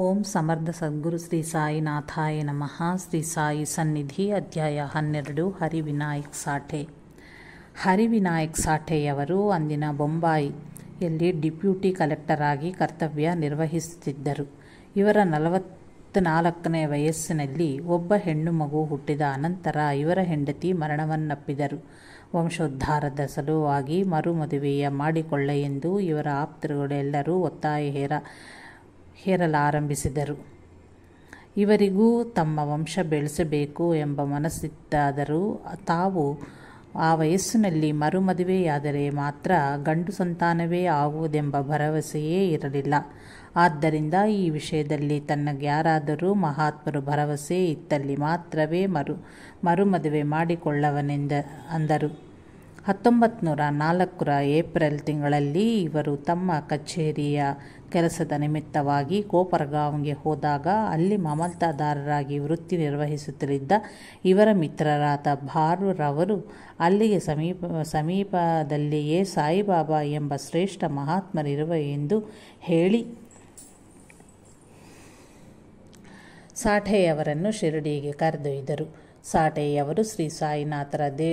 ಓಂ ಸಮರ್ಥ ಸದ್ಗುರು ಶ್ರೀ ಸಾಯಿ ನಾಥಾಯ ನಮಃ ಶ್ರೀ ಸಾಯಿ ಸನ್ನಿಧಿ ಅಧ್ಯಾಯ ಹನ್ನೆರಡು ಹರಿವಿನಾಯಕ್ ಸಾಠೆ ಹರಿವಿನಾಯಕ್ ಸಾಠೆಯವರು ಅಂದಿನ ಬೊಂಬಾಯಿಯಲ್ಲಿ ಡಿಪ್ಯೂಟಿ ಕಲೆಕ್ಟರ್ ಆಗಿ ಕರ್ತವ್ಯ ನಿರ್ವಹಿಸುತ್ತಿದ್ದರು ಇವರ ನಾಲ್ಕನೇ ವಯಸ್ಸಿನಲ್ಲಿ ಒಬ್ಬ ಹೆಣ್ಣು ಮಗು ಹುಟ್ಟಿದ ಅನಂತರ ಇವರ ಹೆಂಡತಿ ಮರಣವನ್ನಪ್ಪಿದರು ವಂಶೋದ್ಧಾರದ ಸಲುವಾಗಿ ಮದುವೆಯ ಮಾಡಿಕೊಳ್ಳ ಎಂದು ಇವರ ಆಪ್ತರುಗಳೆಲ್ಲರೂ ಒತ್ತಾಯ ಹೇರ ಹೇರಲಾರಂಭಿಸಿದರು ಇವರಿಗೂ ತಮ್ಮ ವಂಶ ಬೆಳೆಸಬೇಕು ಎಂಬ ಮನಸ್ಸಿತ್ತಾದರೂ ತಾವು ಆ ವಯಸ್ಸಿನಲ್ಲಿ ಮರುಮದುವೆಯಾದರೆ ಮಾತ್ರ ಗಂಡು ಸಂತಾನವೇ ಆಗುವುದೆಂಬ ಭರವಸೆಯೇ ಇರಲಿಲ್ಲ ಆದ್ದರಿಂದ ಈ ವಿಷಯದಲ್ಲಿ ಯಾರಾದರೂ ಮಹಾತ್ಮರು ಭರವಸೆ ಇತ್ತಲ್ಲಿ ಮಾತ್ರವೇ ಮರು ಮರುಮದುವೆ ಮಾಡಿಕೊಳ್ಳವನೆಂದ ಅಂದರು ಹತ್ತೊಂಬತ್ತು ನಾಲ್ಕರ ಏಪ್ರಿಲ್ ತಿಂಗಳಲ್ಲಿ ಇವರು ತಮ್ಮ ಕಚೇರಿಯ ಕೆಲಸದ ನಿಮಿತ್ತವಾಗಿ ಕೋಪರಗಾಂವ್ಗೆ ಹೋದಾಗ ಅಲ್ಲಿ ಮಮಲ್ತಾದಾರರಾಗಿ ವೃತ್ತಿ ನಿರ್ವಹಿಸುತ್ತಿದ್ದ ಇವರ ಮಿತ್ರರಾದ ಭಾರುರವರು ಅಲ್ಲಿಗೆ ಸಮೀಪ ಸಮೀಪದಲ್ಲಿಯೇ ಸಾಯಿಬಾಬಾ ಎಂಬ ಶ್ರೇಷ್ಠ ಮಹಾತ್ಮರಿರುವ ಎಂದು ಹೇಳಿ ಸಾಠೆಯವರನ್ನು ಶಿರಡಿಗೆ ಕರೆದೊಯ್ದರು ಸಾಠೆಯವರು ಶ್ರೀ ಸಾಯಿನಾಥರ ದೇ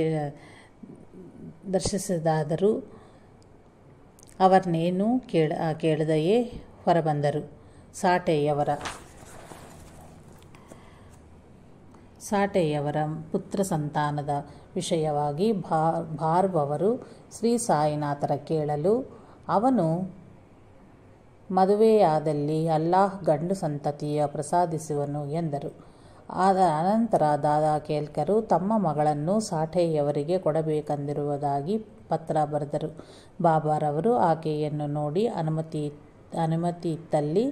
ದರ್ಶಿಸಿದಾದರೂ ಅವರನ್ನೇನು ಕೇಳ ಕೇಳದೆಯೇ ಹೊರಬಂದರು ಸಾಟೆಯವರ ಸಾಟೆಯವರ ಪುತ್ರ ಸಂತಾನದ ವಿಷಯವಾಗಿ ಭಾರ್ವವರು ಶ್ರೀ ಸಾಯಿನಾಥರ ಕೇಳಲು ಅವನು ಮದುವೆಯಾದಲ್ಲಿ ಅಲ್ಲಾಹ್ ಗಂಡು ಸಂತತಿಯ ಪ್ರಸಾದಿಸುವನು ಎಂದರು ಆದ ಅನಂತರ ದಾದಾ ಕೇಲ್ಕರು ತಮ್ಮ ಮಗಳನ್ನು ಸಾಠೆಯವರಿಗೆ ಕೊಡಬೇಕೆಂದಿರುವುದಾಗಿ ಪತ್ರ ಬರೆದರು ಬಾಬಾರವರು ಆಕೆಯನ್ನು ನೋಡಿ ಅನುಮತಿ ಅನುಮತಿ ಇತ್ತಲ್ಲಿ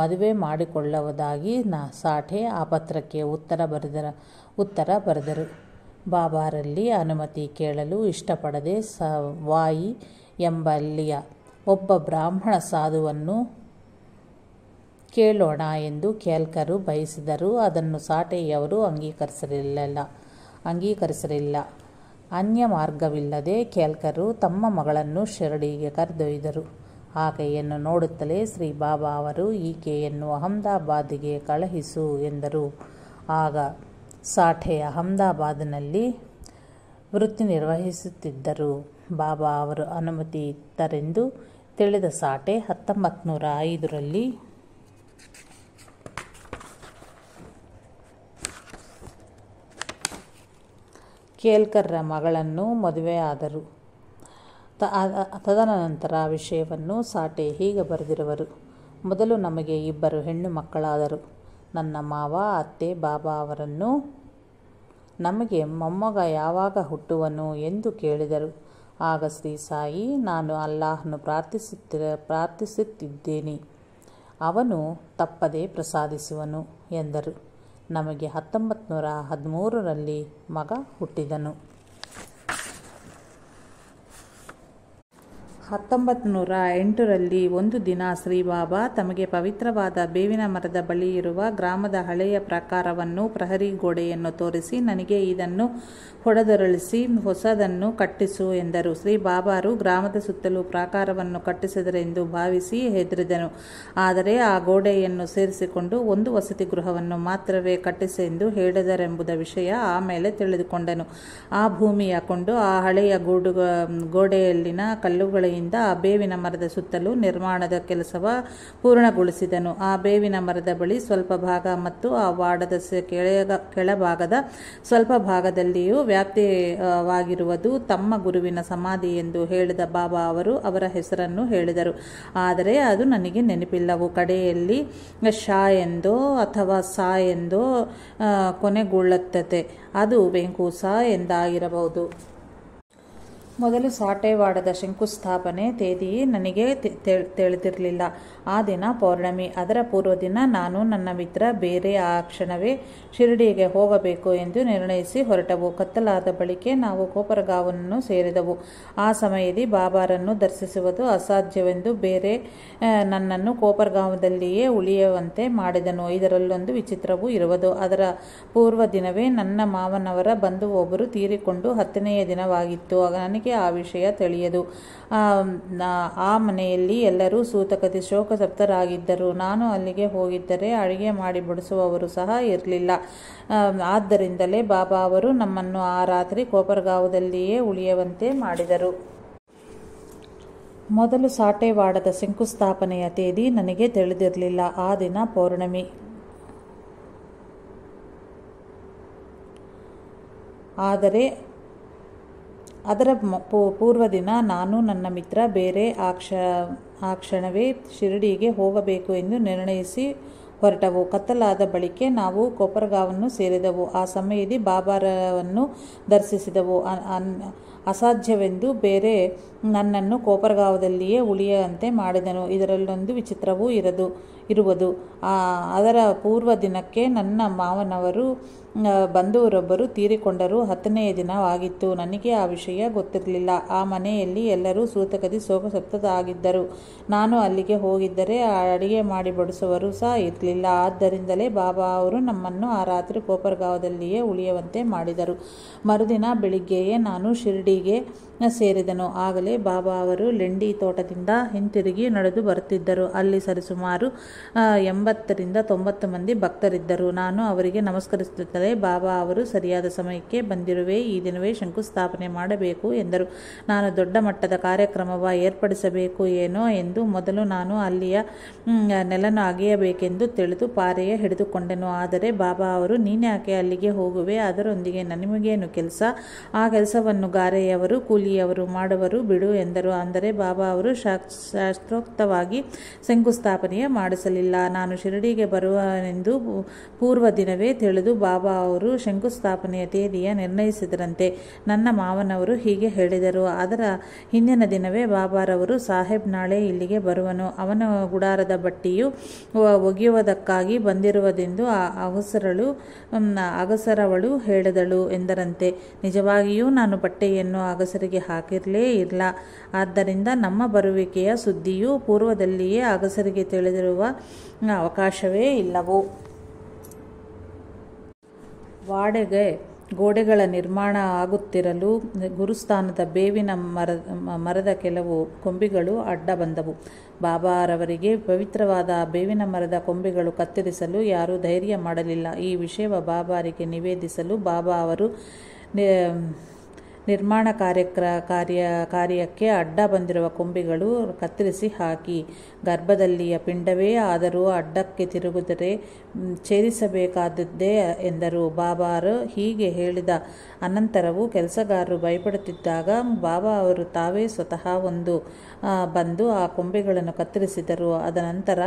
ಮದುವೆ ಮಾಡಿಕೊಳ್ಳುವುದಾಗಿ ನ ಸಾಠೆ ಆ ಪತ್ರಕ್ಕೆ ಉತ್ತರ ಬರೆದರ ಉತ್ತರ ಬರೆದರು ಬಾಬಾರಲ್ಲಿ ಅನುಮತಿ ಕೇಳಲು ಇಷ್ಟಪಡದೆ ಸ ವಾಯಿ ಎಂಬಲ್ಲಿಯ ಒಬ್ಬ ಬ್ರಾಹ್ಮಣ ಸಾಧುವನ್ನು ಕೇಳೋಣ ಎಂದು ಕೇಲ್ಕರು ಬಯಸಿದರು ಅದನ್ನು ಸಾಟೆಯವರು ಅಂಗೀಕರಿಸಲಿಲ್ಲ ಅಂಗೀಕರಿಸಲಿಲ್ಲ ಅನ್ಯ ಮಾರ್ಗವಿಲ್ಲದೆ ಕೇಲ್ಕರು ತಮ್ಮ ಮಗಳನ್ನು ಶಿರಡಿಗೆ ಕರೆದೊಯ್ದರು ಆಕೆಯನ್ನು ನೋಡುತ್ತಲೇ ಶ್ರೀ ಬಾಬಾ ಅವರು ಈಕೆಯನ್ನು ಅಹಮದಾಬಾದಿಗೆ ಕಳುಹಿಸು ಎಂದರು ಆಗ ಸಾಠೆ ಅಹಮದಾಬಾದ್ನಲ್ಲಿ ವೃತ್ತಿ ನಿರ್ವಹಿಸುತ್ತಿದ್ದರು ಬಾಬಾ ಅವರು ಅನುಮತಿ ಇತ್ತರೆಂದು ತಿಳಿದ ಸಾಠೆ ಹತ್ತೊಂಬತ್ತು ನೂರ ಐದರಲ್ಲಿ ಕೇಲ್ಕರ್ರ ಮಗಳನ್ನು ಮದುವೆಯಾದರು ತ ತದನಂತರ ವಿಷಯವನ್ನು ಸಾಟೆ ಹೀಗೆ ಬರೆದಿರುವರು ಮೊದಲು ನಮಗೆ ಇಬ್ಬರು ಹೆಣ್ಣು ಮಕ್ಕಳಾದರು ನನ್ನ ಮಾವ ಅತ್ತೆ ಬಾಬಾ ಅವರನ್ನು ನಮಗೆ ಮೊಮ್ಮಗ ಯಾವಾಗ ಹುಟ್ಟುವನು ಎಂದು ಕೇಳಿದರು ಆಗ ಶ್ರೀ ಸಾಯಿ ನಾನು ಅಲ್ಲಾಹನ್ನು ಪ್ರಾರ್ಥಿಸುತ್ತ ಪ್ರಾರ್ಥಿಸುತ್ತಿದ್ದೇನೆ ಅವನು ತಪ್ಪದೇ ಪ್ರಸಾದಿಸುವನು ಎಂದರು ನಮಗೆ ಹತ್ತೊಂಬತ್ತು ನೂರ ಹದಿಮೂರರಲ್ಲಿ ಮಗ ಹುಟ್ಟಿದನು ಹತ್ತೊಂಬತ್ತು ನೂರ ಎಂಟರಲ್ಲಿ ಒಂದು ದಿನ ಶ್ರೀ ಬಾಬಾ ತಮಗೆ ಪವಿತ್ರವಾದ ಬೇವಿನ ಮರದ ಬಳಿ ಇರುವ ಗ್ರಾಮದ ಹಳೆಯ ಪ್ರಾಕಾರವನ್ನು ಪ್ರಹರಿ ಗೋಡೆಯನ್ನು ತೋರಿಸಿ ನನಗೆ ಇದನ್ನು ಹೊಡೆದೊರಳಿಸಿ ಹೊಸದನ್ನು ಕಟ್ಟಿಸು ಎಂದರು ಶ್ರೀ ಬಾಬಾರು ಗ್ರಾಮದ ಸುತ್ತಲೂ ಪ್ರಾಕಾರವನ್ನು ಕಟ್ಟಿಸಿದರೆಂದು ಭಾವಿಸಿ ಹೆದರಿದನು ಆದರೆ ಆ ಗೋಡೆಯನ್ನು ಸೇರಿಸಿಕೊಂಡು ಒಂದು ವಸತಿ ಗೃಹವನ್ನು ಮಾತ್ರವೇ ಕಟ್ಟಿಸೆಂದು ಹೇಳಿದರೆಂಬುದ ವಿಷಯ ಆಮೇಲೆ ತಿಳಿದುಕೊಂಡನು ಆ ಭೂಮಿಯ ಕೊಂಡು ಆ ಹಳೆಯ ಗೋಡು ಗೋಡೆಯಲ್ಲಿನ ಕಲ್ಲುಗಳ ಕೈಯಿಂದ ಆ ಬೇವಿನ ಮರದ ಸುತ್ತಲೂ ನಿರ್ಮಾಣದ ಕೆಲಸವ ಪೂರ್ಣಗೊಳಿಸಿದನು ಆ ಬೇವಿನ ಮರದ ಬಳಿ ಸ್ವಲ್ಪ ಭಾಗ ಮತ್ತು ಆ ವಾಡದ ಕೆಳಗ ಕೆಳಭಾಗದ ಸ್ವಲ್ಪ ಭಾಗದಲ್ಲಿಯೂ ವ್ಯಾಪ್ತಿಯವಾಗಿರುವುದು ತಮ್ಮ ಗುರುವಿನ ಸಮಾಧಿ ಎಂದು ಹೇಳಿದ ಬಾಬಾ ಅವರು ಅವರ ಹೆಸರನ್ನು ಹೇಳಿದರು ಆದರೆ ಅದು ನನಗೆ ನೆನಪಿಲ್ಲವು ಕಡೆಯಲ್ಲಿ ಶಾ ಎಂದೋ ಅಥವಾ ಸಾ ಎಂದೋ ಕೊನೆಗೊಳ್ಳುತ್ತದೆ ಅದು ವೆಂಕೂಸ ಎಂದಾಗಿರಬಹುದು ಮೊದಲು ಸಾಟೆವಾಡದ ಶಂಕುಸ್ಥಾಪನೆ ತೇದಿ ನನಗೆ ತಿಳಿದಿರಲಿಲ್ಲ ಆ ದಿನ ಪೌರ್ಣಮಿ ಅದರ ಪೂರ್ವ ದಿನ ನಾನು ನನ್ನ ಮಿತ್ರ ಬೇರೆ ಆ ಕ್ಷಣವೇ ಶಿರಡಿಗೆ ಹೋಗಬೇಕು ಎಂದು ನಿರ್ಣಯಿಸಿ ಹೊರಟವು ಕತ್ತಲಾದ ಬಳಿಕೆ ನಾವು ಕೋಪರಗಾವನ್ನು ಸೇರಿದವು ಆ ಸಮಯದಲ್ಲಿ ಬಾಬಾರನ್ನು ದರ್ಶಿಸುವುದು ಅಸಾಧ್ಯವೆಂದು ಬೇರೆ ನನ್ನನ್ನು ಕೋಪರಗಾವದಲ್ಲಿಯೇ ಉಳಿಯುವಂತೆ ಮಾಡಿದನು ಇದರಲ್ಲೊಂದು ವಿಚಿತ್ರವೂ ಇರುವುದು ಅದರ ಪೂರ್ವ ದಿನವೇ ನನ್ನ ಮಾವನವರ ಬಂಧು ಒಬ್ಬರು ತೀರಿಕೊಂಡು ಹತ್ತನೆಯ ದಿನವಾಗಿತ್ತು ನನಗೆ ಅವನಿಗೆ ಆ ವಿಷಯ ತಿಳಿಯದು ಆ ಮನೆಯಲ್ಲಿ ಎಲ್ಲರೂ ಸೂತಕತಿ ಶೋಕಸಪ್ತರಾಗಿದ್ದರು ನಾನು ಅಲ್ಲಿಗೆ ಹೋಗಿದ್ದರೆ ಅಡುಗೆ ಮಾಡಿ ಬಿಡಿಸುವವರು ಸಹ ಇರಲಿಲ್ಲ ಆದ್ದರಿಂದಲೇ ಬಾಬಾ ಅವರು ನಮ್ಮನ್ನು ಆ ರಾತ್ರಿ ಕೋಪರ್ಗಾವದಲ್ಲಿಯೇ ಉಳಿಯುವಂತೆ ಮಾಡಿದರು ಮೊದಲು ಸಾಟೆವಾಡದ ಶಂಕುಸ್ಥಾಪನೆಯ ತೇದಿ ನನಗೆ ತಿಳಿದಿರಲಿಲ್ಲ ಆ ದಿನ ಪೌರ್ಣಮಿ ಆದರೆ ಅದರ ಪೂರ್ವ ದಿನ ನಾನು ನನ್ನ ಮಿತ್ರ ಬೇರೆ ಆ ಆ ಕ್ಷಣವೇ ಶಿರಡಿಗೆ ಹೋಗಬೇಕು ಎಂದು ನಿರ್ಣಯಿಸಿ ಹೊರಟವು ಕತ್ತಲಾದ ಬಳಿಕೆ ನಾವು ಕೊಪ್ಪರಗಾವನ್ನು ಸೇರಿದೆವು ಆ ಸಮಯದಲ್ಲಿ ಬಾಬಾರವನ್ನು ದರ್ಶಿಸಿದವು ಅಸಾಧ್ಯವೆಂದು ಬೇರೆ ನನ್ನನ್ನು ಕೋಪರಗಾವದಲ್ಲಿಯೇ ಉಳಿಯುವಂತೆ ಮಾಡಿದನು ಇದರಲ್ಲೊಂದು ವಿಚಿತ್ರವೂ ಇರದು ಇರುವುದು ಅದರ ಪೂರ್ವ ದಿನಕ್ಕೆ ನನ್ನ ಮಾವನವರು ಬಂಧುವರೊಬ್ಬರು ತೀರಿಕೊಂಡರು ಹತ್ತನೆಯ ದಿನವಾಗಿತ್ತು ನನಗೆ ಆ ವಿಷಯ ಗೊತ್ತಿರಲಿಲ್ಲ ಆ ಮನೆಯಲ್ಲಿ ಎಲ್ಲರೂ ಸೂತಕದಿ ಸೋಪ ಆಗಿದ್ದರು ನಾನು ಅಲ್ಲಿಗೆ ಹೋಗಿದ್ದರೆ ಆ ಅಡಿಗೆ ಮಾಡಿ ಬಡಿಸುವರು ಸಹ ಇರಲಿಲ್ಲ ಆದ್ದರಿಂದಲೇ ಬಾಬಾ ಅವರು ನಮ್ಮನ್ನು ಆ ರಾತ್ರಿ ಕೋಪರ್ಗಾವದಲ್ಲಿಯೇ ಉಳಿಯುವಂತೆ ಮಾಡಿದರು ಮರುದಿನ ಬೆಳಿಗ್ಗೆಯೇ ನಾನು ಶಿರ್ಡಿಗೆ ಸೇರಿದನು ಆಗಲೇ ಬಾಬಾ ಅವರು ಲೆಂಡಿ ತೋಟದಿಂದ ಹಿಂತಿರುಗಿ ನಡೆದು ಬರುತ್ತಿದ್ದರು ಅಲ್ಲಿ ಸರಿಸುಮಾರು ಎಂಬತ್ತರಿಂದ ತೊಂಬತ್ತು ಮಂದಿ ಭಕ್ತರಿದ್ದರು ನಾನು ಅವರಿಗೆ ನಮಸ್ಕರಿಸುತ್ತಲೇ ಬಾಬಾ ಅವರು ಸರಿಯಾದ ಸಮಯಕ್ಕೆ ಬಂದಿರುವೆ ಈ ದಿನವೇ ಶಂಕುಸ್ಥಾಪನೆ ಮಾಡಬೇಕು ಎಂದರು ನಾನು ದೊಡ್ಡ ಮಟ್ಟದ ಕಾರ್ಯಕ್ರಮವ ಏರ್ಪಡಿಸಬೇಕು ಏನೋ ಎಂದು ಮೊದಲು ನಾನು ಅಲ್ಲಿಯ ನೆಲನ್ನು ಅಗೆಯಬೇಕೆಂದು ತಿಳಿದು ಪಾರೆಯ ಹಿಡಿದುಕೊಂಡೆನು ಆದರೆ ಬಾಬಾ ಅವರು ನೀನ್ಯಾಕೆ ಅಲ್ಲಿಗೆ ಹೋಗುವೆ ಅದರೊಂದಿಗೆ ನನಗೇನು ಕೆಲಸ ಆ ಕೆಲಸವನ್ನು ಗಾರೆಯವರು ಕೂಲಿ ಅವರು ಮಾಡುವರು ಬಿಡು ಎಂದರು ಅಂದರೆ ಬಾಬಾ ಅವರು ಶಾಸ್ತ್ರೋಕ್ತವಾಗಿ ಶಂಕುಸ್ಥಾಪನೆಯ ಮಾಡಿಸಲಿಲ್ಲ ನಾನು ಶಿರಡಿಗೆ ಬರುವನೆಂದು ಪೂರ್ವ ದಿನವೇ ತಿಳಿದು ಬಾಬಾ ಅವರು ಶಂಕುಸ್ಥಾಪನೆಯ ತೇದಿಯ ನಿರ್ಣಯಿಸಿದರಂತೆ ನನ್ನ ಮಾವನವರು ಹೀಗೆ ಹೇಳಿದರು ಅದರ ಹಿಂದಿನ ದಿನವೇ ಬಾಬಾರವರು ಸಾಹೇಬ್ ನಾಳೆ ಇಲ್ಲಿಗೆ ಬರುವನು ಅವನ ಗುಡಾರದ ಬಟ್ಟೆಯು ಒಗೆಯುವುದಕ್ಕಾಗಿ ಬಂದಿರುವುದೆಂದು ಅಗಸರಳು ಅಗಸರವಳು ಹೇಳಿದಳು ಎಂದರಂತೆ ನಿಜವಾಗಿಯೂ ನಾನು ಬಟ್ಟೆಯನ್ನು ಅಗಸರಿಗೆ ಬರುವಿಕೆಗೆ ಹಾಕಿರಲೇ ಇಲ್ಲ ಆದ್ದರಿಂದ ನಮ್ಮ ಬರುವಿಕೆಯ ಸುದ್ದಿಯು ಪೂರ್ವದಲ್ಲಿಯೇ ಅಗಸರಿಗೆ ತಿಳಿದಿರುವ ಅವಕಾಶವೇ ಇಲ್ಲವು ವಾಡೆಗೆ ಗೋಡೆಗಳ ನಿರ್ಮಾಣ ಆಗುತ್ತಿರಲು ಗುರುಸ್ಥಾನದ ಬೇವಿನ ಮರ ಮರದ ಕೆಲವು ಕೊಂಬಿಗಳು ಅಡ್ಡ ಬಂದವು ಬಾಬಾರವರಿಗೆ ಪವಿತ್ರವಾದ ಬೇವಿನ ಮರದ ಕೊಂಬೆಗಳು ಕತ್ತರಿಸಲು ಯಾರೂ ಧೈರ್ಯ ಮಾಡಲಿಲ್ಲ ಈ ವಿಷಯವ ಬಾಬಾರಿಗೆ ನಿವೇದಿಸಲು ಬಾಬಾ ಅವರು ನಿರ್ಮಾಣ ಕಾರ್ಯಕ್ರ ಕಾರ್ಯ ಕಾರ್ಯಕ್ಕೆ ಅಡ್ಡ ಬಂದಿರುವ ಕೊಂಬೆಗಳು ಕತ್ತರಿಸಿ ಹಾಕಿ ಗರ್ಭದಲ್ಲಿಯ ಪಿಂಡವೇ ಆದರೂ ಅಡ್ಡಕ್ಕೆ ತಿರುಗಿದರೆ ಛೇದಿಸಬೇಕಾದದ್ದೇ ಎಂದರು ಬಾಬಾರು ಹೀಗೆ ಹೇಳಿದ ಅನಂತರವೂ ಕೆಲಸಗಾರರು ಭಯಪಡುತ್ತಿದ್ದಾಗ ಬಾಬಾ ಅವರು ತಾವೇ ಸ್ವತಃ ಒಂದು ಬಂದು ಆ ಕೊಂಬೆಗಳನ್ನು ಕತ್ತರಿಸಿದರು ಅದನಂತರ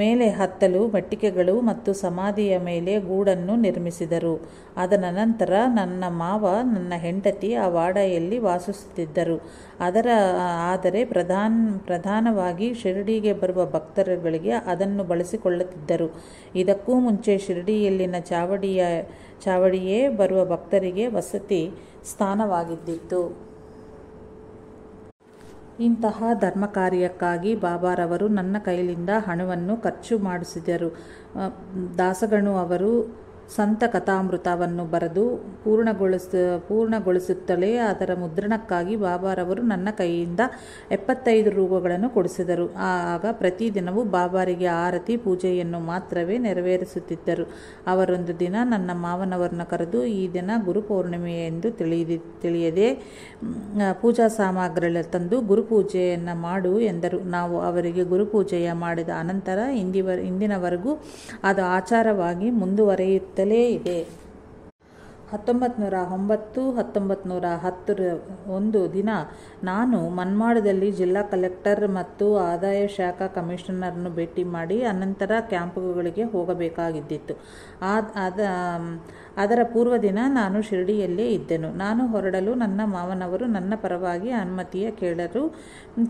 ಮೇಲೆ ಹತ್ತಲು ಮಟ್ಟಿಗೆಗಳು ಮತ್ತು ಸಮಾಧಿಯ ಮೇಲೆ ಗೂಡನ್ನು ನಿರ್ಮಿಸಿದರು ಅದರ ನಂತರ ನನ್ನ ಮಾವ ನನ್ನ ಹೆಂಡತಿ ಆ ವಾಡೆಯಲ್ಲಿ ವಾಸಿಸುತ್ತಿದ್ದರು ಅದರ ಆದರೆ ಪ್ರಧಾನ್ ಪ್ರಧಾನವಾಗಿ ಶಿರಡಿಗೆ ಬರುವ ಭಕ್ತರುಗಳಿಗೆ ಅದನ್ನು ಬಳಸಿಕೊಳ್ಳುತ್ತಿದ್ದರು ಇದಕ್ಕೂ ಮುಂಚೆ ಶಿರಡಿಯಲ್ಲಿನ ಚಾವಡಿಯ ಚಾವಡಿಯೇ ಬರುವ ಭಕ್ತರಿಗೆ ವಸತಿ ಸ್ಥಾನವಾಗಿದ್ದಿತ್ತು ಇಂತಹ ಧರ್ಮ ಕಾರ್ಯಕ್ಕಾಗಿ ಬಾಬಾರವರು ನನ್ನ ಕೈಲಿಂದ ಹಣವನ್ನು ಖರ್ಚು ಮಾಡಿಸಿದರು ದಾಸಗಣು ಅವರು ಸಂತ ಕಥಾಮೃತವನ್ನು ಬರೆದು ಪೂರ್ಣಗೊಳಿಸ ಪೂರ್ಣಗೊಳಿಸುತ್ತಲೇ ಅದರ ಮುದ್ರಣಕ್ಕಾಗಿ ಬಾಬಾರವರು ನನ್ನ ಕೈಯಿಂದ ಎಪ್ಪತ್ತೈದು ರೂಪಗಳನ್ನು ಕೊಡಿಸಿದರು ಆಗ ಪ್ರತಿದಿನವೂ ಬಾಬಾರಿಗೆ ಆರತಿ ಪೂಜೆಯನ್ನು ಮಾತ್ರವೇ ನೆರವೇರಿಸುತ್ತಿದ್ದರು ಅವರೊಂದು ದಿನ ನನ್ನ ಮಾವನವರನ್ನು ಕರೆದು ಈ ದಿನ ಗುರು ಎಂದು ತಿಳಿಯದಿ ತಿಳಿಯದೆ ಪೂಜಾ ಸಾಮಗ್ರಿಗಳ ತಂದು ಗುರುಪೂಜೆಯನ್ನು ಮಾಡು ಎಂದರು ನಾವು ಅವರಿಗೆ ಗುರುಪೂಜೆಯ ಮಾಡಿದ ಅನಂತರ ಇಂದಿವ ಇಂದಿನವರೆಗೂ ಅದು ಆಚಾರವಾಗಿ ಮುಂದುವರೆಯುತ್ತ ಬರುತ್ತಲೇ ಇವೆ ಹತ್ತೊಂಬತ್ನೂರ ಒಂಬತ್ತು ಹತ್ತೊಂಬತ್ತು ಹತ್ತರ ಒಂದು ದಿನ ನಾನು ಮನ್ಮಾಡದಲ್ಲಿ ಜಿಲ್ಲಾ ಕಲೆಕ್ಟರ್ ಮತ್ತು ಆದಾಯ ಶಾಖಾ ಕಮಿಷನರ್ನು ಭೇಟಿ ಮಾಡಿ ಅನಂತರ ಕ್ಯಾಂಪ್ಗಳಿಗೆ ಹೋಗಬೇಕಾಗಿದ್ದಿತ್ತು ಆದ ಅದ ಅದರ ಪೂರ್ವ ದಿನ ನಾನು ಶಿರಡಿಯಲ್ಲೇ ಇದ್ದೆನು ನಾನು ಹೊರಡಲು ನನ್ನ ಮಾವನವರು ನನ್ನ ಪರವಾಗಿ ಅನುಮತಿಯ ಕೇಳಲು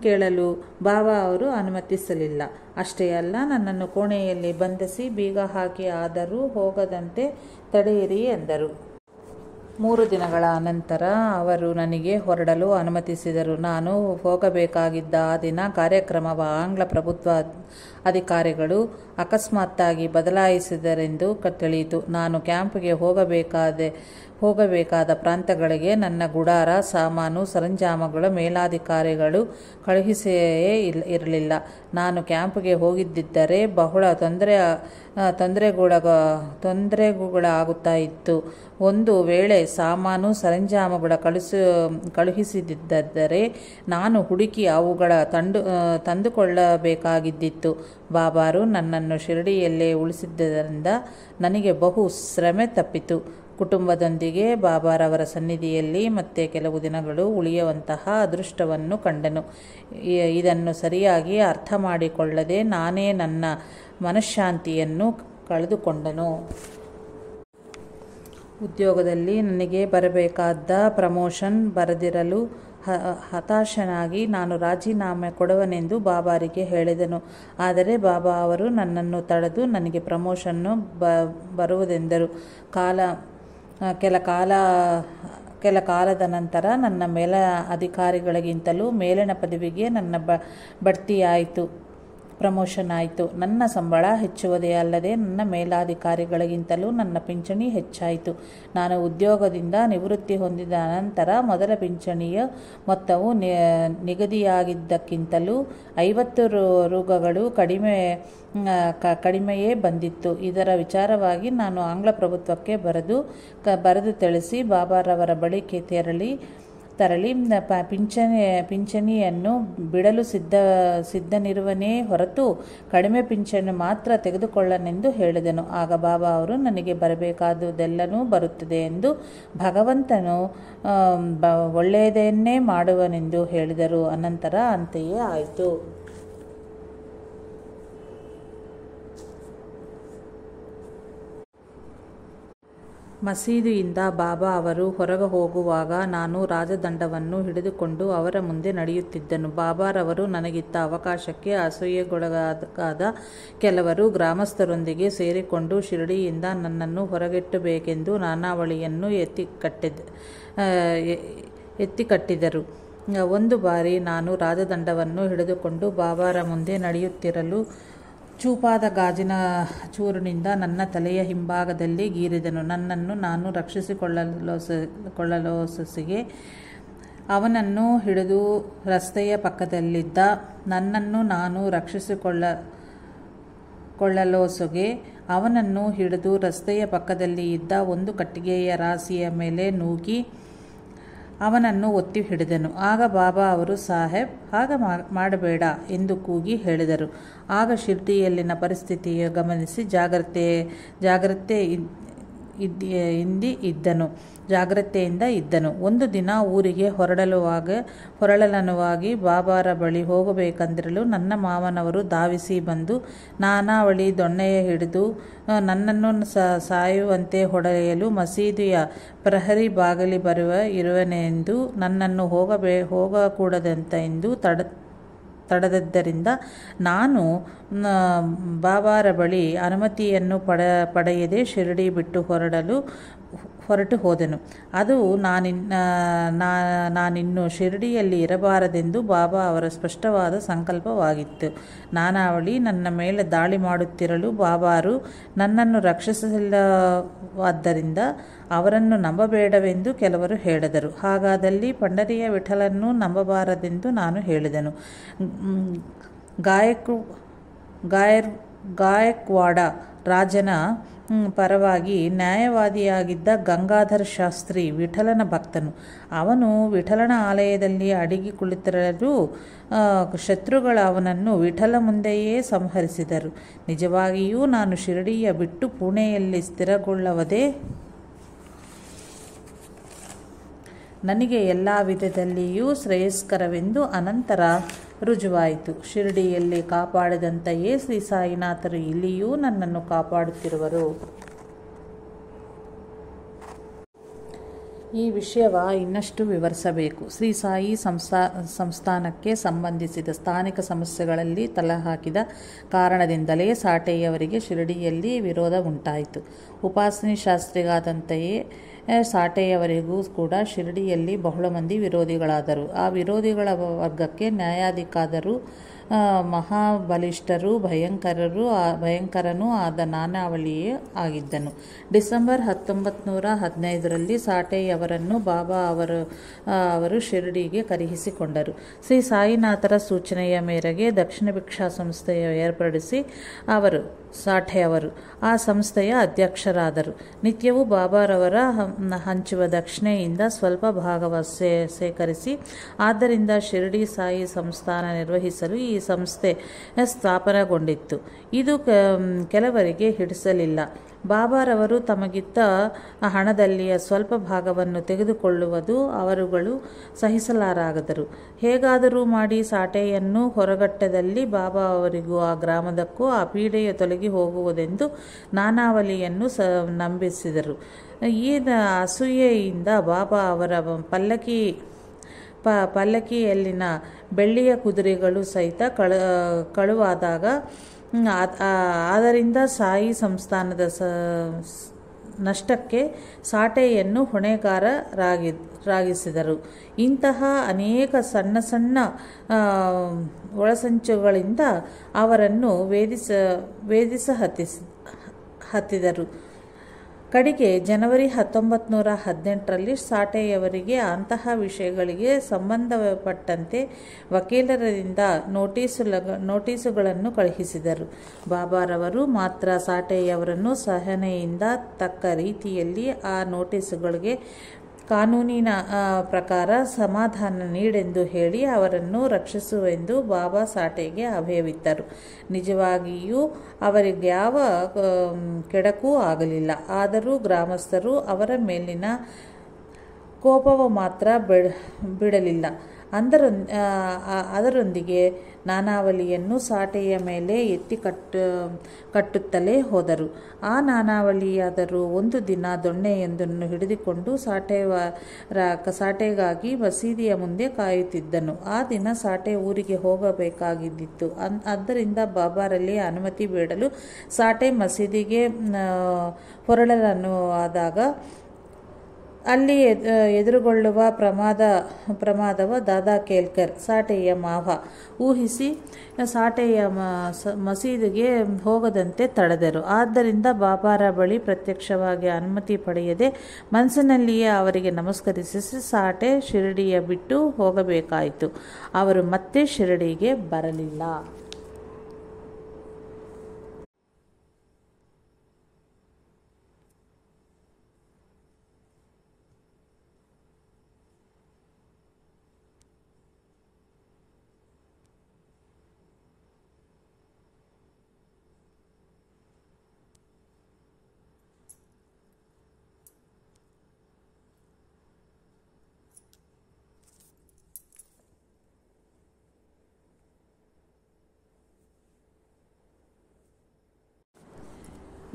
ಕೇಳಲು ಬಾಬಾ ಅವರು ಅನುಮತಿಸಲಿಲ್ಲ ಅಷ್ಟೇ ಅಲ್ಲ ನನ್ನನ್ನು ಕೋಣೆಯಲ್ಲಿ ಬಂಧಿಸಿ ಬೀಗ ಹಾಕಿ ಆದರೂ ಹೋಗದಂತೆ ತಡೆಯಿರಿ ಎಂದರು ಮೂರು ದಿನಗಳ ಅನಂತರ ಅವರು ನನಗೆ ಹೊರಡಲು ಅನುಮತಿಸಿದರು ನಾನು ಹೋಗಬೇಕಾಗಿದ್ದ ಆ ದಿನ ಕಾರ್ಯಕ್ರಮವ ಆಂಗ್ಲ ಪ್ರಭುತ್ವ ಅಧಿಕಾರಿಗಳು ಅಕಸ್ಮಾತ್ತಾಗಿ ಬದಲಾಯಿಸಿದರೆಂದು ತಿಳಿಯಿತು ನಾನು ಕ್ಯಾಂಪ್ಗೆ ಹೋಗಬೇಕಾದ ಹೋಗಬೇಕಾದ ಪ್ರಾಂತಗಳಿಗೆ ನನ್ನ ಗುಡಾರ ಸಾಮಾನು ಸರಂಜಾಮಗಳ ಮೇಲಾಧಿಕಾರಿಗಳು ಕಳುಹಿಸೆಯೇ ಇರಲಿಲ್ಲ ನಾನು ಕ್ಯಾಂಪ್ಗೆ ಹೋಗಿದ್ದಿದ್ದರೆ ಬಹಳ ತೊಂದರೆ ತೊಂದರೆಗೊಳಗ ತೊಂದರೆಗಳಾಗುತ್ತಾ ಇತ್ತು ಒಂದು ವೇಳೆ ಸಾಮಾನು ಸರಂಜಾಮಗಳ ಕಳಿಸು ಕಳುಹಿಸಿದ್ದರೆ ನಾನು ಹುಡುಕಿ ಅವುಗಳ ತಂಡು ತಂದುಕೊಳ್ಳಬೇಕಾಗಿದ್ದಿತ್ತು ಬಾಬಾರು ನನ್ನನ್ನು ಶಿರಡಿಯಲ್ಲೇ ಉಳಿಸಿದ್ದರಿಂದ ನನಗೆ ಬಹು ಶ್ರಮೆ ತಪ್ಪಿತು ಕುಟುಂಬದೊಂದಿಗೆ ಬಾಬಾರವರ ಸನ್ನಿಧಿಯಲ್ಲಿ ಮತ್ತೆ ಕೆಲವು ದಿನಗಳು ಉಳಿಯುವಂತಹ ಅದೃಷ್ಟವನ್ನು ಕಂಡನು ಇದನ್ನು ಸರಿಯಾಗಿ ಅರ್ಥ ಮಾಡಿಕೊಳ್ಳದೆ ನಾನೇ ನನ್ನ ಮನಃಶಾಂತಿಯನ್ನು ಕಳೆದುಕೊಂಡನು ಉದ್ಯೋಗದಲ್ಲಿ ನನಗೆ ಬರಬೇಕಾದ ಪ್ರಮೋಷನ್ ಬರೆದಿರಲು ಹತಾಶನಾಗಿ ನಾನು ರಾಜೀನಾಮೆ ಕೊಡುವನೆಂದು ಬಾಬಾರಿಗೆ ಹೇಳಿದನು ಆದರೆ ಬಾಬಾ ಅವರು ನನ್ನನ್ನು ತಡೆದು ನನಗೆ ಪ್ರಮೋಷನ್ನು ಬ ಬರುವುದೆಂದರು ಕಾಲ ಕೆಲ ಕಾಲ ಕೆಲ ಕಾಲದ ನಂತರ ನನ್ನ ಮೇಲ ಅಧಿಕಾರಿಗಳಿಗಿಂತಲೂ ಮೇಲಿನ ಪದವಿಗೆ ನನ್ನ ಬ ಬಡ್ತಿಯಾಯಿತು ಪ್ರಮೋಷನ್ ಆಯಿತು ನನ್ನ ಸಂಬಳ ಹೆಚ್ಚುವುದೇ ಅಲ್ಲದೆ ನನ್ನ ಮೇಲಾಧಿಕಾರಿಗಳಿಗಿಂತಲೂ ನನ್ನ ಪಿಂಚಣಿ ಹೆಚ್ಚಾಯಿತು ನಾನು ಉದ್ಯೋಗದಿಂದ ನಿವೃತ್ತಿ ಹೊಂದಿದ ನಂತರ ಮೊದಲ ಪಿಂಚಣಿಯ ಮೊತ್ತವು ನಿಗದಿಯಾಗಿದ್ದಕ್ಕಿಂತಲೂ ಐವತ್ತು ರೂಗಗಳು ಕಡಿಮೆ ಕಡಿಮೆಯೇ ಬಂದಿತ್ತು ಇದರ ವಿಚಾರವಾಗಿ ನಾನು ಆಂಗ್ಲ ಪ್ರಭುತ್ವಕ್ಕೆ ಬರೆದು ಕ ಬರೆದು ತಿಳಿಸಿ ಬಾಬಾರವರ ಬಳಿಕೆ ತೆರಳಿ ತರಲಿ ಪಿಂಚಣಿ ಪಿಂಚಣಿಯನ್ನು ಬಿಡಲು ಸಿದ್ಧ ಸಿದ್ಧನಿರುವನೇ ಹೊರತು ಕಡಿಮೆ ಪಿಂಚಣಿ ಮಾತ್ರ ತೆಗೆದುಕೊಳ್ಳನೆಂದು ಹೇಳಿದನು ಆಗ ಬಾಬಾ ಅವರು ನನಗೆ ಬರಬೇಕಾದುದೆಲ್ಲನೂ ಬರುತ್ತದೆ ಎಂದು ಭಗವಂತನು ಬ ಒಳ್ಳೆಯದನ್ನೇ ಮಾಡುವನೆಂದು ಹೇಳಿದರು ಅನಂತರ ಅಂತೆಯೇ ಆಯಿತು ಮಸೀದಿಯಿಂದ ಬಾಬಾ ಅವರು ಹೊರಗೆ ಹೋಗುವಾಗ ನಾನು ರಾಜದಂಡವನ್ನು ಹಿಡಿದುಕೊಂಡು ಅವರ ಮುಂದೆ ನಡೆಯುತ್ತಿದ್ದನು ಬಾಬಾರವರು ನನಗಿತ್ತ ಅವಕಾಶಕ್ಕೆ ಅಸೂಯೆಗೊಳಗಾದ ಕೆಲವರು ಗ್ರಾಮಸ್ಥರೊಂದಿಗೆ ಸೇರಿಕೊಂಡು ಶಿರಡಿಯಿಂದ ನನ್ನನ್ನು ಹೊರಗೆಟ್ಟಬೇಕೆಂದು ನಾನಾವಳಿಯನ್ನು ಎತ್ತಿ ಕಟ್ಟಿದ ಎತ್ತಿಕಟ್ಟಿದರು ಒಂದು ಬಾರಿ ನಾನು ರಾಜದಂಡವನ್ನು ಹಿಡಿದುಕೊಂಡು ಬಾಬಾರ ಮುಂದೆ ನಡೆಯುತ್ತಿರಲು ಚೂಪಾದ ಗಾಜಿನ ಚೂರಿನಿಂದ ನನ್ನ ತಲೆಯ ಹಿಂಭಾಗದಲ್ಲಿ ಗೀರಿದನು ನನ್ನನ್ನು ನಾನು ರಕ್ಷಿಸಿಕೊಳ್ಳಲೋಸಿಗೆ ಅವನನ್ನು ಹಿಡಿದು ರಸ್ತೆಯ ಪಕ್ಕದಲ್ಲಿದ್ದ ನನ್ನನ್ನು ನಾನು ರಕ್ಷಿಸಿಕೊಳ್ಳ ಕೊಳ್ಳಲೋಸುಗೆ ಅವನನ್ನು ಹಿಡಿದು ರಸ್ತೆಯ ಪಕ್ಕದಲ್ಲಿ ಇದ್ದ ಒಂದು ಕಟ್ಟಿಗೆಯ ರಾಸಿಯ ಮೇಲೆ ನೂಗಿ ಅವನನ್ನು ಒತ್ತಿ ಹಿಡಿದನು ಆಗ ಬಾಬಾ ಅವರು ಸಾಹೇಬ್ ಹಾಗ ಮಾಡಬೇಡ ಎಂದು ಕೂಗಿ ಹೇಳಿದರು ಆಗ ಶಿರ್ಡಿಯಲ್ಲಿನ ಪರಿಸ್ಥಿತಿಯ ಗಮನಿಸಿ ಜಾಗ್ರತೆ ಜಾಗ್ರತೆ ಇಂದಿ ಇದ್ದನು ಜಾಗ್ರತೆಯಿಂದ ಇದ್ದನು ಒಂದು ದಿನ ಊರಿಗೆ ಹೊರಡಲುವಾಗ ಹೊರಳಲನುವಾಗಿ ಬಾಬಾರ ಬಳಿ ಹೋಗಬೇಕೆಂದಿರಲು ನನ್ನ ಮಾವನವರು ಧಾವಿಸಿ ಬಂದು ನಾನಾ ಬಳಿ ದೊಣ್ಣೆಯ ಹಿಡಿದು ನನ್ನನ್ನು ಸಾಯುವಂತೆ ಹೊಡೆಯಲು ಮಸೀದಿಯ ಪ್ರಹರಿ ಬಾಗಿಲಿ ಬರುವ ಇರುವನೆಂದು ನನ್ನನ್ನು ಹೋಗಬೇ ಹೋಗಕೂಡದಂತ ಎಂದು ತಡ ತಡೆದದ್ದರಿಂದ ನಾನು ಬಾಬಾರ ಬಳಿ ಅನುಮತಿಯನ್ನು ಪಡ ಪಡೆಯದೆ ಶಿರಡಿ ಬಿಟ್ಟು ಹೊರಡಲು ಹೊರಟು ಹೋದೆನು ಅದು ನಾನಿನ್ನ ನಾನಿನ್ನು ಶಿರಡಿಯಲ್ಲಿ ಇರಬಾರದೆಂದು ಬಾಬಾ ಅವರ ಸ್ಪಷ್ಟವಾದ ಸಂಕಲ್ಪವಾಗಿತ್ತು ನಾನಾವಳಿ ನನ್ನ ಮೇಲೆ ದಾಳಿ ಮಾಡುತ್ತಿರಲು ಬಾಬಾರು ನನ್ನನ್ನು ರಕ್ಷಿಸಲಿಲ್ಲವಾದ್ದರಿಂದ ಅವರನ್ನು ನಂಬಬೇಡವೆಂದು ಕೆಲವರು ಹೇಳಿದರು ಹಾಗಾದಲ್ಲಿ ಪಂಡರಿಯ ವಿಠಲನ್ನು ನಂಬಬಾರದೆಂದು ನಾನು ಹೇಳಿದೆನು ಗಾಯಕ್ ಗಾಯರ್ ಗಾಯಕ್ವಾಡ ರಾಜನ ಪರವಾಗಿ ನ್ಯಾಯವಾದಿಯಾಗಿದ್ದ ಗಂಗಾಧರ ಶಾಸ್ತ್ರಿ ವಿಠಲನ ಭಕ್ತನು ಅವನು ವಿಠಲನ ಆಲಯದಲ್ಲಿ ಅಡಗಿ ಕುಳಿತರೂ ಶತ್ರುಗಳು ಅವನನ್ನು ವಿಠಲ ಮುಂದೆಯೇ ಸಂಹರಿಸಿದರು ನಿಜವಾಗಿಯೂ ನಾನು ಶಿರಡಿಯ ಬಿಟ್ಟು ಪುಣೆಯಲ್ಲಿ ಸ್ಥಿರಗೊಳ್ಳವದೆ ನನಗೆ ಎಲ್ಲ ವಿಧದಲ್ಲಿಯೂ ಶ್ರೇಯಸ್ಕರವೆಂದು ಅನಂತರ ರುಜುವಾಯಿತು ಶಿರಡಿಯಲ್ಲಿ ಕಾಪಾಡಿದಂತೆಯೇ ಶ್ರೀ ಸಾಯಿನಾಥರು ಇಲ್ಲಿಯೂ ನನ್ನನ್ನು ಕಾಪಾಡುತ್ತಿರುವರು ಈ ವಿಷಯವ ಇನ್ನಷ್ಟು ವಿವರಿಸಬೇಕು ಶ್ರೀ ಸಾಯಿ ಸಂಸ್ಥಾ ಸಂಸ್ಥಾನಕ್ಕೆ ಸಂಬಂಧಿಸಿದ ಸ್ಥಾನಿಕ ಸಮಸ್ಯೆಗಳಲ್ಲಿ ತಲೆಹಾಕಿದ ಕಾರಣದಿಂದಲೇ ಸಾಟೆಯವರಿಗೆ ಶಿರಡಿಯಲ್ಲಿ ವಿರೋಧ ಉಂಟಾಯಿತು ಉಪಾಸನೆ ಶಾಸ್ತ್ರಿಗಾದಂತೆಯೇ ಸಾಟೆಯವರೆಗೂ ಕೂಡ ಶಿರಡಿಯಲ್ಲಿ ಬಹಳ ಮಂದಿ ವಿರೋಧಿಗಳಾದರು ಆ ವಿರೋಧಿಗಳ ವರ್ಗಕ್ಕೆ ನ್ಯಾಯಾಧಿಕಾದರು ಮಹಾಬಲಿಷ್ಠರು ಭಯಂಕರರು ಭಯಂಕರನೂ ಆದ ನಾನಾವಳಿಯೇ ಆಗಿದ್ದನು ಡಿಸೆಂಬರ್ ಹತ್ತೊಂಬತ್ತು ನೂರ ಹದಿನೈದರಲ್ಲಿ ಸಾಟೆಯವರನ್ನು ಬಾಬಾ ಅವರು ಅವರು ಶಿರಡಿಗೆ ಕರೆಹಿಸಿಕೊಂಡರು ಶ್ರೀ ಸಾಯಿನಾಥರ ಸೂಚನೆಯ ಮೇರೆಗೆ ದಕ್ಷಿಣ ಭಿಕ್ಷಾ ಸಂಸ್ಥೆಯ ಏರ್ಪಡಿಸಿ ಅವರು ಸಾಠೆ ಅವರು ಆ ಸಂಸ್ಥೆಯ ಅಧ್ಯಕ್ಷರಾದರು ನಿತ್ಯವೂ ಬಾಬಾರವರ ಹಂಚುವ ದಕ್ಷಿಣೆಯಿಂದ ಸ್ವಲ್ಪ ಭಾಗವ ಸೇ ಸೇಕರಿಸಿ ಆದ್ದರಿಂದ ಶಿರಡಿ ಸಾಯಿ ಸಂಸ್ಥಾನ ನಿರ್ವಹಿಸಲು ಈ ಸಂಸ್ಥೆ ಸ್ಥಾಪನೆಗೊಂಡಿತ್ತು ಇದು ಕೆಲವರಿಗೆ ಹಿಡಿಸಲಿಲ್ಲ ಬಾಬಾರವರು ತಮಗಿತ್ತ ಹಣದಲ್ಲಿಯ ಸ್ವಲ್ಪ ಭಾಗವನ್ನು ತೆಗೆದುಕೊಳ್ಳುವುದು ಅವರುಗಳು ಸಹಿಸಲಾರಾಗದರು ಹೇಗಾದರೂ ಮಾಡಿ ಸಾಟೆಯನ್ನು ಹೊರಗಟ್ಟದಲ್ಲಿ ಬಾಬಾ ಅವರಿಗೂ ಆ ಗ್ರಾಮದಕ್ಕೂ ಆ ಪೀಡೆಯ ತೊಲಗಿ ಹೋಗುವುದೆಂದು ನಾನಾವಲಿಯನ್ನು ಸ ನಂಬಿಸಿದರು ಈ ಅಸೂಯೆಯಿಂದ ಬಾಬಾ ಅವರ ಪಲ್ಲಕ್ಕಿ ಪ ಪಲ್ಲಕ್ಕಿಯಲ್ಲಿನ ಬೆಳ್ಳಿಯ ಕುದುರೆಗಳು ಸಹಿತ ಕಳ ಕಳುವಾದಾಗ ಆದ್ದರಿಂದ ಸಾಯಿ ಸಂಸ್ಥಾನದ ಸ ನಷ್ಟಕ್ಕೆ ಸಾಟೆಯನ್ನು ಹೊಣೆಗಾರರಾಗಿ ರಾಗಿಸಿದರು ಇಂತಹ ಅನೇಕ ಸಣ್ಣ ಸಣ್ಣ ಒಳಸಂಚುಗಳಿಂದ ಅವರನ್ನು ವೇದಿಸ ವೇದಿಸ ಹತ್ತಿಸ ಹತ್ತಿದರು ಕಡೆಗೆ ಜನವರಿ ಹತ್ತೊಂಬತ್ತು ನೂರ ಹದಿನೆಂಟರಲ್ಲಿ ಸಾಟೆಯವರಿಗೆ ಅಂತಹ ವಿಷಯಗಳಿಗೆ ಸಂಬಂಧಪಟ್ಟಂತೆ ವಕೀಲರಿಂದ ಲಗ ನೋಟಿಸುಗಳನ್ನು ಕಳುಹಿಸಿದರು ಬಾಬಾರವರು ಮಾತ್ರ ಸಾಟೆಯವರನ್ನು ಸಹನೆಯಿಂದ ತಕ್ಕ ರೀತಿಯಲ್ಲಿ ಆ ನೋಟಿಸುಗಳಿಗೆ ಕಾನೂನಿನ ಪ್ರಕಾರ ಸಮಾಧಾನ ನೀಡೆಂದು ಹೇಳಿ ಅವರನ್ನು ರಕ್ಷಿಸುವೆಂದು ಬಾಬಾ ಸಾಟೆಗೆ ಅಭಯವಿತ್ತರು ನಿಜವಾಗಿಯೂ ಅವರಿಗೆ ಯಾವ ಕೆಡಕು ಆಗಲಿಲ್ಲ ಆದರೂ ಗ್ರಾಮಸ್ಥರು ಅವರ ಮೇಲಿನ ಕೋಪವ ಮಾತ್ರ ಬಿಡಲಿಲ್ಲ ಅಂದರೊ ಅದರೊಂದಿಗೆ ನಾನಾವಲಿಯನ್ನು ಸಾಟೆಯ ಮೇಲೆ ಎತ್ತಿ ಕಟ್ಟು ಕಟ್ಟುತ್ತಲೇ ಹೋದರು ಆ ನಾನಾವಲಿಯಾದರೂ ಒಂದು ದಿನ ದೊಣ್ಣೆಯೊಂದನ್ನು ಹಿಡಿದುಕೊಂಡು ಸಾಟೆವ ಸಾಟೆಗಾಗಿ ಮಸೀದಿಯ ಮುಂದೆ ಕಾಯುತ್ತಿದ್ದನು ಆ ದಿನ ಸಾಟೆ ಊರಿಗೆ ಹೋಗಬೇಕಾಗಿದ್ದಿತ್ತು ಅನ್ ಆದ್ದರಿಂದ ಬಾಬಾರಲ್ಲಿ ಅನುಮತಿ ಬೇಡಲು ಸಾಟೆ ಮಸೀದಿಗೆ ಆದಾಗ ಅಲ್ಲಿ ಎದುರುಗೊಳ್ಳುವ ಪ್ರಮಾದ ಪ್ರಮಾದವ ದಾದಾ ಕೇಲ್ಕರ್ ಸಾಟೆಯ ಮಾವ ಊಹಿಸಿ ಸಾಟೆಯ ಮಸೀದಿಗೆ ಹೋಗದಂತೆ ತಡೆದರು ಆದ್ದರಿಂದ ಬಾಬಾರ ಬಳಿ ಪ್ರತ್ಯಕ್ಷವಾಗಿ ಅನುಮತಿ ಪಡೆಯದೆ ಮನಸ್ಸಿನಲ್ಲಿಯೇ ಅವರಿಗೆ ನಮಸ್ಕರಿಸಿ ಸಾಟೆ ಶಿರಡಿಯ ಬಿಟ್ಟು ಹೋಗಬೇಕಾಯಿತು ಅವರು ಮತ್ತೆ ಶಿರಡಿಗೆ ಬರಲಿಲ್ಲ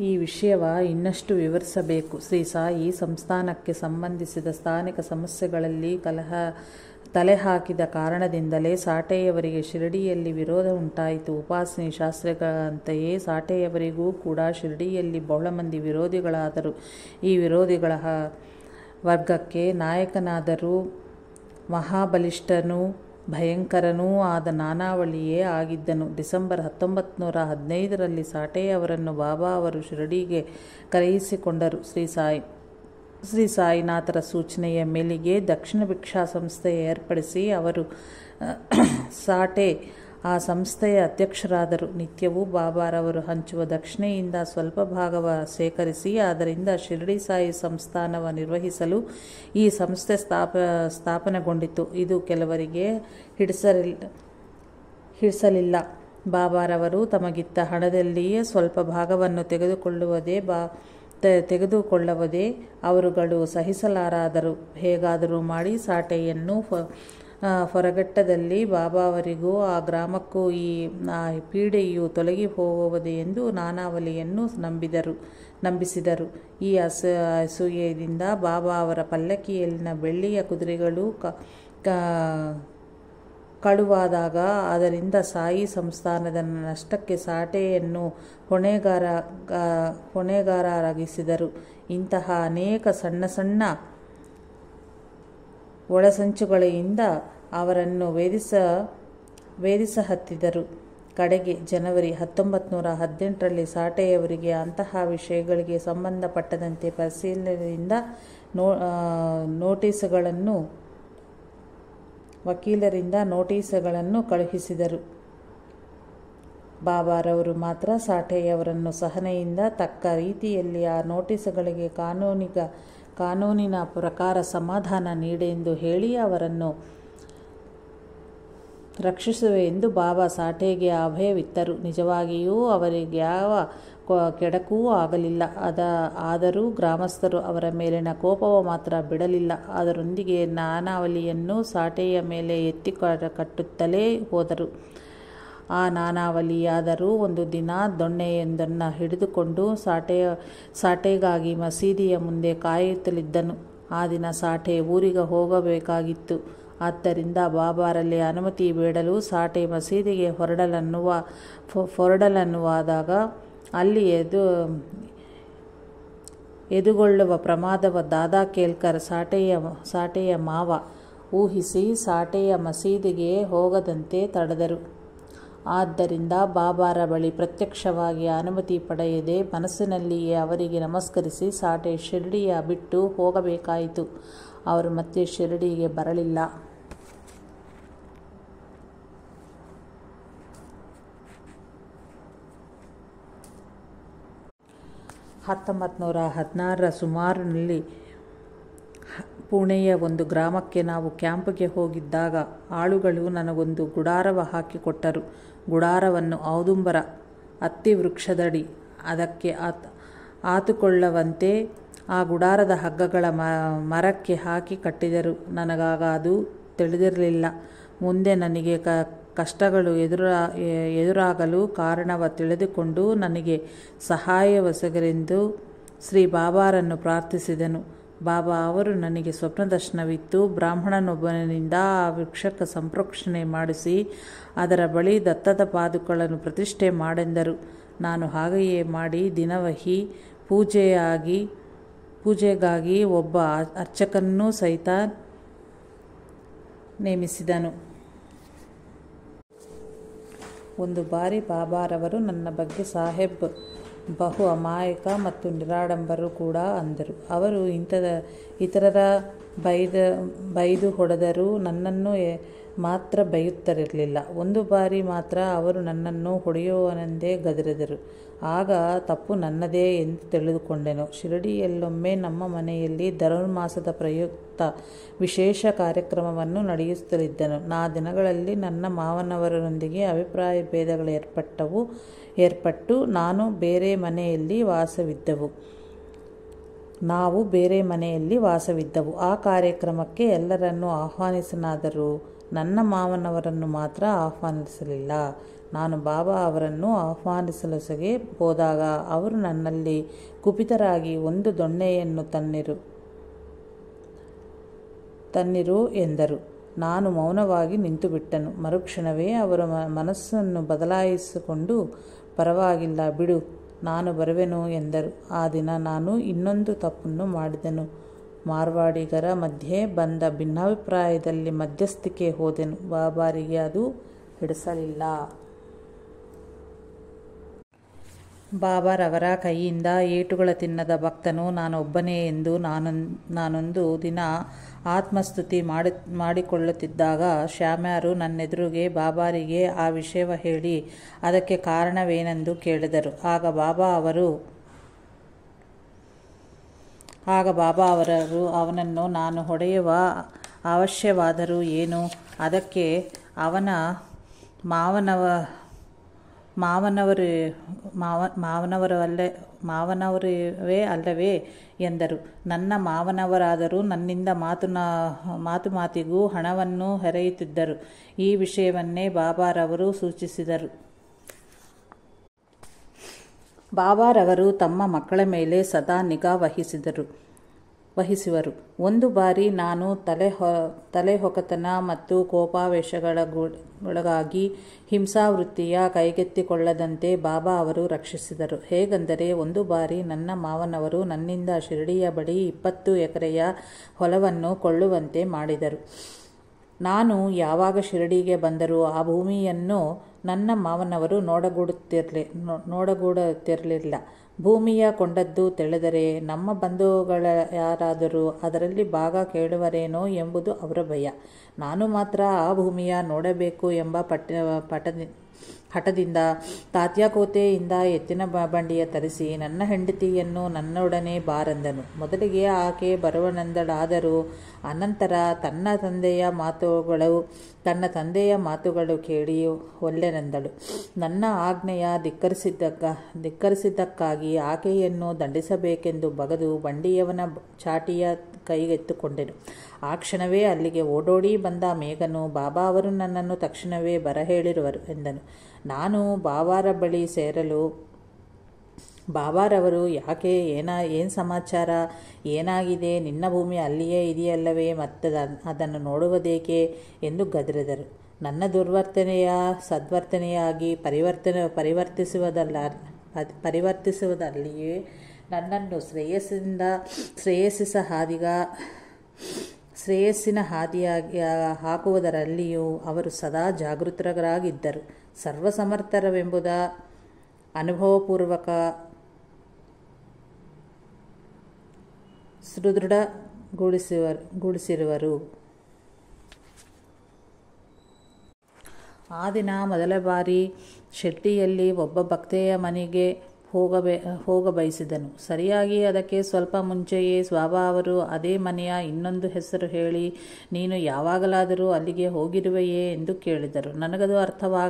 ಈ ವಿಷಯವ ಇನ್ನಷ್ಟು ವಿವರಿಸಬೇಕು ಶ್ರೀ ಸಾಯಿ ಸಂಸ್ಥಾನಕ್ಕೆ ಸಂಬಂಧಿಸಿದ ಸ್ಥಾನಿಕ ಸಮಸ್ಯೆಗಳಲ್ಲಿ ಕಲಹ ತಲೆ ಹಾಕಿದ ಕಾರಣದಿಂದಲೇ ಸಾಟೆಯವರಿಗೆ ಶಿರಡಿಯಲ್ಲಿ ವಿರೋಧ ಉಂಟಾಯಿತು ಉಪಾಸನೆ ಶಾಸ್ತ್ರಗಳಂತೆಯೇ ಸಾಟೆಯವರಿಗೂ ಕೂಡ ಶಿರಡಿಯಲ್ಲಿ ಬಹಳ ಮಂದಿ ವಿರೋಧಿಗಳಾದರು ಈ ವಿರೋಧಿಗಳ ವರ್ಗಕ್ಕೆ ನಾಯಕನಾದರೂ ಮಹಾಬಲಿಷ್ಠನು ಭಯಂಕರನೂ ಆದ ನಾನಾವಳಿಯೇ ಆಗಿದ್ದನು ಡಿಸೆಂಬರ್ ಹತ್ತೊಂಬತ್ತು ನೂರ ಹದಿನೈದರಲ್ಲಿ ಸಾಟೆಯವರನ್ನು ಬಾಬಾ ಅವರು ಶಿರಡಿಗೆ ಕರೆಯಿಸಿಕೊಂಡರು ಶ್ರೀ ಸಾಯಿ ಶ್ರೀ ಸಾಯಿನಾಥರ ಸೂಚನೆಯ ಮೇಲೆಗೆ ದಕ್ಷಿಣ ಭಿಕ್ಷಾ ಸಂಸ್ಥೆ ಏರ್ಪಡಿಸಿ ಅವರು ಸಾಟೆ ಆ ಸಂಸ್ಥೆಯ ಅಧ್ಯಕ್ಷರಾದರು ನಿತ್ಯವೂ ಬಾಬಾರವರು ಹಂಚುವ ದಕ್ಷಿಣೆಯಿಂದ ಸ್ವಲ್ಪ ಭಾಗವ ಸೇಕರಿಸಿ ಅದರಿಂದ ಶಿರಡಿ ಸಾಯಿ ಸಂಸ್ಥಾನವ ನಿರ್ವಹಿಸಲು ಈ ಸಂಸ್ಥೆ ಸ್ಥಾಪ ಸ್ಥಾಪನೆಗೊಂಡಿತು ಇದು ಕೆಲವರಿಗೆ ಹಿಡಿಸಲಿ ಹಿಡಿಸಲಿಲ್ಲ ಬಾಬಾರವರು ತಮಗಿತ್ತ ಹಣದಲ್ಲಿಯೇ ಸ್ವಲ್ಪ ಭಾಗವನ್ನು ತೆಗೆದುಕೊಳ್ಳುವುದೇ ಬಾ ತೆಗೆದುಕೊಳ್ಳುವುದೇ ಅವರುಗಳು ಸಹಿಸಲಾರಾದರು ಹೇಗಾದರೂ ಮಾಡಿ ಸಾಟೆಯನ್ನು ಫ ಹೊರಗಟ್ಟದಲ್ಲಿ ಬಾಬಾ ಅವರಿಗೂ ಆ ಗ್ರಾಮಕ್ಕೂ ಈ ಪೀಡೆಯು ತೊಲಗಿ ಹೋಗುವುದು ಎಂದು ನಾನಾವಲಿಯನ್ನು ನಂಬಿದರು ನಂಬಿಸಿದರು ಈ ಅಸ ಅಸೂಯದಿಂದ ಬಾಬಾ ಅವರ ಪಲ್ಲಕ್ಕಿಯಲ್ಲಿನ ಬೆಳ್ಳಿಯ ಕುದುರೆಗಳು ಕಳುವಾದಾಗ ಅದರಿಂದ ಸಾಯಿ ಸಂಸ್ಥಾನದ ನಷ್ಟಕ್ಕೆ ಸಾಟೆಯನ್ನು ಹೊಣೆಗಾರ ಹೊಣೆಗಾರರಾಗಿಸಿದರು ಇಂತಹ ಅನೇಕ ಸಣ್ಣ ಸಣ್ಣ ಒಳಸಂಚುಗಳಿಂದ ಅವರನ್ನು ವೇದಿಸ ಹತ್ತಿದರು ಕಡೆಗೆ ಜನವರಿ ಹತ್ತೊಂಬತ್ತು ನೂರ ಹದಿನೆಂಟರಲ್ಲಿ ಸಾಟೆಯವರಿಗೆ ಅಂತಹ ವಿಷಯಗಳಿಗೆ ಸಂಬಂಧಪಟ್ಟದಂತೆ ಪರಿಶೀಲನೆಯಿಂದ ನೋ ನೋಟಿಸ್ಗಳನ್ನು ವಕೀಲರಿಂದ ನೋಟಿಸ್ಗಳನ್ನು ಕಳುಹಿಸಿದರು ಬಾಬಾರವರು ಮಾತ್ರ ಸಾಠೆಯವರನ್ನು ಸಹನೆಯಿಂದ ತಕ್ಕ ರೀತಿಯಲ್ಲಿ ಆ ನೋಟಿಸ್ಗಳಿಗೆ ಕಾನೂನಿಗ ಕಾನೂನಿನ ಪ್ರಕಾರ ಸಮಾಧಾನ ನೀಡೆಂದು ಹೇಳಿ ಅವರನ್ನು ರಕ್ಷಿಸುವೆ ಎಂದು ಬಾಬಾ ಸಾಠೆಗೆ ಅಭಯವಿತ್ತರು ನಿಜವಾಗಿಯೂ ಅವರಿಗೆ ಯಾವ ಕೆಡಕೂ ಆಗಲಿಲ್ಲ ಅದ ಆದರೂ ಗ್ರಾಮಸ್ಥರು ಅವರ ಮೇಲಿನ ಕೋಪವ ಮಾತ್ರ ಬಿಡಲಿಲ್ಲ ಅದರೊಂದಿಗೆ ನಾನಾವಲಿಯನ್ನು ಸಾಟೆಯ ಮೇಲೆ ಎತ್ತಿ ಕಟ್ಟುತ್ತಲೇ ಹೋದರು ಆ ನಾನಾವಲಿಯಾದರೂ ಒಂದು ದಿನ ದೊಣ್ಣೆಯೊಂದನ್ನು ಹಿಡಿದುಕೊಂಡು ಸಾಟೆಯ ಸಾಟೆಗಾಗಿ ಮಸೀದಿಯ ಮುಂದೆ ಕಾಯುತ್ತಲಿದ್ದನು ಆ ದಿನ ಸಾಟೆ ಊರಿಗೆ ಹೋಗಬೇಕಾಗಿತ್ತು ಆದ್ದರಿಂದ ಬಾಬಾರಲ್ಲಿ ಅನುಮತಿ ಬೇಡಲು ಸಾಟೆ ಮಸೀದಿಗೆ ಹೊರಡಲನ್ನುವ ಹೊರಡಲನ್ನುವಾದಾಗ ಅಲ್ಲಿ ಎದು ಎದುಗೊಳ್ಳುವ ಪ್ರಮಾದವ ದಾದಾ ಕೇಲ್ಕರ್ ಸಾಟೆಯ ಸಾಟೆಯ ಮಾವ ಊಹಿಸಿ ಸಾಟೆಯ ಮಸೀದಿಗೆ ಹೋಗದಂತೆ ತಡೆದರು ಆದ್ದರಿಂದ ಬಾಬಾರ ಬಳಿ ಪ್ರತ್ಯಕ್ಷವಾಗಿ ಅನುಮತಿ ಪಡೆಯದೆ ಮನಸ್ಸಿನಲ್ಲಿಯೇ ಅವರಿಗೆ ನಮಸ್ಕರಿಸಿ ಸಾಟೆ ಶಿರಡಿಯ ಬಿಟ್ಟು ಹೋಗಬೇಕಾಯಿತು ಅವರು ಮತ್ತೆ ಶಿರಡಿಗೆ ಬರಲಿಲ್ಲ ಹತ್ತೊಂಬತ್ತು ನೂರ ಹದಿನಾರರ ಸುಮಾರಿನಲ್ಲಿ ಪುಣೆಯ ಒಂದು ಗ್ರಾಮಕ್ಕೆ ನಾವು ಕ್ಯಾಂಪ್ಗೆ ಹೋಗಿದ್ದಾಗ ಆಳುಗಳು ನನಗೊಂದು ಗುಡಾರವ ಹಾಕಿಕೊಟ್ಟರು ಗುಡಾರವನ್ನು ಔದುಂಬರ ಅತ್ತಿವೃಕ್ಷದಡಿ ಅದಕ್ಕೆ ಆತ್ ಆತುಕೊಳ್ಳವಂತೆ ಆ ಗುಡಾರದ ಹಗ್ಗಗಳ ಮರಕ್ಕೆ ಹಾಕಿ ಕಟ್ಟಿದರು ನನಗಾಗ ಅದು ತಿಳಿದಿರಲಿಲ್ಲ ಮುಂದೆ ನನಗೆ ಕ ಕಷ್ಟಗಳು ಎದುರಾ ಎದುರಾಗಲು ಕಾರಣವ ತಿಳಿದುಕೊಂಡು ನನಗೆ ಸಹಾಯವಸಗರೆಂದು ಶ್ರೀ ಬಾಬಾರನ್ನು ಪ್ರಾರ್ಥಿಸಿದನು ಬಾಬಾ ಅವರು ನನಗೆ ಸ್ವಪ್ನ ದರ್ಶನವಿತ್ತು ಬ್ರಾಹ್ಮಣನೊಬ್ಬನಿಂದ ಆ ವೃಕ್ಷಕ ಸಂಪ್ರೋಕ್ಷಣೆ ಮಾಡಿಸಿ ಅದರ ಬಳಿ ದತ್ತದ ಪಾದುಕಳನ್ನು ಪ್ರತಿಷ್ಠೆ ಮಾಡೆಂದರು ನಾನು ಹಾಗೆಯೇ ಮಾಡಿ ದಿನವಹಿ ಪೂಜೆಯಾಗಿ ಪೂಜೆಗಾಗಿ ಒಬ್ಬ ಅರ್ಚಕನ್ನೂ ಸಹಿತ ನೇಮಿಸಿದನು ಒಂದು ಬಾರಿ ಬಾಬಾರವರು ನನ್ನ ಬಗ್ಗೆ ಸಾಹೇಬ್ ಬಹು ಅಮಾಯಕ ಮತ್ತು ನಿರಾಡಂಬರು ಕೂಡ ಅಂದರು ಅವರು ಇಂಥದ ಇತರರ ಬೈದ ಬೈದು ಹೊಡೆದರೂ ನನ್ನನ್ನು ಮಾತ್ರ ಬೈಯುತ್ತಿರಲಿಲ್ಲ ಒಂದು ಬಾರಿ ಮಾತ್ರ ಅವರು ನನ್ನನ್ನು ಹೊಡೆಯುವನೆಂದೇ ಗದರಿದರು ಆಗ ತಪ್ಪು ನನ್ನದೇ ಎಂದು ತಿಳಿದುಕೊಂಡೆನು ಶಿರಡಿಯಲ್ಲೊಮ್ಮೆ ನಮ್ಮ ಮನೆಯಲ್ಲಿ ಧನುರ್ಮಾಸದ ಪ್ರಯುಕ್ತ ವಿಶೇಷ ಕಾರ್ಯಕ್ರಮವನ್ನು ನಡೆಯುತ್ತಲಿದ್ದನು ನಾ ದಿನಗಳಲ್ಲಿ ನನ್ನ ಮಾವನವರೊಂದಿಗೆ ಅಭಿಪ್ರಾಯ ಭೇದಗಳು ಏರ್ಪಟ್ಟವು ಏರ್ಪಟ್ಟು ನಾನು ಬೇರೆ ಮನೆಯಲ್ಲಿ ವಾಸವಿದ್ದವು ನಾವು ಬೇರೆ ಮನೆಯಲ್ಲಿ ವಾಸವಿದ್ದವು ಆ ಕಾರ್ಯಕ್ರಮಕ್ಕೆ ಎಲ್ಲರನ್ನು ಆಹ್ವಾನಿಸನಾದರೂ ನನ್ನ ಮಾವನವರನ್ನು ಮಾತ್ರ ಆಹ್ವಾನಿಸಲಿಲ್ಲ ನಾನು ಬಾಬಾ ಅವರನ್ನು ಆಹ್ವಾನಿಸಲು ಸಗೆ ಹೋದಾಗ ಅವರು ನನ್ನಲ್ಲಿ ಕುಪಿತರಾಗಿ ಒಂದು ದೊಣ್ಣೆಯನ್ನು ತನ್ನಿರು ತನ್ನಿರು ಎಂದರು ನಾನು ಮೌನವಾಗಿ ನಿಂತುಬಿಟ್ಟನು ಮರುಕ್ಷಣವೇ ಅವರ ಮನಸ್ಸನ್ನು ಬದಲಾಯಿಸಿಕೊಂಡು ಪರವಾಗಿಲ್ಲ ಬಿಡು ನಾನು ಬರುವೆನು ಎಂದರು ಆ ದಿನ ನಾನು ಇನ್ನೊಂದು ತಪ್ಪನ್ನು ಮಾಡಿದೆನು ಮಾರ್ವಾಡಿಗರ ಮಧ್ಯೆ ಬಂದ ಭಿನ್ನಾಭಿಪ್ರಾಯದಲ್ಲಿ ಮಧ್ಯಸ್ಥಿಕೆ ಹೋದೆನು ಬಾಬಾರಿಗೆ ಅದು ಹಿಡಿಸಲಿಲ್ಲ ಬಾಬಾರವರ ಕೈಯಿಂದ ಏಟುಗಳ ತಿನ್ನದ ಭಕ್ತನು ನಾನೊಬ್ಬನೇ ಎಂದು ನಾನೊಂದು ನಾನೊಂದು ದಿನ ಆತ್ಮಸ್ತುತಿ ಮಾಡಿ ಮಾಡಿಕೊಳ್ಳುತ್ತಿದ್ದಾಗ ಶ್ಯಾಮ್ಯಾರು ನನ್ನೆದುರಿಗೆ ಬಾಬಾರಿಗೆ ಆ ವಿಷಯ ಹೇಳಿ ಅದಕ್ಕೆ ಕಾರಣವೇನೆಂದು ಕೇಳಿದರು ಆಗ ಬಾಬಾ ಅವರು ಆಗ ಬಾಬಾ ಅವರರು ಅವನನ್ನು ನಾನು ಹೊಡೆಯುವ ಅವಶ್ಯವಾದರೂ ಏನು ಅದಕ್ಕೆ ಅವನ ಮಾವನವ ಮಾವನವರು ಮಾವ ಮಾವನವರು ಮಾವನವರೇ ಅಲ್ಲವೇ ಎಂದರು ನನ್ನ ಮಾವನವರಾದರೂ ನನ್ನಿಂದ ಮಾತುನ ಮಾತು ಮಾತಿಗೂ ಹಣವನ್ನು ಹೆರೆಯುತ್ತಿದ್ದರು ಈ ವಿಷಯವನ್ನೇ ಬಾಬಾರವರು ಸೂಚಿಸಿದರು ಬಾಬಾರವರು ತಮ್ಮ ಮಕ್ಕಳ ಮೇಲೆ ಸದಾ ನಿಗಾ ವಹಿಸಿದರು ವಹಿಸುವರು ಒಂದು ಬಾರಿ ನಾನು ತಲೆ ಹೊ ತಲೆ ಹೊಕತನ ಮತ್ತು ಕೋಪಾವೇಶಗಳ ಒಳಗಾಗಿ ಹಿಂಸಾವೃತ್ತಿಯ ಕೈಗೆತ್ತಿಕೊಳ್ಳದಂತೆ ಬಾಬಾ ಅವರು ರಕ್ಷಿಸಿದರು ಹೇಗೆಂದರೆ ಒಂದು ಬಾರಿ ನನ್ನ ಮಾವನವರು ನನ್ನಿಂದ ಶಿರಡಿಯ ಬಳಿ ಇಪ್ಪತ್ತು ಎಕರೆಯ ಹೊಲವನ್ನು ಕೊಳ್ಳುವಂತೆ ಮಾಡಿದರು ನಾನು ಯಾವಾಗ ಶಿರಡಿಗೆ ಬಂದರೂ ಆ ಭೂಮಿಯನ್ನು ನನ್ನ ಮಾವನವರು ನೋಡಗೂಡುತ್ತಿರಲಿ ನೋಡಗೂಡುತ್ತಿರಲಿಲ್ಲ ಭೂಮಿಯ ಕೊಂಡದ್ದು ತಿಳಿದರೆ ನಮ್ಮ ಬಂಧುಗಳ ಯಾರಾದರೂ ಅದರಲ್ಲಿ ಭಾಗ ಕೇಳುವರೇನೋ ಎಂಬುದು ಅವರ ಭಯ ನಾನು ಮಾತ್ರ ಆ ಭೂಮಿಯ ನೋಡಬೇಕು ಎಂಬ ಪಟ್ಟ ಪಟ ಹಠದಿಂದ ತಾತ್ಯಾಕೋತೆಯಿಂದ ಎತ್ತಿನ ಬಂಡಿಯ ತರಿಸಿ ನನ್ನ ಹೆಂಡತಿಯನ್ನು ನನ್ನೊಡನೆ ಬಾರಂದನು ಮೊದಲಿಗೆ ಆಕೆ ಬರುವನೆಂದಳಾದರೂ ಅನಂತರ ತನ್ನ ತಂದೆಯ ಮಾತುಗಳು ತನ್ನ ತಂದೆಯ ಮಾತುಗಳು ಕೇಳಿ ಒಲ್ಲೆನೆಂದಳು ನನ್ನ ಆಜ್ಞೆಯ ಧಿಕ್ಕರಿಸಿದ್ದಕ್ಕ ಧಿಕ್ಕರಿಸಿದ್ದಕ್ಕಾಗಿ ಆಕೆಯನ್ನು ದಂಡಿಸಬೇಕೆಂದು ಬಗದು ಬಂಡಿಯವನ ಚಾಟಿಯ ಕೈಗೆತ್ತುಕೊಂಡೆನು ಆ ಕ್ಷಣವೇ ಅಲ್ಲಿಗೆ ಓಡೋಡಿ ಬಂದ ಮೇಘನು ಬಾಬಾ ಅವರು ನನ್ನನ್ನು ತಕ್ಷಣವೇ ಬರಹೇಳಿರುವರು ಎಂದನು ನಾನು ಬಾವಾರ ಬಳಿ ಸೇರಲು ಬಾಬಾರವರು ಯಾಕೆ ಏನ ಏನು ಸಮಾಚಾರ ಏನಾಗಿದೆ ನಿನ್ನ ಭೂಮಿ ಅಲ್ಲಿಯೇ ಇದೆಯಲ್ಲವೇ ಮತ್ತು ಅದನ್ನು ನೋಡುವುದೇಕೆ ಎಂದು ಗದರಿದರು ನನ್ನ ದುರ್ವರ್ತನೆಯ ಸದ್ವರ್ತನೆಯಾಗಿ ಪರಿವರ್ತನೆ ಪರಿವರ್ತಿಸುವುದಲ್ಲ ಪರಿವರ್ತಿಸುವುದರಲ್ಲಿಯೇ ನನ್ನನ್ನು ಶ್ರೇಯಸ್ಸಿಂದ ಶ್ರೇಯಸ್ಸಿಸ ಹಾದಿಗ ಶ್ರೇಯಸ್ಸಿನ ಹಾದಿಯಾಗಿ ಹಾಕುವುದರಲ್ಲಿಯೂ ಅವರು ಸದಾ ಜಾಗೃತರಾಗಿದ್ದರು ಸರ್ವಸಮರ್ಥರವೆಂಬುದ ಅನುಭವಪೂರ್ವಕ ಸುದೃಢಗೊಳಿಸುವ ಗುಡಿಸಿರುವರು ಆ ದಿನ ಮೊದಲ ಬಾರಿ ಶೆಟ್ಟಿಯಲ್ಲಿ ಒಬ್ಬ ಭಕ್ತೆಯ ಮನೆಗೆ ಹೋಗ ಬಯಸಿದನು ಸರಿಯಾಗಿ ಅದಕ್ಕೆ ಸ್ವಲ್ಪ ಮುಂಚೆಯೇ ಸ್ವಾಭ ಅವರು ಅದೇ ಮನೆಯ ಇನ್ನೊಂದು ಹೆಸರು ಹೇಳಿ ನೀನು ಯಾವಾಗಲಾದರೂ ಅಲ್ಲಿಗೆ ಹೋಗಿರುವೆಯೇ ಎಂದು ಕೇಳಿದರು ನನಗದು ಅರ್ಥವಾಗ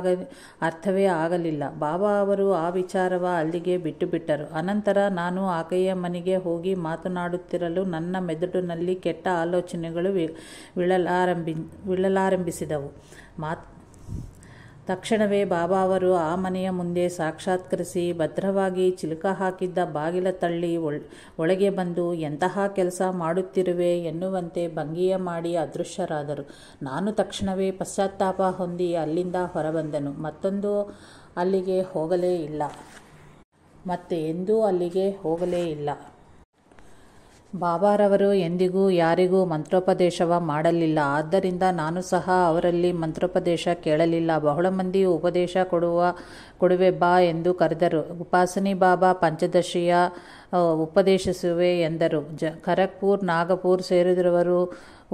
ಅರ್ಥವೇ ಆಗಲಿಲ್ಲ ಬಾಬಾ ಅವರು ಆ ವಿಚಾರವ ಅಲ್ಲಿಗೆ ಬಿಟ್ಟು ಬಿಟ್ಟರು ಅನಂತರ ನಾನು ಆಕೆಯ ಮನೆಗೆ ಹೋಗಿ ಮಾತನಾಡುತ್ತಿರಲು ನನ್ನ ಮೆದುಡಿನಲ್ಲಿ ಕೆಟ್ಟ ಆಲೋಚನೆಗಳು ವಿಳಲಾರಂಭಿ ವಿಳಲಾರಂಭಿಸಿದವು ಮಾತ್ ತಕ್ಷಣವೇ ಬಾಬಾ ಅವರು ಆ ಮನೆಯ ಮುಂದೆ ಸಾಕ್ಷಾತ್ಕರಿಸಿ ಭದ್ರವಾಗಿ ಚಿಲುಕ ಹಾಕಿದ್ದ ಬಾಗಿಲ ತಳ್ಳಿ ಒಳಗೆ ಬಂದು ಎಂತಹ ಕೆಲಸ ಮಾಡುತ್ತಿರುವೆ ಎನ್ನುವಂತೆ ಭಂಗಿಯ ಮಾಡಿ ಅದೃಶ್ಯರಾದರು ನಾನು ತಕ್ಷಣವೇ ಪಶ್ಚಾತ್ತಾಪ ಹೊಂದಿ ಅಲ್ಲಿಂದ ಹೊರಬಂದನು ಮತ್ತೊಂದು ಅಲ್ಲಿಗೆ ಹೋಗಲೇ ಇಲ್ಲ ಮತ್ತೆ ಎಂದೂ ಅಲ್ಲಿಗೆ ಹೋಗಲೇ ಇಲ್ಲ ಬಾಬಾರವರು ಎಂದಿಗೂ ಯಾರಿಗೂ ಮಂತ್ರೋಪದೇಶವ ಮಾಡಲಿಲ್ಲ ಆದ್ದರಿಂದ ನಾನು ಸಹ ಅವರಲ್ಲಿ ಮಂತ್ರೋಪದೇಶ ಕೇಳಲಿಲ್ಲ ಬಹಳ ಮಂದಿ ಉಪದೇಶ ಕೊಡುವ ಕೊಡುವೆ ಬಾ ಎಂದು ಕರೆದರು ಉಪಾಸನಿ ಬಾಬಾ ಪಂಚದಶಿಯ ಉಪದೇಶಿಸುವೆ ಎಂದರು ಜ ಖರಗ್ಪುರ್ ನಾಗಪುರ್ ಸೇರಿದವರು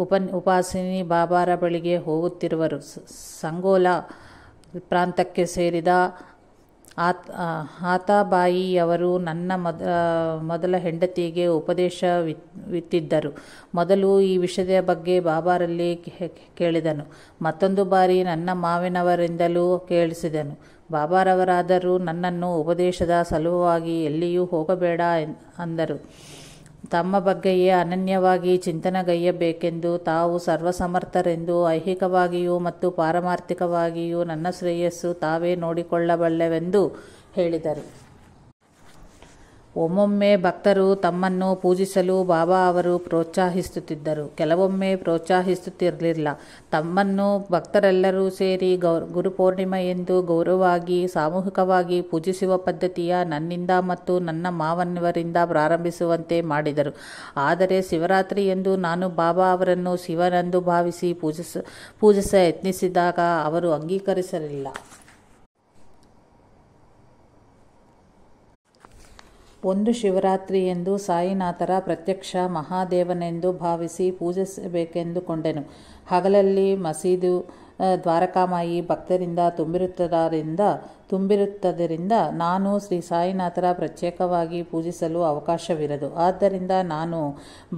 ಉಪನ್ ಉಪಾಸಿನಿ ಬಾಬಾರ ಬಳಿಗೆ ಹೋಗುತ್ತಿರುವರು ಸಂಗೋಲ ಪ್ರಾಂತಕ್ಕೆ ಸೇರಿದ ಆತ ಆತಾಬಾಯಿಯವರು ನನ್ನ ಮೊದ ಮೊದಲ ಹೆಂಡತಿಗೆ ಉಪದೇಶ ವಿತ್ತಿದ್ದರು ಮೊದಲು ಈ ವಿಷಯದ ಬಗ್ಗೆ ಬಾಬಾರಲ್ಲಿ ಕೇಳಿದನು ಮತ್ತೊಂದು ಬಾರಿ ನನ್ನ ಮಾವಿನವರಿಂದಲೂ ಕೇಳಿಸಿದನು ಬಾಬಾರವರಾದರೂ ನನ್ನನ್ನು ಉಪದೇಶದ ಸಲುವಾಗಿ ಎಲ್ಲಿಯೂ ಹೋಗಬೇಡ ಅಂದರು ತಮ್ಮ ಬಗ್ಗೆಯೇ ಅನನ್ಯವಾಗಿ ಚಿಂತನೆಗೈಯಬೇಕೆಂದು ತಾವು ಸರ್ವಸಮರ್ಥರೆಂದು ಐಹಿಕವಾಗಿಯೂ ಮತ್ತು ಪಾರಮಾರ್ಥಿಕವಾಗಿಯೂ ನನ್ನ ಶ್ರೇಯಸ್ಸು ತಾವೇ ನೋಡಿಕೊಳ್ಳಬಲ್ಲೆವೆಂದು ಹೇಳಿದರು ಒಮ್ಮೊಮ್ಮೆ ಭಕ್ತರು ತಮ್ಮನ್ನು ಪೂಜಿಸಲು ಬಾಬಾ ಅವರು ಪ್ರೋತ್ಸಾಹಿಸುತ್ತಿದ್ದರು ಕೆಲವೊಮ್ಮೆ ಪ್ರೋತ್ಸಾಹಿಸುತ್ತಿರಲಿಲ್ಲ ತಮ್ಮನ್ನು ಭಕ್ತರೆಲ್ಲರೂ ಸೇರಿ ಗೌ ಗುರುಪೂರ್ಣಿಮೆ ಎಂದು ಗೌರವವಾಗಿ ಸಾಮೂಹಿಕವಾಗಿ ಪೂಜಿಸುವ ಪದ್ಧತಿಯ ನನ್ನಿಂದ ಮತ್ತು ನನ್ನ ಮಾವನವರಿಂದ ಪ್ರಾರಂಭಿಸುವಂತೆ ಮಾಡಿದರು ಆದರೆ ಶಿವರಾತ್ರಿ ಎಂದು ನಾನು ಬಾಬಾ ಅವರನ್ನು ಶಿವನೆಂದು ಭಾವಿಸಿ ಪೂಜಿಸ ಪೂಜಿಸ ಯತ್ನಿಸಿದಾಗ ಅವರು ಅಂಗೀಕರಿಸಲಿಲ್ಲ ಒಂದು ಎಂದು ಸಾಯಿನಾಥರ ಪ್ರತ್ಯಕ್ಷ ಮಹಾದೇವನೆಂದು ಭಾವಿಸಿ ಪೂಜಿಸಬೇಕೆಂದುಕೊಂಡೆನು ಹಗಲಲ್ಲಿ ಮಸೀದು ದ್ವಾರಕಾಮಾಯಿ ಭಕ್ತರಿಂದ ತುಂಬಿರುತ್ತದರಿಂದ ತುಂಬಿರುತ್ತದರಿಂದ ನಾನು ಶ್ರೀ ಸಾಯಿನಾಥರ ಪ್ರತ್ಯೇಕವಾಗಿ ಪೂಜಿಸಲು ಅವಕಾಶವಿರದು ಆದ್ದರಿಂದ ನಾನು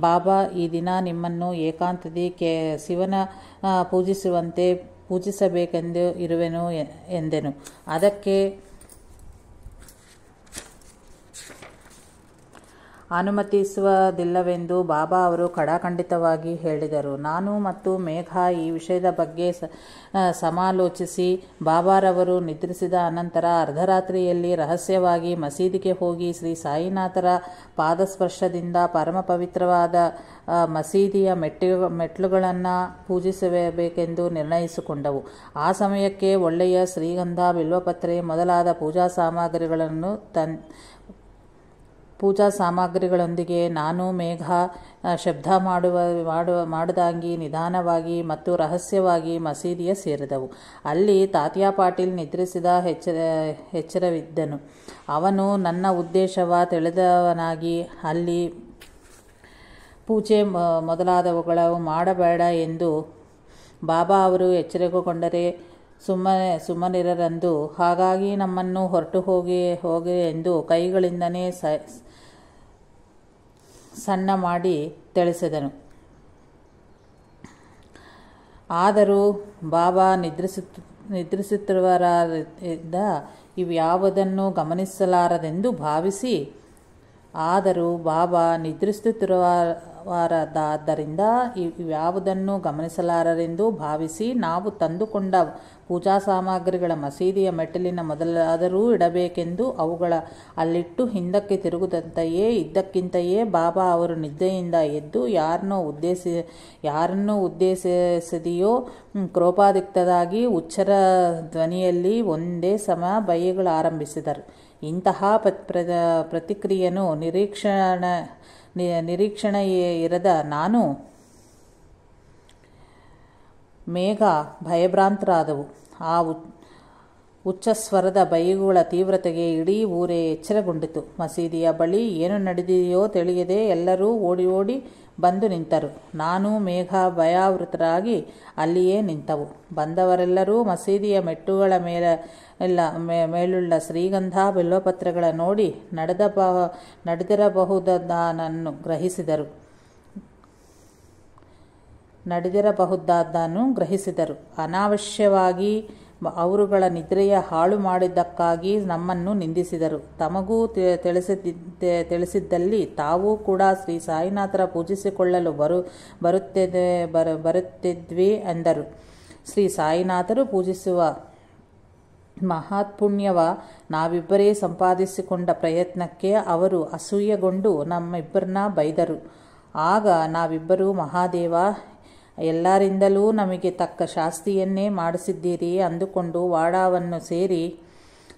ಬಾಬಾ ಈ ದಿನ ನಿಮ್ಮನ್ನು ಏಕಾಂತದಿ ಕೆ ಶಿವನ ಪೂಜಿಸುವಂತೆ ಪೂಜಿಸಬೇಕೆಂದು ಇರುವೆನು ಎಂದೆನು ಅದಕ್ಕೆ ಅನುಮತಿಸುವುದಿಲ್ಲವೆಂದು ಬಾಬಾ ಅವರು ಕಡಾಖಂಡಿತವಾಗಿ ಹೇಳಿದರು ನಾನು ಮತ್ತು ಮೇಘಾ ಈ ವಿಷಯದ ಬಗ್ಗೆ ಸಮಾಲೋಚಿಸಿ ಬಾಬಾರವರು ನಿದ್ರಿಸಿದ ಅನಂತರ ಅರ್ಧರಾತ್ರಿಯಲ್ಲಿ ರಹಸ್ಯವಾಗಿ ಮಸೀದಿಗೆ ಹೋಗಿ ಶ್ರೀ ಸಾಯಿನಾಥರ ಪಾದಸ್ಪರ್ಶದಿಂದ ಪರಮ ಪವಿತ್ರವಾದ ಮಸೀದಿಯ ಮೆಟ್ಟಿ ಮೆಟ್ಲುಗಳನ್ನು ಪೂಜಿಸಬೇಕೆಂದು ನಿರ್ಣಯಿಸಿಕೊಂಡವು ಆ ಸಮಯಕ್ಕೆ ಒಳ್ಳೆಯ ಶ್ರೀಗಂಧ ಬಿಲ್ವಪತ್ರೆ ಮೊದಲಾದ ಪೂಜಾ ಸಾಮಗ್ರಿಗಳನ್ನು ತನ್ ಪೂಜಾ ಸಾಮಗ್ರಿಗಳೊಂದಿಗೆ ನಾನು ಮೇಘ ಶಬ್ದ ಮಾಡುವ ಮಾಡುವ ಮಾಡದಾಂಗಿ ನಿಧಾನವಾಗಿ ಮತ್ತು ರಹಸ್ಯವಾಗಿ ಮಸೀದಿಯ ಸೇರಿದವು ಅಲ್ಲಿ ತಾತ್ಯಾ ಪಾಟೀಲ್ ನಿದ್ರಿಸಿದ ಎಚ್ಚರ ಎಚ್ಚರವಿದ್ದನು ಅವನು ನನ್ನ ಉದ್ದೇಶವ ತಿಳಿದವನಾಗಿ ಅಲ್ಲಿ ಪೂಜೆ ಮೊದಲಾದವುಗಳ ಮಾಡಬೇಡ ಎಂದು ಬಾಬಾ ಅವರು ಎಚ್ಚರಿಕೊಂಡರೆ ಸುಮ್ಮನೆ ಸುಮ್ಮನಿರರಂದು ಹಾಗಾಗಿ ನಮ್ಮನ್ನು ಹೊರಟು ಹೋಗಿ ಹೋಗಿ ಎಂದು ಕೈಗಳಿಂದನೇ ಸ ಸಣ್ಣ ಮಾಡಿ ತಿಳಿಸಿದನು ಆದರೂ ಬಾಬಾ ನಿದ್ರಿಸುತ್ತ ನಿದ್ರಿಸುತ್ತಿರುವರಿಂದ ಇವ್ಯಾವುದನ್ನು ಗಮನಿಸಲಾರದೆಂದು ಭಾವಿಸಿ ಆದರೂ ಬಾಬಾ ನಿದ್ರಿಸುತ್ತಿರುವ ವಾರದಾದ್ದರಿಂದ ಇವ್ಯಾವುದನ್ನು ಗಮನಿಸಲಾರರೆಂದು ಭಾವಿಸಿ ನಾವು ತಂದುಕೊಂಡ ಪೂಜಾ ಸಾಮಗ್ರಿಗಳ ಮಸೀದಿಯ ಮೆಟ್ಟಿಲಿನ ಮೊದಲಾದರೂ ಇಡಬೇಕೆಂದು ಅವುಗಳ ಅಲ್ಲಿಟ್ಟು ಹಿಂದಕ್ಕೆ ತಿರುಗಿದಂತೆಯೇ ಇದ್ದಕ್ಕಿಂತೆಯೇ ಬಾಬಾ ಅವರು ನಿದ್ದೆಯಿಂದ ಎದ್ದು ಯಾರನ್ನೋ ಉದ್ದೇಶ ಯಾರನ್ನು ಉದ್ದೇಶಿಸದೆಯೋ ಕ್ರೋಪಾದಿಕ್ತದಾಗಿ ಉಚ್ಚರ ಧ್ವನಿಯಲ್ಲಿ ಒಂದೇ ಸಮ ಬಯ್ಯಗಳು ಆರಂಭಿಸಿದರು ಇಂತಹ ಪ್ರತಿಕ್ರಿಯೆಯನ್ನು ನಿರೀಕ್ಷಣ ನಿರೀಕ್ಷಣೆಯೇ ಇರದ ನಾನು ಮೇಘ ಭಯಭ್ರಾಂತರಾದವು ಆ ಉಚ್ಚಸ್ವರದ ಬೈಗುಗಳ ತೀವ್ರತೆಗೆ ಇಡೀ ಊರೇ ಎಚ್ಚರಗೊಂಡಿತು ಮಸೀದಿಯ ಬಳಿ ಏನು ನಡೆದಿದೆಯೋ ತಿಳಿಯದೆ ಎಲ್ಲರೂ ಓಡಿ ಓಡಿ ಬಂದು ನಿಂತರು ನಾನು ಮೇಘ ಭಯಾವೃತರಾಗಿ ಅಲ್ಲಿಯೇ ನಿಂತವು ಬಂದವರೆಲ್ಲರೂ ಮಸೀದಿಯ ಮೆಟ್ಟುಗಳ ಮೇಲೆ ಎಲ್ಲ ಮೇಲುಳ್ಳ ಶ್ರೀಗಂಧ ಬಿಲ್ವಪತ್ರಗಳ ನೋಡಿ ನಡೆದ ನಡೆದಿರಬಹುದನ್ನು ಗ್ರಹಿಸಿದರು ನಡೆದಿರಬಹುದಾದನ್ನು ಗ್ರಹಿಸಿದರು ಅನಾವಶ್ಯವಾಗಿ ಅವರುಗಳ ನಿದ್ರೆಯ ಹಾಳು ಮಾಡಿದ್ದಕ್ಕಾಗಿ ನಮ್ಮನ್ನು ನಿಂದಿಸಿದರು ತಮಗೂ ತಿಳಿಸಿದ್ದ ತಿಳಿಸಿದ್ದಲ್ಲಿ ತಾವೂ ಕೂಡ ಶ್ರೀ ಸಾಯಿನಾಥರ ಪೂಜಿಸಿಕೊಳ್ಳಲು ಬರು ಬರುತ್ತಿದೆ ಬರುತ್ತಿದ್ವಿ ಎಂದರು ಶ್ರೀ ಸಾಯಿನಾಥರು ಪೂಜಿಸುವ ಮಹಾತ್ಪುಣ್ಯವ ನಾವಿಬ್ಬರೇ ಸಂಪಾದಿಸಿಕೊಂಡ ಪ್ರಯತ್ನಕ್ಕೆ ಅವರು ಅಸೂಯೆಗೊಂಡು ನಮ್ಮಿಬ್ಬರನ್ನ ಬೈದರು ಆಗ ನಾವಿಬ್ಬರೂ ಮಹಾದೇವ ಎಲ್ಲರಿಂದಲೂ ನಮಗೆ ತಕ್ಕ ಶಾಸ್ತಿಯನ್ನೇ ಮಾಡಿಸಿದ್ದೀರಿ ಅಂದುಕೊಂಡು ವಾಡಾವನ್ನು ಸೇರಿ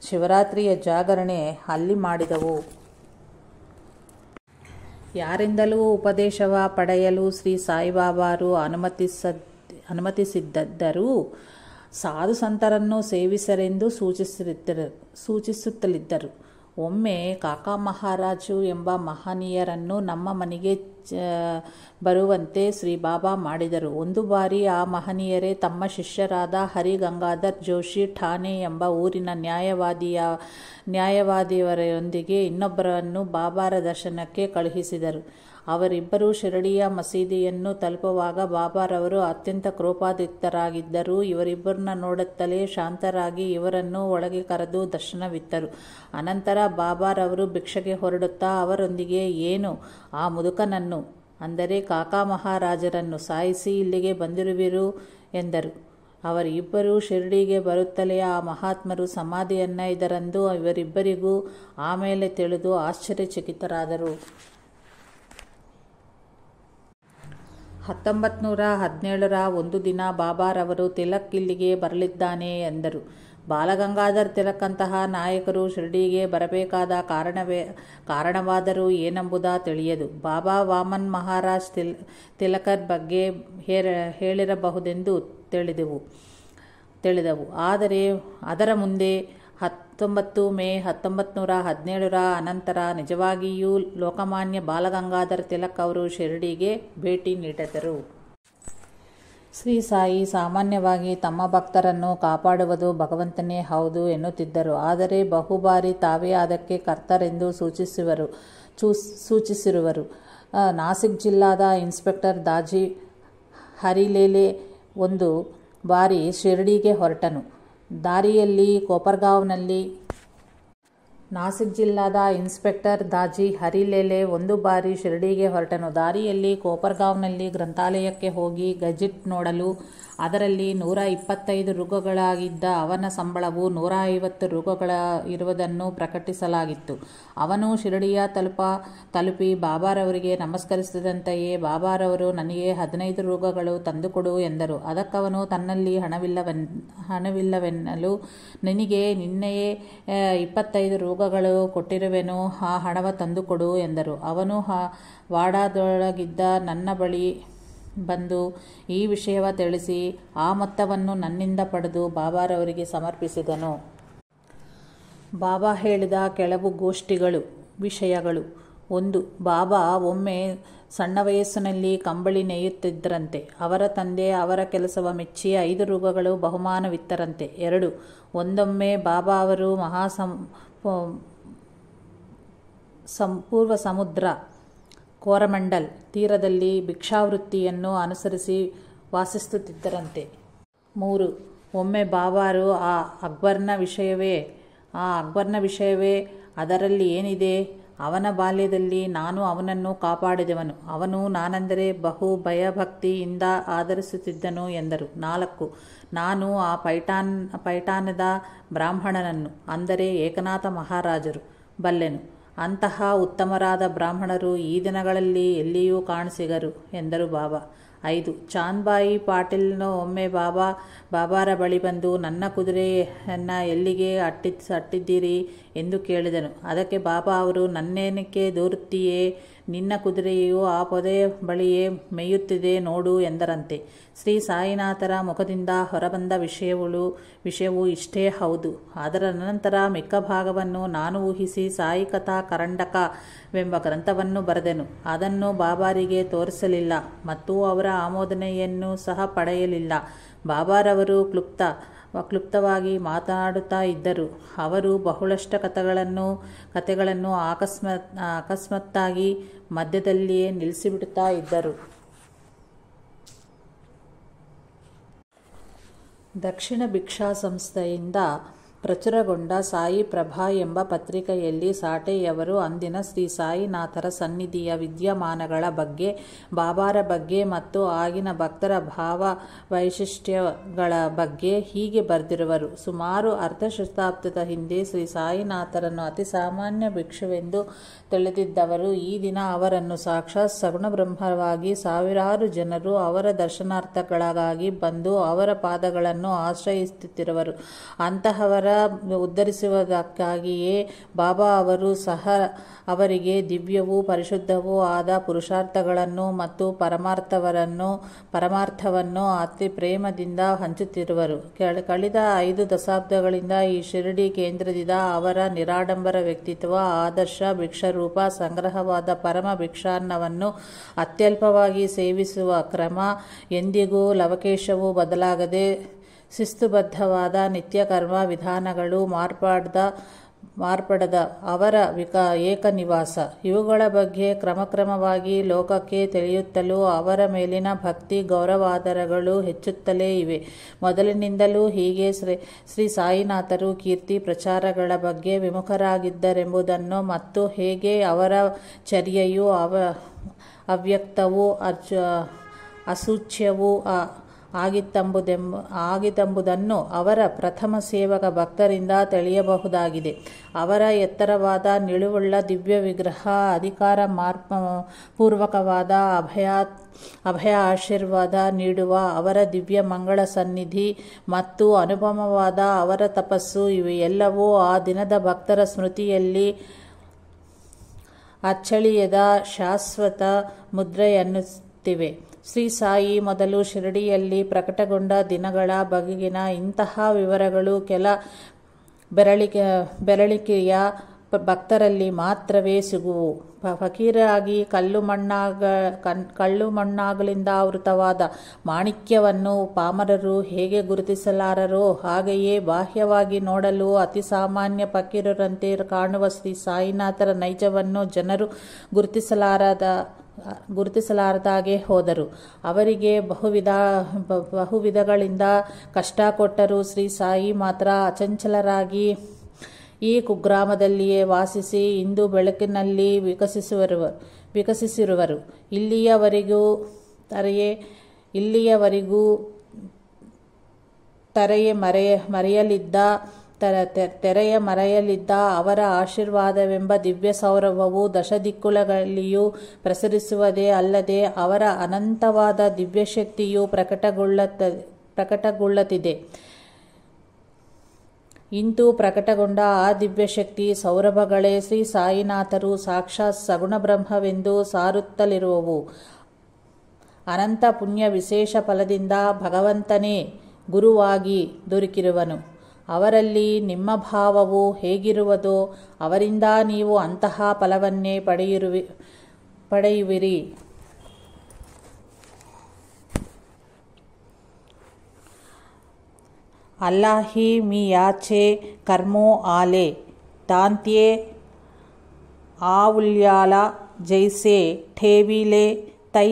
ಶಿವರಾತ್ರಿಯ ಜಾಗರಣೆ ಅಲ್ಲಿ ಮಾಡಿದವು ಯಾರಿಂದಲೂ ಉಪದೇಶವ ಪಡೆಯಲು ಶ್ರೀ ಸಾಯಿಬಾಬಾರು ಅನುಮತಿಸ ಅನುಮತಿಸಿದ್ದರೂ ಸಾಧು ಸಂತರನ್ನು ಸೇವಿಸರೆಂದು ಸೂಚಿಸಿದ್ದರು ಸೂಚಿಸುತ್ತಲಿದ್ದರು ಒಮ್ಮೆ ಕಾಕಾ ಮಹಾರಾಜು ಎಂಬ ಮಹನೀಯರನ್ನು ನಮ್ಮ ಮನೆಗೆ ಬರುವಂತೆ ಶ್ರೀ ಬಾಬಾ ಮಾಡಿದರು ಒಂದು ಬಾರಿ ಆ ಮಹನೀಯರೇ ತಮ್ಮ ಶಿಷ್ಯರಾದ ಹರಿಗಂಗಾಧರ್ ಜೋಶಿ ಠಾಣೆ ಎಂಬ ಊರಿನ ನ್ಯಾಯವಾದಿಯ ನ್ಯಾಯವಾದಿಯವರೊಂದಿಗೆ ಇನ್ನೊಬ್ಬರನ್ನು ಬಾಬಾರ ದರ್ಶನಕ್ಕೆ ಕಳುಹಿಸಿದರು ಅವರಿಬ್ಬರೂ ಶಿರಡಿಯ ಮಸೀದಿಯನ್ನು ತಲುಪುವಾಗ ಬಾಬಾರವರು ಅತ್ಯಂತ ಕ್ರೋಪಾದಿತ್ತರಾಗಿದ್ದರು ಇವರಿಬ್ಬರನ್ನ ನೋಡುತ್ತಲೇ ಶಾಂತರಾಗಿ ಇವರನ್ನು ಒಳಗೆ ಕರೆದು ದರ್ಶನವಿತ್ತರು ಅನಂತರ ಬಾಬಾರವರು ಭಿಕ್ಷೆಗೆ ಹೊರಡುತ್ತಾ ಅವರೊಂದಿಗೆ ಏನು ಆ ಮುದುಕನನ್ನು ಅಂದರೆ ಕಾಕಾ ಮಹಾರಾಜರನ್ನು ಸಾಯಿಸಿ ಇಲ್ಲಿಗೆ ಬಂದಿರುವಿರು ಎಂದರು ಅವರಿಬ್ಬರೂ ಶಿರಡಿಗೆ ಬರುತ್ತಲೇ ಆ ಮಹಾತ್ಮರು ಸಮಾಧಿಯನ್ನ ಇದರಂದು ಇವರಿಬ್ಬರಿಗೂ ಆಮೇಲೆ ತಿಳಿದು ಆಶ್ಚರ್ಯಚಕಿತರಾದರು ಹತ್ತೊಂಬತ್ತು ನೂರ ಹದಿನೇಳರ ಒಂದು ದಿನ ಬಾಬಾರವರು ತಿಲಕ್ ಇಲ್ಲಿಗೆ ಬರಲಿದ್ದಾನೆ ಎಂದರು ಬಾಲಗಂಗಾಧರ್ ತಿಲಕ್ ಅಂತಹ ನಾಯಕರು ಶಿರಡಿಗೆ ಬರಬೇಕಾದ ಕಾರಣವೇ ಕಾರಣವಾದರೂ ಏನೆಂಬುದ ತಿಳಿಯದು ಬಾಬಾ ವಾಮನ್ ಮಹಾರಾಜ್ ತಿಲ್ ತಿಲಕರ್ ಬಗ್ಗೆ ಹೇರ ಹೇಳಿರಬಹುದೆಂದು ತಿಳಿದೆವು ತಿಳಿದವು ಆದರೆ ಅದರ ಮುಂದೆ ಹತ್ತೊಂಬತ್ತು ಮೇ ಹತ್ತೊಂಬತ್ತು ನೂರ ಹದಿನೇಳರ ಅನಂತರ ನಿಜವಾಗಿಯೂ ಲೋಕಮಾನ್ಯ ಬಾಲಗಂಗಾಧರ ತಿಲಕ್ ಅವರು ಶಿರಡಿಗೆ ಭೇಟಿ ನೀಡಿದರು ಶ್ರೀ ಸಾಯಿ ಸಾಮಾನ್ಯವಾಗಿ ತಮ್ಮ ಭಕ್ತರನ್ನು ಕಾಪಾಡುವುದು ಭಗವಂತನೇ ಹೌದು ಎನ್ನುತ್ತಿದ್ದರು ಆದರೆ ಬಹುಬಾರಿ ತಾವೇ ಅದಕ್ಕೆ ಕರ್ತರೆಂದು ಸೂಚಿಸುವರು ಸೂಚಿಸಿರುವರು ನಾಸಿಕ್ ಜಿಲ್ಲಾದ ಇನ್ಸ್ಪೆಕ್ಟರ್ ದಾಜಿ ಹರಿಲೇಲೆ ಒಂದು ಬಾರಿ ಶಿರಡಿಗೆ ಹೊರಟನು ದಾರಿಯಲ್ಲಿ ಕೋಪರ್ಗಾಂವ್ನಲ್ಲಿ ನಾಸಿಕ್ ಜಿಲ್ಲಾದ ಇನ್ಸ್ಪೆಕ್ಟರ್ ದಾಜಿ ಹರಿಲೇಲೆ ಒಂದು ಬಾರಿ ಶಿರಡಿಗೆ ಹೊರಟನು ದಾರಿಯಲ್ಲಿ ಕೋಪರ್ಗಾಂವ್ನಲ್ಲಿ ಗ್ರಂಥಾಲಯಕ್ಕೆ ಹೋಗಿ ಗಜಿಟ್ ನೋಡಲು ಅದರಲ್ಲಿ ನೂರ ಇಪ್ಪತ್ತೈದು ರುಗಗಳಾಗಿದ್ದ ಅವನ ಸಂಬಳವು ನೂರ ಐವತ್ತು ರುಗಗಳ ಇರುವುದನ್ನು ಪ್ರಕಟಿಸಲಾಗಿತ್ತು ಅವನು ಶಿರಡಿಯ ತಲುಪ ತಲುಪಿ ಬಾಬಾರವರಿಗೆ ನಮಸ್ಕರಿಸಿದಂತೆಯೇ ಬಾಬಾರವರು ನನಗೆ ಹದಿನೈದು ರುಗಗಳು ತಂದುಕೊಡು ಎಂದರು ಅದಕ್ಕವನು ತನ್ನಲ್ಲಿ ಹಣವಿಲ್ಲವೆನ್ ಹಣವಿಲ್ಲವೆನ್ನಲು ನಿನಗೆ ನಿನ್ನೆಯೇ ಇಪ್ಪತ್ತೈದು ರೋಗಗಳು ಕೊಟ್ಟಿರುವೆನು ಆ ಹಣವ ತಂದುಕೊಡು ಎಂದರು ಅವನು ವಾಡಾದೊಳಗಿದ್ದ ನನ್ನ ಬಳಿ ಬಂದು ಈ ವಿಷಯವ ತಿಳಿಸಿ ಆ ಮೊತ್ತವನ್ನು ನನ್ನಿಂದ ಪಡೆದು ಬಾಬಾರವರಿಗೆ ಸಮರ್ಪಿಸಿದನು ಬಾಬಾ ಹೇಳಿದ ಕೆಲವು ಗೋಷ್ಠಿಗಳು ವಿಷಯಗಳು ಒಂದು ಬಾಬಾ ಒಮ್ಮೆ ಸಣ್ಣ ವಯಸ್ಸಿನಲ್ಲಿ ಕಂಬಳಿ ನೇಯುತ್ತಿದ್ದರಂತೆ ಅವರ ತಂದೆ ಅವರ ಕೆಲಸವ ಮೆಚ್ಚಿ ಐದು ರೂಪಗಳು ಬಹುಮಾನವಿತ್ತರಂತೆ ಎರಡು ಒಂದೊಮ್ಮೆ ಬಾಬಾ ಅವರು ಮಹಾಸಂ ಸಂಪೂರ್ವ ಸಮುದ್ರ ಕೋರಮಂಡಲ್ ತೀರದಲ್ಲಿ ಭಿಕ್ಷಾವೃತ್ತಿಯನ್ನು ಅನುಸರಿಸಿ ವಾಸಿಸುತ್ತಿದ್ದರಂತೆ ಮೂರು ಒಮ್ಮೆ ಬಾಬಾರು ಆ ಅಕ್ಬರ್ನ ವಿಷಯವೇ ಆ ಅಕ್ಬರ್ನ ವಿಷಯವೇ ಅದರಲ್ಲಿ ಏನಿದೆ ಅವನ ಬಾಲ್ಯದಲ್ಲಿ ನಾನು ಅವನನ್ನು ಕಾಪಾಡಿದವನು ಅವನು ನಾನೆಂದರೆ ಬಹು ಭಯಭಕ್ತಿಯಿಂದ ಆಧರಿಸುತ್ತಿದ್ದನು ಎಂದರು ನಾಲ್ಕು ನಾನು ಆ ಪೈಠಾನ್ ಪೈಠಾನದ ಬ್ರಾಹ್ಮಣನನ್ನು ಅಂದರೆ ಏಕನಾಥ ಮಹಾರಾಜರು ಬಲ್ಲೆನು ಅಂತಹ ಉತ್ತಮರಾದ ಬ್ರಾಹ್ಮಣರು ಈ ದಿನಗಳಲ್ಲಿ ಎಲ್ಲಿಯೂ ಕಾಣಸಿಗರು ಎಂದರು ಬಾಬಾ ಐದು ಚಾಂದ್ಬಾಯಿ ಪಾಟೀಲ್ನ ಒಮ್ಮೆ ಬಾಬಾ ಬಾಬಾರ ಬಳಿ ಬಂದು ನನ್ನ ಕುದುರೆಯನ್ನು ಎಲ್ಲಿಗೆ ಅಟ್ಟಿ ಅಟ್ಟಿದ್ದೀರಿ ಎಂದು ಕೇಳಿದನು ಅದಕ್ಕೆ ಬಾಬಾ ಅವರು ನನ್ನೇನಕ್ಕೆ ದೂರುತ್ತೀಯೇ ನಿನ್ನ ಕುದುರೆಯು ಆ ಪೊದೆಯ ಬಳಿಯೇ ಮೇಯುತ್ತಿದೆ ನೋಡು ಎಂದರಂತೆ ಶ್ರೀ ಸಾಯಿನಾಥರ ಮುಖದಿಂದ ಹೊರಬಂದ ವಿಷಯಗಳು ವಿಷಯವು ಇಷ್ಟೇ ಹೌದು ಅದರ ನಂತರ ಮಿಕ್ಕ ಭಾಗವನ್ನು ನಾನು ಊಹಿಸಿ ಸಾಯಿ ಕಥಾ ಕರಂಡಕವೆಂಬ ಗ್ರಂಥವನ್ನು ಬರೆದೆನು ಅದನ್ನು ಬಾಬಾರಿಗೆ ತೋರಿಸಲಿಲ್ಲ ಮತ್ತು ಅವರ ಆಮೋದನೆಯನ್ನು ಸಹ ಪಡೆಯಲಿಲ್ಲ ಬಾಬಾರವರು ಕ್ಲುಪ್ತ ವಕ್ಲುಪ್ತವಾಗಿ ಮಾತನಾಡುತ್ತಾ ಇದ್ದರು ಅವರು ಬಹಳಷ್ಟು ಕಥೆಗಳನ್ನು ಕಥೆಗಳನ್ನು ಆಕಸ್ಮಾತ್ ಅಕಸ್ಮಾತ್ತಾಗಿ ಮಧ್ಯದಲ್ಲಿಯೇ ನಿಲ್ಲಿಸಿಬಿಡುತ್ತಾ ಇದ್ದರು ದಕ್ಷಿಣ ಭಿಕ್ಷಾ ಸಂಸ್ಥೆಯಿಂದ ಪ್ರಚುರಗೊಂಡ ಸಾಯಿ ಪ್ರಭಾ ಎಂಬ ಪತ್ರಿಕೆಯಲ್ಲಿ ಸಾಟೆಯವರು ಅಂದಿನ ಶ್ರೀ ಸಾಯಿನಾಥರ ಸನ್ನಿಧಿಯ ವಿದ್ಯಮಾನಗಳ ಬಗ್ಗೆ ಬಾಬಾರ ಬಗ್ಗೆ ಮತ್ತು ಆಗಿನ ಭಕ್ತರ ಭಾವ ವೈಶಿಷ್ಟ್ಯಗಳ ಬಗ್ಗೆ ಹೀಗೆ ಬರೆದಿರುವರು ಸುಮಾರು ಅರ್ಧ ಶತಾಬ್ದದ ಹಿಂದೆ ಶ್ರೀ ಸಾಯಿನಾಥರನ್ನು ಅತಿ ಸಾಮಾನ್ಯ ಭಿಕ್ಷುವೆಂದು ತಿಳಿದಿದ್ದವರು ಈ ದಿನ ಅವರನ್ನು ಸಾಕ್ಷಾತ್ ಸಗುಣ ಬ್ರಹ್ಮವಾಗಿ ಸಾವಿರಾರು ಜನರು ಅವರ ದರ್ಶನಾರ್ಥಗಳಾಗಿ ಬಂದು ಅವರ ಪಾದಗಳನ್ನು ಆಶ್ರಯಿಸುತ್ತಿರುವರು ಅಂತಹವರ ಉದ್ಧರಿಸುವುದಕ್ಕಾಗಿಯೇ ಬಾಬಾ ಅವರು ಸಹ ಅವರಿಗೆ ದಿವ್ಯವೂ ಪರಿಶುದ್ಧವೂ ಆದ ಪುರುಷಾರ್ಥಗಳನ್ನು ಮತ್ತು ಪರಮಾರ್ಥವರನ್ನು ಪರಮಾರ್ಥವನ್ನು ಅತಿ ಪ್ರೇಮದಿಂದ ಹಂಚುತ್ತಿರುವರು ಕಳೆದ ಐದು ದಶಾಬ್ದಗಳಿಂದ ಈ ಶಿರಡಿ ಕೇಂದ್ರದಿಂದ ಅವರ ನಿರಾಡಂಬರ ವ್ಯಕ್ತಿತ್ವ ಆದರ್ಶ ಭಿಕ್ಷರೂಪ ಸಂಗ್ರಹವಾದ ಪರಮ ಭಿಕ್ಷಾನ್ನವನ್ನು ಅತ್ಯಲ್ಪವಾಗಿ ಸೇವಿಸುವ ಕ್ರಮ ಎಂದಿಗೂ ಲವಕೇಶವೂ ಬದಲಾಗದೆ ಶಿಸ್ತುಬದ್ಧವಾದ ನಿತ್ಯಕರ್ಮ ವಿಧಾನಗಳು ಮಾರ್ಪಾಡ್ದ ಮಾರ್ಪಡದ ಅವರ ವಿಕಾ ಏಕನಿವಾಸ ಇವುಗಳ ಬಗ್ಗೆ ಕ್ರಮಕ್ರಮವಾಗಿ ಲೋಕಕ್ಕೆ ತಿಳಿಯುತ್ತಲೂ ಅವರ ಮೇಲಿನ ಭಕ್ತಿ ಗೌರವಾದರಗಳು ಹೆಚ್ಚುತ್ತಲೇ ಇವೆ ಮೊದಲಿನಿಂದಲೂ ಹೀಗೆ ಶ್ರೀ ಶ್ರೀ ಸಾಯಿನಾಥರು ಕೀರ್ತಿ ಪ್ರಚಾರಗಳ ಬಗ್ಗೆ ವಿಮುಖರಾಗಿದ್ದರೆಂಬುದನ್ನು ಮತ್ತು ಹೇಗೆ ಅವರ ಚರ್ಯೆಯು ಅವ ಅವ್ಯಕ್ತವೂ ಅಚ ಅಸೂಚ್ಯವೂ ಆಗಿತ್ತಂಬುದೆಂಬ ಆಗಿತೆಂಬುದನ್ನು ಅವರ ಪ್ರಥಮ ಸೇವಕ ಭಕ್ತರಿಂದ ತಿಳಿಯಬಹುದಾಗಿದೆ ಅವರ ಎತ್ತರವಾದ ನಿಳುವುಳ್ಳ ದಿವ್ಯ ವಿಗ್ರಹ ಅಧಿಕಾರ ಮಾರ್ಪ ಪೂರ್ವಕವಾದ ಅಭಯ ಅಭಯ ಆಶೀರ್ವಾದ ನೀಡುವ ಅವರ ದಿವ್ಯ ಮಂಗಳ ಸನ್ನಿಧಿ ಮತ್ತು ಅನುಪಮವಾದ ಅವರ ತಪಸ್ಸು ಇವೆಲ್ಲವೂ ಎಲ್ಲವೂ ಆ ದಿನದ ಭಕ್ತರ ಸ್ಮೃತಿಯಲ್ಲಿ ಅಚ್ಚಳಿಯದ ಶಾಶ್ವತ ಮುದ್ರೆಯನ್ನುತ್ತಿವೆ ಶ್ರೀ ಸಾಯಿ ಮೊದಲು ಶಿರಡಿಯಲ್ಲಿ ಪ್ರಕಟಗೊಂಡ ದಿನಗಳ ಬಗೆಗಿನ ಇಂತಹ ವಿವರಗಳು ಕೆಲ ಬೆರಳಿಕ ಬೆರಳಿಕೆಯ ಭಕ್ತರಲ್ಲಿ ಮಾತ್ರವೇ ಸಿಗುವು ಫಕೀರಾಗಿ ಕಲ್ಲು ಮಣ್ಣಾಗ ಕಲ್ಲು ಮಣ್ಣಾಗಲಿಂದ ಆವೃತವಾದ ಮಾಣಿಕ್ಯವನ್ನು ಪಾಮರರು ಹೇಗೆ ಗುರುತಿಸಲಾರರೋ ಹಾಗೆಯೇ ಬಾಹ್ಯವಾಗಿ ನೋಡಲು ಅತಿ ಸಾಮಾನ್ಯ ಫಕೀರರಂತೆ ಕಾಣುವ ಶ್ರೀ ಸಾಯಿನಾಥರ ನೈಜವನ್ನು ಜನರು ಗುರುತಿಸಲಾರದ ಗುರುತಿಸಲಾರದಾಗೆ ಹೋದರು ಅವರಿಗೆ ಬಹುವಿಧ ಬಹುವಿಧಗಳಿಂದ ಕಷ್ಟ ಕೊಟ್ಟರು ಶ್ರೀ ಸಾಯಿ ಮಾತ್ರ ಅಚಂಚಲರಾಗಿ ಈ ಕುಗ್ರಾಮದಲ್ಲಿಯೇ ವಾಸಿಸಿ ಇಂದು ಬೆಳಕಿನಲ್ಲಿ ವಿಕಸಿಸುವರು ವಿಕಸಿಸಿರುವರು ಇಲ್ಲಿಯವರೆಗೂ ತರೆಯೇ ಇಲ್ಲಿಯವರೆಗೂ ತರೆಯೇ ಮರೆಯ ಮರೆಯಲಿದ್ದ ತೆರೆಯ ಮರೆಯಲ್ಲಿದ್ದ ಅವರ ಆಶೀರ್ವಾದವೆಂಬ ದಿವ್ಯ ಸೌರಭವು ದಶದಿಕ್ಕುಗಳಲ್ಲಿಯೂ ಪ್ರಸರಿಸುವುದೇ ಅಲ್ಲದೆ ಅವರ ಅನಂತವಾದ ದಿವ್ಯಶಕ್ತಿಯು ಪ್ರಕಟಗೊಳ್ಳತ್ತ ಪ್ರಕಟಗೊಳ್ಳತಿದೆ ಇಂತೂ ಪ್ರಕಟಗೊಂಡ ಆ ದಿವ್ಯಶಕ್ತಿ ಸೌರಭಗಳೇ ಶ್ರೀ ಸಾಯಿನಾಥರು ಸಾಕ್ಷಾತ್ ಸಗುಣ ಬ್ರಹ್ಮವೆಂದು ಸಾರುತ್ತಲಿರುವವು ಅನಂತ ಪುಣ್ಯ ವಿಶೇಷ ಫಲದಿಂದ ಭಗವಂತನೇ ಗುರುವಾಗಿ ದೊರಕಿರುವನು ಅವರಲ್ಲಿ ನಿಮ್ಮ ಭಾವವು ಹೇಗಿರುವುದೋ ಅವರಿಂದ ನೀವು ಅಂತಹ ಫಲವನ್ನೇ ಪಡೆಯಿರುವಿ ಪಡೆಯುವಿರಿ ಅಲ್ಲಾಹಿ ಮಿಯಾಚೆ ಕರ್ಮೋ ಆಲೆ ತಾಂತ್ಯೆ ಆವುಲ್ಯಾಲ ಜೈಸೆ ಠೇವಿಲೆ ತೈ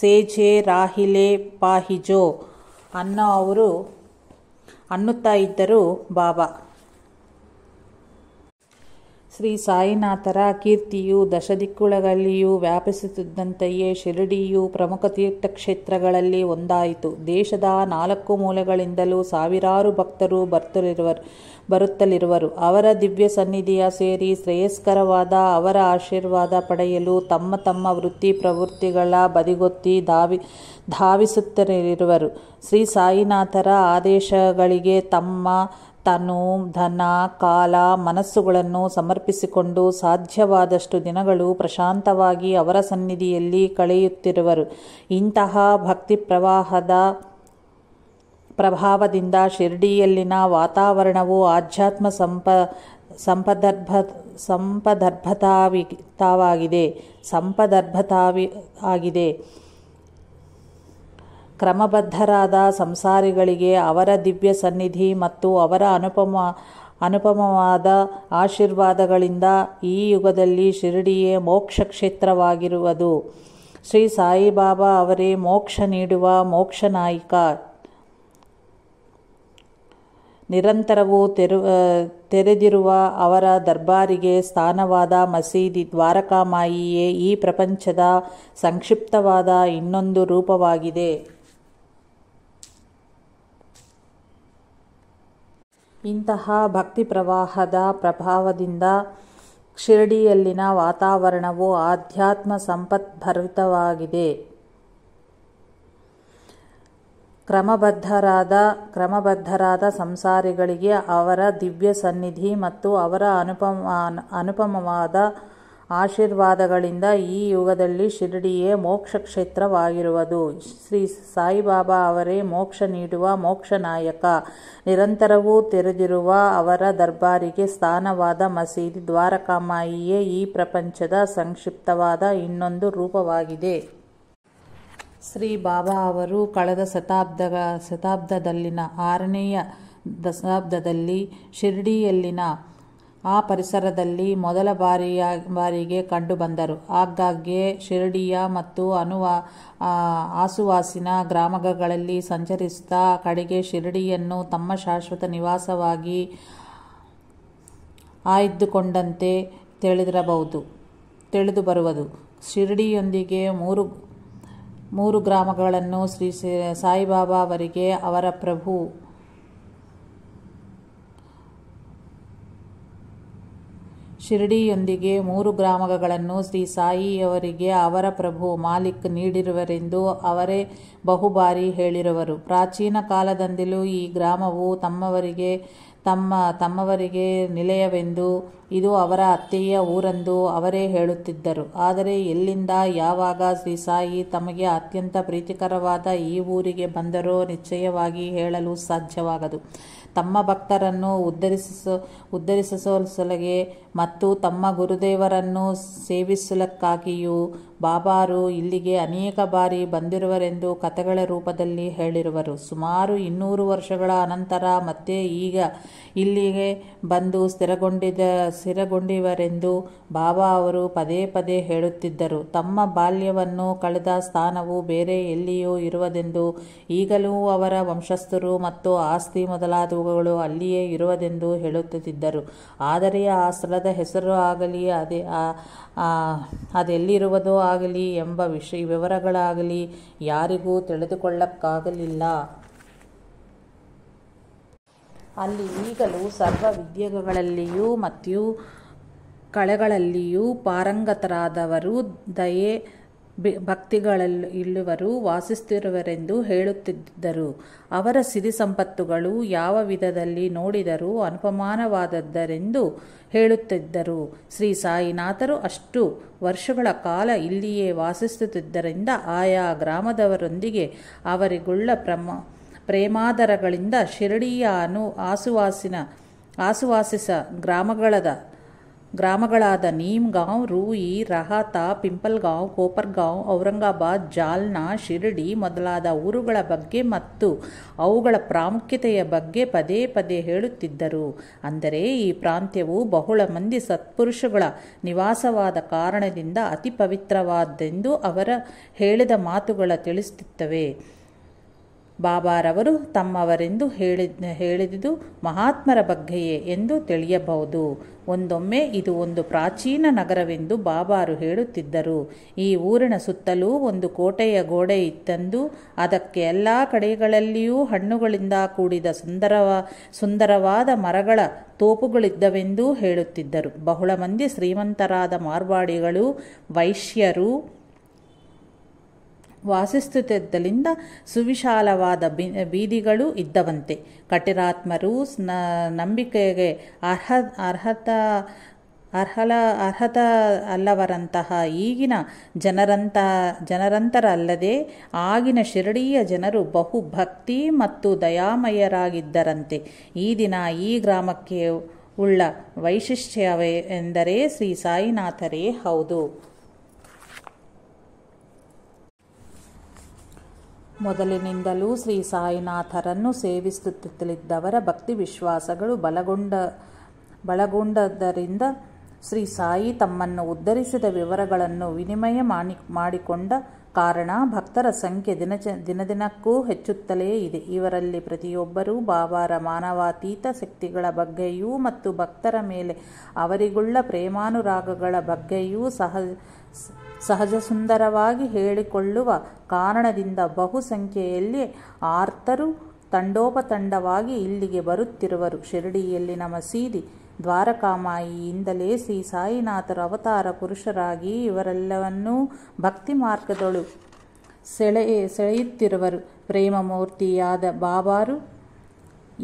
ಸೇಜೆ ರಾಹಿಲೆ ಪಾಹಿಜೋ ಅನ್ನೋ ಅವರು ಅನ್ನುತ್ತಾ ಇದ್ದರು ಬಾಬಾ ಶ್ರೀ ಸಾಯಿನಾಥರ ಕೀರ್ತಿಯು ದಶದಿಕ್ಕುಳಗಳಲ್ಲಿಯೂ ವ್ಯಾಪಿಸುತ್ತಿದ್ದಂತೆಯೇ ಶಿರಡಿಯು ಪ್ರಮುಖ ತೀರ್ಥಕ್ಷೇತ್ರಗಳಲ್ಲಿ ಒಂದಾಯಿತು ದೇಶದ ನಾಲ್ಕು ಮೂಲೆಗಳಿಂದಲೂ ಸಾವಿರಾರು ಭಕ್ತರು ಬರ್ತಿರುವರು ಬರುತ್ತಲಿರುವರು ಅವರ ದಿವ್ಯ ಸನ್ನಿಧಿಯ ಸೇರಿ ಶ್ರೇಯಸ್ಕರವಾದ ಅವರ ಆಶೀರ್ವಾದ ಪಡೆಯಲು ತಮ್ಮ ತಮ್ಮ ವೃತ್ತಿ ಪ್ರವೃತ್ತಿಗಳ ಬದಿಗೊತ್ತಿ ಧಾವಿ ಧಾವಿಸುತ್ತಲಿರುವರು ಶ್ರೀ ಸಾಯಿನಾಥರ ಆದೇಶಗಳಿಗೆ ತಮ್ಮ ತನು ಧನ ಕಾಲ ಮನಸ್ಸುಗಳನ್ನು ಸಮರ್ಪಿಸಿಕೊಂಡು ಸಾಧ್ಯವಾದಷ್ಟು ದಿನಗಳು ಪ್ರಶಾಂತವಾಗಿ ಅವರ ಸನ್ನಿಧಿಯಲ್ಲಿ ಕಳೆಯುತ್ತಿರುವರು ಇಂತಹ ಭಕ್ತಿ ಪ್ರವಾಹದ ಪ್ರಭಾವದಿಂದ ಶಿರ್ಡಿಯಲ್ಲಿನ ವಾತಾವರಣವು ಆಧ್ಯಾತ್ಮ ಸಂಪ ಸಂಪದರ್ಭ ಸಂಪದರ್ಭತಾವಿತವಾಗಿದೆ ಸಂಪದರ್ಭತಾವಿ ಆಗಿದೆ ಕ್ರಮಬದ್ಧರಾದ ಸಂಸಾರಿಗಳಿಗೆ ಅವರ ದಿವ್ಯ ಸನ್ನಿಧಿ ಮತ್ತು ಅವರ ಅನುಪಮ ಅನುಪಮವಾದ ಆಶೀರ್ವಾದಗಳಿಂದ ಈ ಯುಗದಲ್ಲಿ ಶಿರಡಿಯೇ ಮೋಕ್ಷ ಕ್ಷೇತ್ರವಾಗಿರುವುದು ಶ್ರೀ ಸಾಯಿಬಾಬಾ ಅವರೇ ಮೋಕ್ಷ ನೀಡುವ ಮೋಕ್ಷ ನಾಯಿಕ ನಿರಂತರವೂ ತೆರು ತೆರೆದಿರುವ ಅವರ ದರ್ಬಾರಿಗೆ ಸ್ಥಾನವಾದ ಮಸೀದಿ ದ್ವಾರಕಾಮಾಯಿಯೇ ಈ ಪ್ರಪಂಚದ ಸಂಕ್ಷಿಪ್ತವಾದ ಇನ್ನೊಂದು ರೂಪವಾಗಿದೆ ಇಂತಹ ಭಕ್ತಿ ಪ್ರವಾಹದ ಪ್ರಭಾವದಿಂದ ಶಿರಡಿಯಲ್ಲಿನ ವಾತಾವರಣವು ಆಧ್ಯಾತ್ಮ ಸಂಪತ್ಭರಿತವಾಗಿದೆ ಕ್ರಮಬದ್ಧರಾದ ಕ್ರಮಬದ್ಧರಾದ ಸಂಸಾರಿಗಳಿಗೆ ಅವರ ದಿವ್ಯ ಸನ್ನಿಧಿ ಮತ್ತು ಅವರ ಅನುಪಮ ಅನುಪಮವಾದ ಆಶೀರ್ವಾದಗಳಿಂದ ಈ ಯುಗದಲ್ಲಿ ಶಿರಡಿಯೇ ಮೋಕ್ಷ ಕ್ಷೇತ್ರವಾಗಿರುವುದು ಶ್ರೀ ಸಾಯಿಬಾಬಾ ಅವರೇ ಮೋಕ್ಷ ನೀಡುವ ಮೋಕ್ಷ ನಾಯಕ ನಿರಂತರವೂ ತೆರೆದಿರುವ ಅವರ ದರ್ಬಾರಿಗೆ ಸ್ಥಾನವಾದ ಮಸೀದಿ ದ್ವಾರಕಾಮಾಯಿಯೇ ಈ ಪ್ರಪಂಚದ ಸಂಕ್ಷಿಪ್ತವಾದ ಇನ್ನೊಂದು ರೂಪವಾಗಿದೆ ಶ್ರೀ ಬಾಬಾ ಅವರು ಕಳೆದ ಶತಾಬ್ದ ಶತಾಬ್ದದಲ್ಲಿನ ಆರನೆಯ ದಶಾಬ್ದದಲ್ಲಿ ಶಿರ್ಡಿಯಲ್ಲಿನ ಆ ಪರಿಸರದಲ್ಲಿ ಮೊದಲ ಬಾರಿಯ ಬಾರಿಗೆ ಕಂಡುಬಂದರು ಆಗಾಗ್ಗೆ ಶಿರಡಿಯ ಮತ್ತು ಅನುವಾ ಆಸುವಾಸಿನ ಗ್ರಾಮಗಳಲ್ಲಿ ಸಂಚರಿಸುತ್ತಾ ಕಡೆಗೆ ಶಿರಡಿಯನ್ನು ತಮ್ಮ ಶಾಶ್ವತ ನಿವಾಸವಾಗಿ ಆಯ್ದುಕೊಂಡಂತೆ ತಿಳಿದಿರಬಹುದು ತಿಳಿದು ಬರುವುದು ಶಿರ್ಡಿಯೊಂದಿಗೆ ಮೂರು ಮೂರು ಗ್ರಾಮಗಳನ್ನು ಶ್ರೀ ಸಾಯಿಬಾಬಾ ಅವರಿಗೆ ಅವರ ಪ್ರಭು ಶಿರಡಿಯೊಂದಿಗೆ ಮೂರು ಗ್ರಾಮಗಳನ್ನು ಶ್ರೀ ಸಾಯಿಯವರಿಗೆ ಅವರ ಪ್ರಭು ಮಾಲಿಕ್ ನೀಡಿರುವರೆಂದು ಅವರೇ ಬಹುಬಾರಿ ಹೇಳಿರುವರು ಪ್ರಾಚೀನ ಕಾಲದಿಂದಲೂ ಈ ಗ್ರಾಮವು ತಮ್ಮವರಿಗೆ ತಮ್ಮ ತಮ್ಮವರಿಗೆ ನಿಲಯವೆಂದು ಇದು ಅವರ ಅತ್ತೆಯ ಊರೆಂದು ಅವರೇ ಹೇಳುತ್ತಿದ್ದರು ಆದರೆ ಎಲ್ಲಿಂದ ಯಾವಾಗ ಶ್ರೀ ಸಾಯಿ ತಮಗೆ ಅತ್ಯಂತ ಪ್ರೀತಿಕರವಾದ ಈ ಊರಿಗೆ ಬಂದರೋ ನಿಶ್ಚಯವಾಗಿ ಹೇಳಲು ಸಾಧ್ಯವಾಗದು ತಮ್ಮ ಭಕ್ತರನ್ನು ಉದ್ಧರಿಸ ಉದ್ಧರಿಸಲಗೆ ಮತ್ತು ತಮ್ಮ ಗುರುದೇವರನ್ನು ಸೇವಿಸಲಕ್ಕಾಗಿಯೂ ಬಾಬಾರು ಇಲ್ಲಿಗೆ ಅನೇಕ ಬಾರಿ ಬಂದಿರುವರೆಂದು ಕಥೆಗಳ ರೂಪದಲ್ಲಿ ಹೇಳಿರುವರು ಸುಮಾರು ಇನ್ನೂರು ವರ್ಷಗಳ ಅನಂತರ ಮತ್ತೆ ಈಗ ಇಲ್ಲಿಗೆ ಬಂದು ಸ್ಥಿರಗೊಂಡಿದ ಸ್ಥಿರಗೊಂಡಿವರೆಂದು ಬಾಬಾ ಅವರು ಪದೇ ಪದೇ ಹೇಳುತ್ತಿದ್ದರು ತಮ್ಮ ಬಾಲ್ಯವನ್ನು ಕಳೆದ ಸ್ಥಾನವು ಬೇರೆ ಎಲ್ಲಿಯೂ ಇರುವುದೆಂದು ಈಗಲೂ ಅವರ ವಂಶಸ್ಥರು ಮತ್ತು ಆಸ್ತಿ ಮೊದಲಾದವುಗಳು ಅಲ್ಲಿಯೇ ಇರುವುದೆಂದು ಹೇಳುತ್ತಿದ್ದರು ಆದರೆ ಆ ಸ್ಥಳದ ಹೆಸರು ಆಗಲಿ ಅದೇ ಅದೆಲ್ಲಿರುವುದೋ ಆಗಲಿ ಎಂಬ ವಿಷಯ ವಿವರಗಳಾಗಲಿ ಯಾರಿಗೂ ತಿಳಿದುಕೊಳ್ಳಕ್ಕಾಗಲಿಲ್ಲ ಅಲ್ಲಿ ಈಗಲೂ ಸರ್ವ ವಿದ್ಯೆಗಳಲ್ಲಿಯೂ ಮತ್ತು ಕಳೆಗಳಲ್ಲಿಯೂ ಪಾರಂಗತರಾದವರು ದಯೆ ಭಕ್ತಿಗಳಲ್ಲಿ ಇಳುವರು ವಾಸಿಸುತ್ತಿರುವರೆಂದು ಹೇಳುತ್ತಿದ್ದರು ಅವರ ಸಿರಿ ಸಂಪತ್ತುಗಳು ಯಾವ ವಿಧದಲ್ಲಿ ನೋಡಿದರೂ ಅನುಪಮಾನವಾದದ್ದರೆಂದು ಹೇಳುತ್ತಿದ್ದರು ಶ್ರೀ ಸಾಯಿನಾಥರು ಅಷ್ಟು ವರ್ಷಗಳ ಕಾಲ ಇಲ್ಲಿಯೇ ವಾಸಿಸುತ್ತಿದ್ದರಿಂದ ಆಯಾ ಗ್ರಾಮದವರೊಂದಿಗೆ ಅವರಿಗುಳ್ಳ ಪ್ರಮ ಪ್ರೇಮಾದರಗಳಿಂದ ಶಿರಡಿಯ ಅನು ಆಸುವಾಸಿನ ಆಸುವಾಸಿಸ ಗ್ರಾಮಗಳದ ಗ್ರಾಮಗಳಾದ ನೀಮ್ಗಾಂವ್ ರೂಯಿ ರಹಾತ ಪಿಂಪಲ್ಗಾಂವ್ ಕೋಪರ್ಗಾಂವ್ ಔರಂಗಾಬಾದ್ ಜಾಲ್ನಾ ಶಿರಡಿ ಮೊದಲಾದ ಊರುಗಳ ಬಗ್ಗೆ ಮತ್ತು ಅವುಗಳ ಪ್ರಾಮುಖ್ಯತೆಯ ಬಗ್ಗೆ ಪದೇ ಪದೇ ಹೇಳುತ್ತಿದ್ದರು ಅಂದರೆ ಈ ಪ್ರಾಂತ್ಯವು ಬಹುಳ ಮಂದಿ ಸತ್ಪುರುಷಗಳ ನಿವಾಸವಾದ ಕಾರಣದಿಂದ ಅತಿ ಪವಿತ್ರವಾದ್ದೆಂದು ಅವರ ಹೇಳಿದ ಮಾತುಗಳ ತಿಳಿಸುತ್ತವೆ ಬಾಬಾರವರು ತಮ್ಮವರೆಂದು ಹೇಳಿದ ಹೇಳಿದುದು ಮಹಾತ್ಮರ ಬಗ್ಗೆಯೇ ಎಂದು ತಿಳಿಯಬಹುದು ಒಂದೊಮ್ಮೆ ಇದು ಒಂದು ಪ್ರಾಚೀನ ನಗರವೆಂದು ಬಾಬಾರು ಹೇಳುತ್ತಿದ್ದರು ಈ ಊರಿನ ಸುತ್ತಲೂ ಒಂದು ಕೋಟೆಯ ಗೋಡೆ ಇತ್ತಂದು ಅದಕ್ಕೆ ಎಲ್ಲ ಕಡೆಗಳಲ್ಲಿಯೂ ಹಣ್ಣುಗಳಿಂದ ಕೂಡಿದ ಸುಂದರವ ಸುಂದರವಾದ ಮರಗಳ ತೋಪುಗಳಿದ್ದವೆಂದೂ ಹೇಳುತ್ತಿದ್ದರು ಬಹುಳ ಮಂದಿ ಶ್ರೀಮಂತರಾದ ಮಾರ್ವಾಡಿಗಳು ವೈಶ್ಯರು ವಾಸಿಸುತ್ತಿದ್ದರಿಂದ ಸುವಿಶಾಲವಾದ ಬೀದಿಗಳು ಇದ್ದವಂತೆ ಕಟಿರಾತ್ಮರು ನಂಬಿಕೆಗೆ ಅರ್ಹ ಅರ್ಹತ ಅರ್ಹಲ ಅರ್ಹತ ಅಲ್ಲವರಂತಹ ಈಗಿನ ಜನರಂತ ಅಲ್ಲದೆ ಆಗಿನ ಶಿರಡಿಯ ಜನರು ಬಹು ಭಕ್ತಿ ಮತ್ತು ದಯಾಮಯರಾಗಿದ್ದರಂತೆ ಈ ದಿನ ಈ ಗ್ರಾಮಕ್ಕೆ ಉಳ್ಳ ವೈಶಿಷ್ಟ್ಯವೇ ಎಂದರೆ ಶ್ರೀ ಸಾಯಿನಾಥರೇ ಹೌದು ಮೊದಲಿನಿಂದಲೂ ಶ್ರೀ ಸಾಯಿನಾಥರನ್ನು ಸೇವಿಸುತ್ತಲಿದ್ದವರ ಭಕ್ತಿ ವಿಶ್ವಾಸಗಳು ಬಲಗೊಂಡ ಬಲಗೊಂಡದ್ದರಿಂದ ಶ್ರೀ ಸಾಯಿ ತಮ್ಮನ್ನು ಉದ್ಧರಿಸಿದ ವಿವರಗಳನ್ನು ವಿನಿಮಯ ಮಾಡಿ ಮಾಡಿಕೊಂಡ ಕಾರಣ ಭಕ್ತರ ಸಂಖ್ಯೆ ದಿನ ದಿನದಿನಕ್ಕೂ ಹೆಚ್ಚುತ್ತಲೇ ಇದೆ ಇವರಲ್ಲಿ ಪ್ರತಿಯೊಬ್ಬರೂ ಬಾಬಾರ ಮಾನವಾತೀತ ಶಕ್ತಿಗಳ ಬಗ್ಗೆಯೂ ಮತ್ತು ಭಕ್ತರ ಮೇಲೆ ಅವರಿಗುಳ್ಳ ಪ್ರೇಮಾನುರಾಗಗಳ ಬಗ್ಗೆಯೂ ಸಹ ಸಹಜ ಸುಂದರವಾಗಿ ಹೇಳಿಕೊಳ್ಳುವ ಕಾರಣದಿಂದ ಬಹುಸಂಖ್ಯೆಯಲ್ಲಿ ಆರ್ತರು ತಂಡೋಪತಂಡವಾಗಿ ಇಲ್ಲಿಗೆ ಬರುತ್ತಿರುವರು ಶಿರಡಿಯಲ್ಲಿ ನಮ್ಮ ಸೀದಿ ದ್ವಾರಕಾಮಾಯಿಯಿಂದಲೇ ಶ್ರೀ ಸಾಯಿನಾಥರ ಅವತಾರ ಪುರುಷರಾಗಿ ಇವರೆಲ್ಲವನ್ನೂ ಭಕ್ತಿ ಮಾರ್ಗದೊಳು ಸೆಳೆ ಸೆಳೆಯುತ್ತಿರುವರು ಪ್ರೇಮಮೂರ್ತಿಯಾದ ಬಾಬಾರು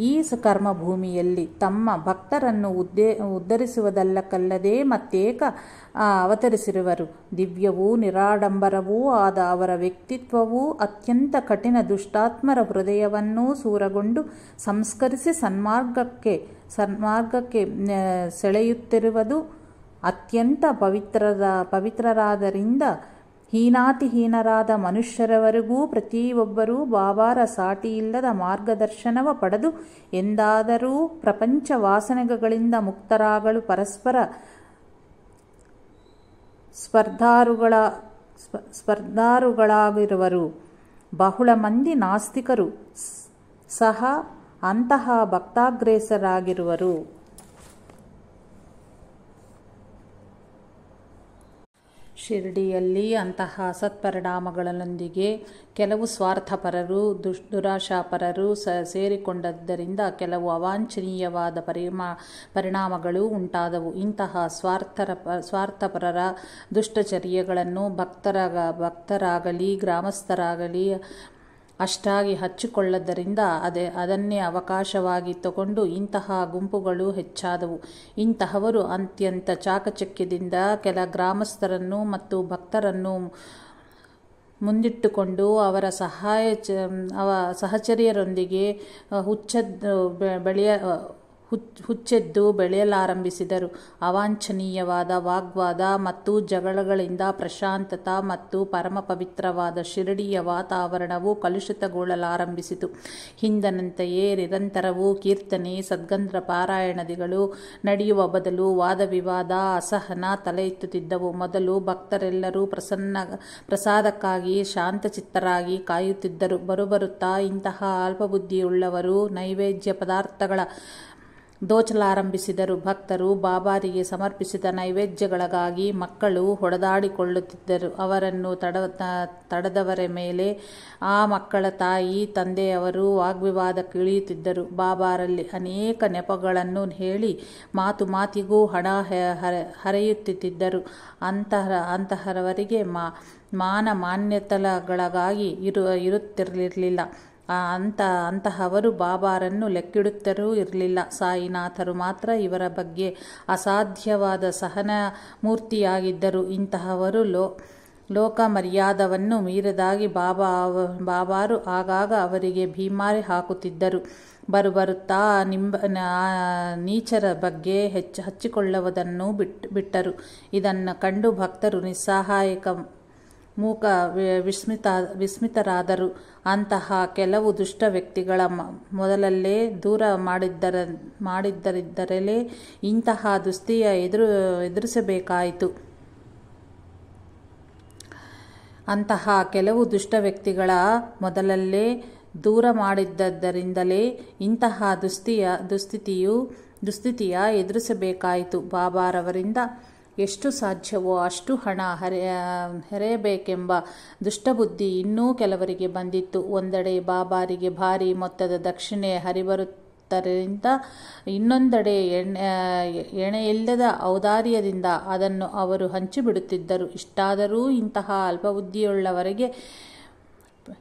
ಈ ಕರ್ಮಭೂಮಿಯಲ್ಲಿ ತಮ್ಮ ಭಕ್ತರನ್ನು ಉದ್ದೇ ಉದ್ಧರಿಸುವುದಲ್ಲಕ್ಕಲ್ಲದೆ ಮತ್ತೇಕ ಅವತರಿಸಿರುವರು ದಿವ್ಯವೂ ನಿರಾಡಂಬರವೂ ಆದ ಅವರ ವ್ಯಕ್ತಿತ್ವವು ಅತ್ಯಂತ ಕಠಿಣ ದುಷ್ಟಾತ್ಮರ ಹೃದಯವನ್ನೂ ಸೂರಗೊಂಡು ಸಂಸ್ಕರಿಸಿ ಸನ್ಮಾರ್ಗಕ್ಕೆ ಸನ್ಮಾರ್ಗಕ್ಕೆ ಸೆಳೆಯುತ್ತಿರುವುದು ಅತ್ಯಂತ ಪವಿತ್ರದ ಪವಿತ್ರರಾದರಿಂದ ಹೀನಾತಿಹೀನರಾದ ಮನುಷ್ಯರವರೆಗೂ ಪ್ರತಿಯೊಬ್ಬರೂ ಬಾಬಾರ ಸಾಟಿಯಿಲ್ಲದ ಮಾರ್ಗದರ್ಶನವ ಪಡೆದು ಎಂದಾದರೂ ಪ್ರಪಂಚ ವಾಸನೆಗಳಿಂದ ಮುಕ್ತರಾಗಲು ಪರಸ್ಪರ ಸ್ಪರ್ಧಾರುಗಳ ಸ್ಪರ್ಧಾರುಗಳಾಗಿರುವರು ಬಹುಳ ಮಂದಿ ನಾಸ್ತಿಕರು ಸಹ ಅಂತಹ ಭಕ್ತಾಗ್ರೇಸರಾಗಿರುವರು ಶಿರಡಿಯಲ್ಲಿ ಅಂತಹ ಸತ್ಪರಿಣಾಮಗಳೊಂದಿಗೆ ಕೆಲವು ಸ್ವಾರ್ಥಪರರು ದುಶ್ ದುರಾಶಾಪರರು ಸ ಸೇರಿಕೊಂಡದ್ದರಿಂದ ಕೆಲವು ಅವಾಂಛನೀಯವಾದ ಪರಿಮಾ ಪರಿಣಾಮಗಳು ಉಂಟಾದವು ಇಂತಹ ಸ್ವಾರ್ಥರ ಸ್ವಾರ್ಥಪರರ ದುಷ್ಟಚರ್ಯಗಳನ್ನು ಭಕ್ತರ ಭಕ್ತರಾಗಲಿ ಗ್ರಾಮಸ್ಥರಾಗಲಿ ಅಷ್ಟಾಗಿ ಹಚ್ಚಿಕೊಳ್ಳದ್ದರಿಂದ ಅದೇ ಅದನ್ನೇ ಅವಕಾಶವಾಗಿ ತಗೊಂಡು ಇಂತಹ ಗುಂಪುಗಳು ಹೆಚ್ಚಾದವು ಇಂತಹವರು ಅತ್ಯಂತ ಚಾಕಚಕ್ಯದಿಂದ ಕೆಲ ಗ್ರಾಮಸ್ಥರನ್ನು ಮತ್ತು ಭಕ್ತರನ್ನು ಮುಂದಿಟ್ಟುಕೊಂಡು ಅವರ ಸಹಾಯ ಚ ಅವ ಸಹಚರ್ಯರೊಂದಿಗೆ ಹುಚ್ಚ ಬೆಳೆಯ ಹುಚ್ ಹುಚ್ಚೆದ್ದು ಬೆಳೆಯಲಾರಂಭಿಸಿದರು ಅವಾಂಛನೀಯವಾದ ವಾಗ್ವಾದ ಮತ್ತು ಜಗಳಗಳಿಂದ ಪ್ರಶಾಂತತ ಮತ್ತು ಪರಮ ಪವಿತ್ರವಾದ ಶಿರಡಿಯ ವಾತಾವರಣವು ಕಲುಷಿತಗೊಳ್ಳಲಾರಂಭಿಸಿತು ಹಿಂದನಂತೆಯೇ ನಿರಂತರವು ಕೀರ್ತನೆ ಸದ್ಗಂಧ ಪಾರಾಯಣದಿಗಳು ನಡೆಯುವ ಬದಲು ವಾದವಿವಾದ ಅಸಹನ ತಲೆ ಎತ್ತುತ್ತಿದ್ದವು ಮೊದಲು ಭಕ್ತರೆಲ್ಲರೂ ಪ್ರಸನ್ನ ಪ್ರಸಾದಕ್ಕಾಗಿ ಶಾಂತಚಿತ್ತರಾಗಿ ಕಾಯುತ್ತಿದ್ದರು ಬರುಬರುತ್ತಾ ಇಂತಹ ಅಲ್ಪಬುದ್ಧಿಯುಳ್ಳವರು ನೈವೇದ್ಯ ಪದಾರ್ಥಗಳ ದೋಚಲಾರಂಭಿಸಿದರು ಭಕ್ತರು ಬಾಬಾರಿಗೆ ಸಮರ್ಪಿಸಿದ ನೈವೇದ್ಯಗಳಿಗಾಗಿ ಮಕ್ಕಳು ಹೊಡೆದಾಡಿಕೊಳ್ಳುತ್ತಿದ್ದರು ಅವರನ್ನು ತಡ ತಡದವರ ಮೇಲೆ ಆ ಮಕ್ಕಳ ತಾಯಿ ತಂದೆಯವರು ವಾಗ್ವಿವಾದಕ್ಕಿಳಿಯುತ್ತಿದ್ದರು ಬಾಬಾರಲ್ಲಿ ಅನೇಕ ನೆಪಗಳನ್ನು ಹೇಳಿ ಮಾತು ಮಾತಿಗೂ ಹಣ ಹರೆಯುತ್ತಿದ್ದರು ಅಂತಹ ಅಂತಹರವರಿಗೆ ಮಾ ಮಾನ ಮಾನ್ಯತಲಗಳಿಗಾಗಿ ಇರು ಇರುತ್ತಿರಲಿಲ್ಲ ಅಂತ ಅಂತಹವರು ಬಾಬಾರನ್ನು ಲೆಕ್ಕಿಡುತ್ತರೂ ಇರಲಿಲ್ಲ ಸಾಯಿನಾಥರು ಮಾತ್ರ ಇವರ ಬಗ್ಗೆ ಅಸಾಧ್ಯವಾದ ಸಹನ ಮೂರ್ತಿಯಾಗಿದ್ದರು ಇಂತಹವರು ಲೋ ಲೋಕ ಮರ್ಯಾದವನ್ನು ಮೀರದಾಗಿ ಬಾಬಾ ಬಾಬಾರು ಆಗಾಗ ಅವರಿಗೆ ಭೀಮಾರಿ ಹಾಕುತ್ತಿದ್ದರು ಬರುಬರುತ್ತಾ ನಿಂಬ ನೀಚರ ಬಗ್ಗೆ ಹೆಚ್ಚು ಹಚ್ಚಿಕೊಳ್ಳುವುದನ್ನು ಬಿಟ್ಟು ಬಿಟ್ಟರು ಇದನ್ನು ಕಂಡು ಭಕ್ತರು ನಿಸ್ಸಹಾಯಕ ಮೂಕ ವಿಸ್ಮಿತ ವಿಸ್ಮಿತರಾದರು ಅಂತಹ ಕೆಲವು ದುಷ್ಟ ವ್ಯಕ್ತಿಗಳ ಮೊದಲಲ್ಲೇ ದೂರ ಮಾಡಿದ್ದರ ಮಾಡಿದ್ದರಿದ್ದರಲೇ ಇಂತಹ ದುಸ್ತಿಯ ಎದುರು ಎದುರಿಸಬೇಕಾಯಿತು ಅಂತಹ ಕೆಲವು ದುಷ್ಟ ವ್ಯಕ್ತಿಗಳ ಮೊದಲಲ್ಲೇ ದೂರ ಮಾಡಿದ್ದರಿಂದಲೇ ಇಂತಹ ದುಸ್ತಿಯ ದುಸ್ಥಿತಿಯು ದುಸ್ಥಿತಿಯ ಎದುರಿಸಬೇಕಾಯಿತು ಬಾಬಾರವರಿಂದ ಎಷ್ಟು ಸಾಧ್ಯವೋ ಅಷ್ಟು ಹಣ ಹರೆ ಹೆರೆಯಬೇಕೆಂಬ ದುಷ್ಟಬುದ್ಧಿ ಇನ್ನೂ ಕೆಲವರಿಗೆ ಬಂದಿತ್ತು ಒಂದೆಡೆ ಬಾಬಾರಿಗೆ ಭಾರಿ ಮೊತ್ತದ ದಕ್ಷಿಣೆ ಹರಿಬರುತ್ತ ಇನ್ನೊಂದೆಡೆ ಎಣ್ಣೆ ಎಣೆಯಿಲ್ಲದ ಔದಾರ್ಯದಿಂದ ಅದನ್ನು ಅವರು ಹಂಚಿಬಿಡುತ್ತಿದ್ದರು ಇಷ್ಟಾದರೂ ಇಂತಹ ಅಲ್ಪಬುದ್ಧಿಯುಳ್ಳವರಿಗೆ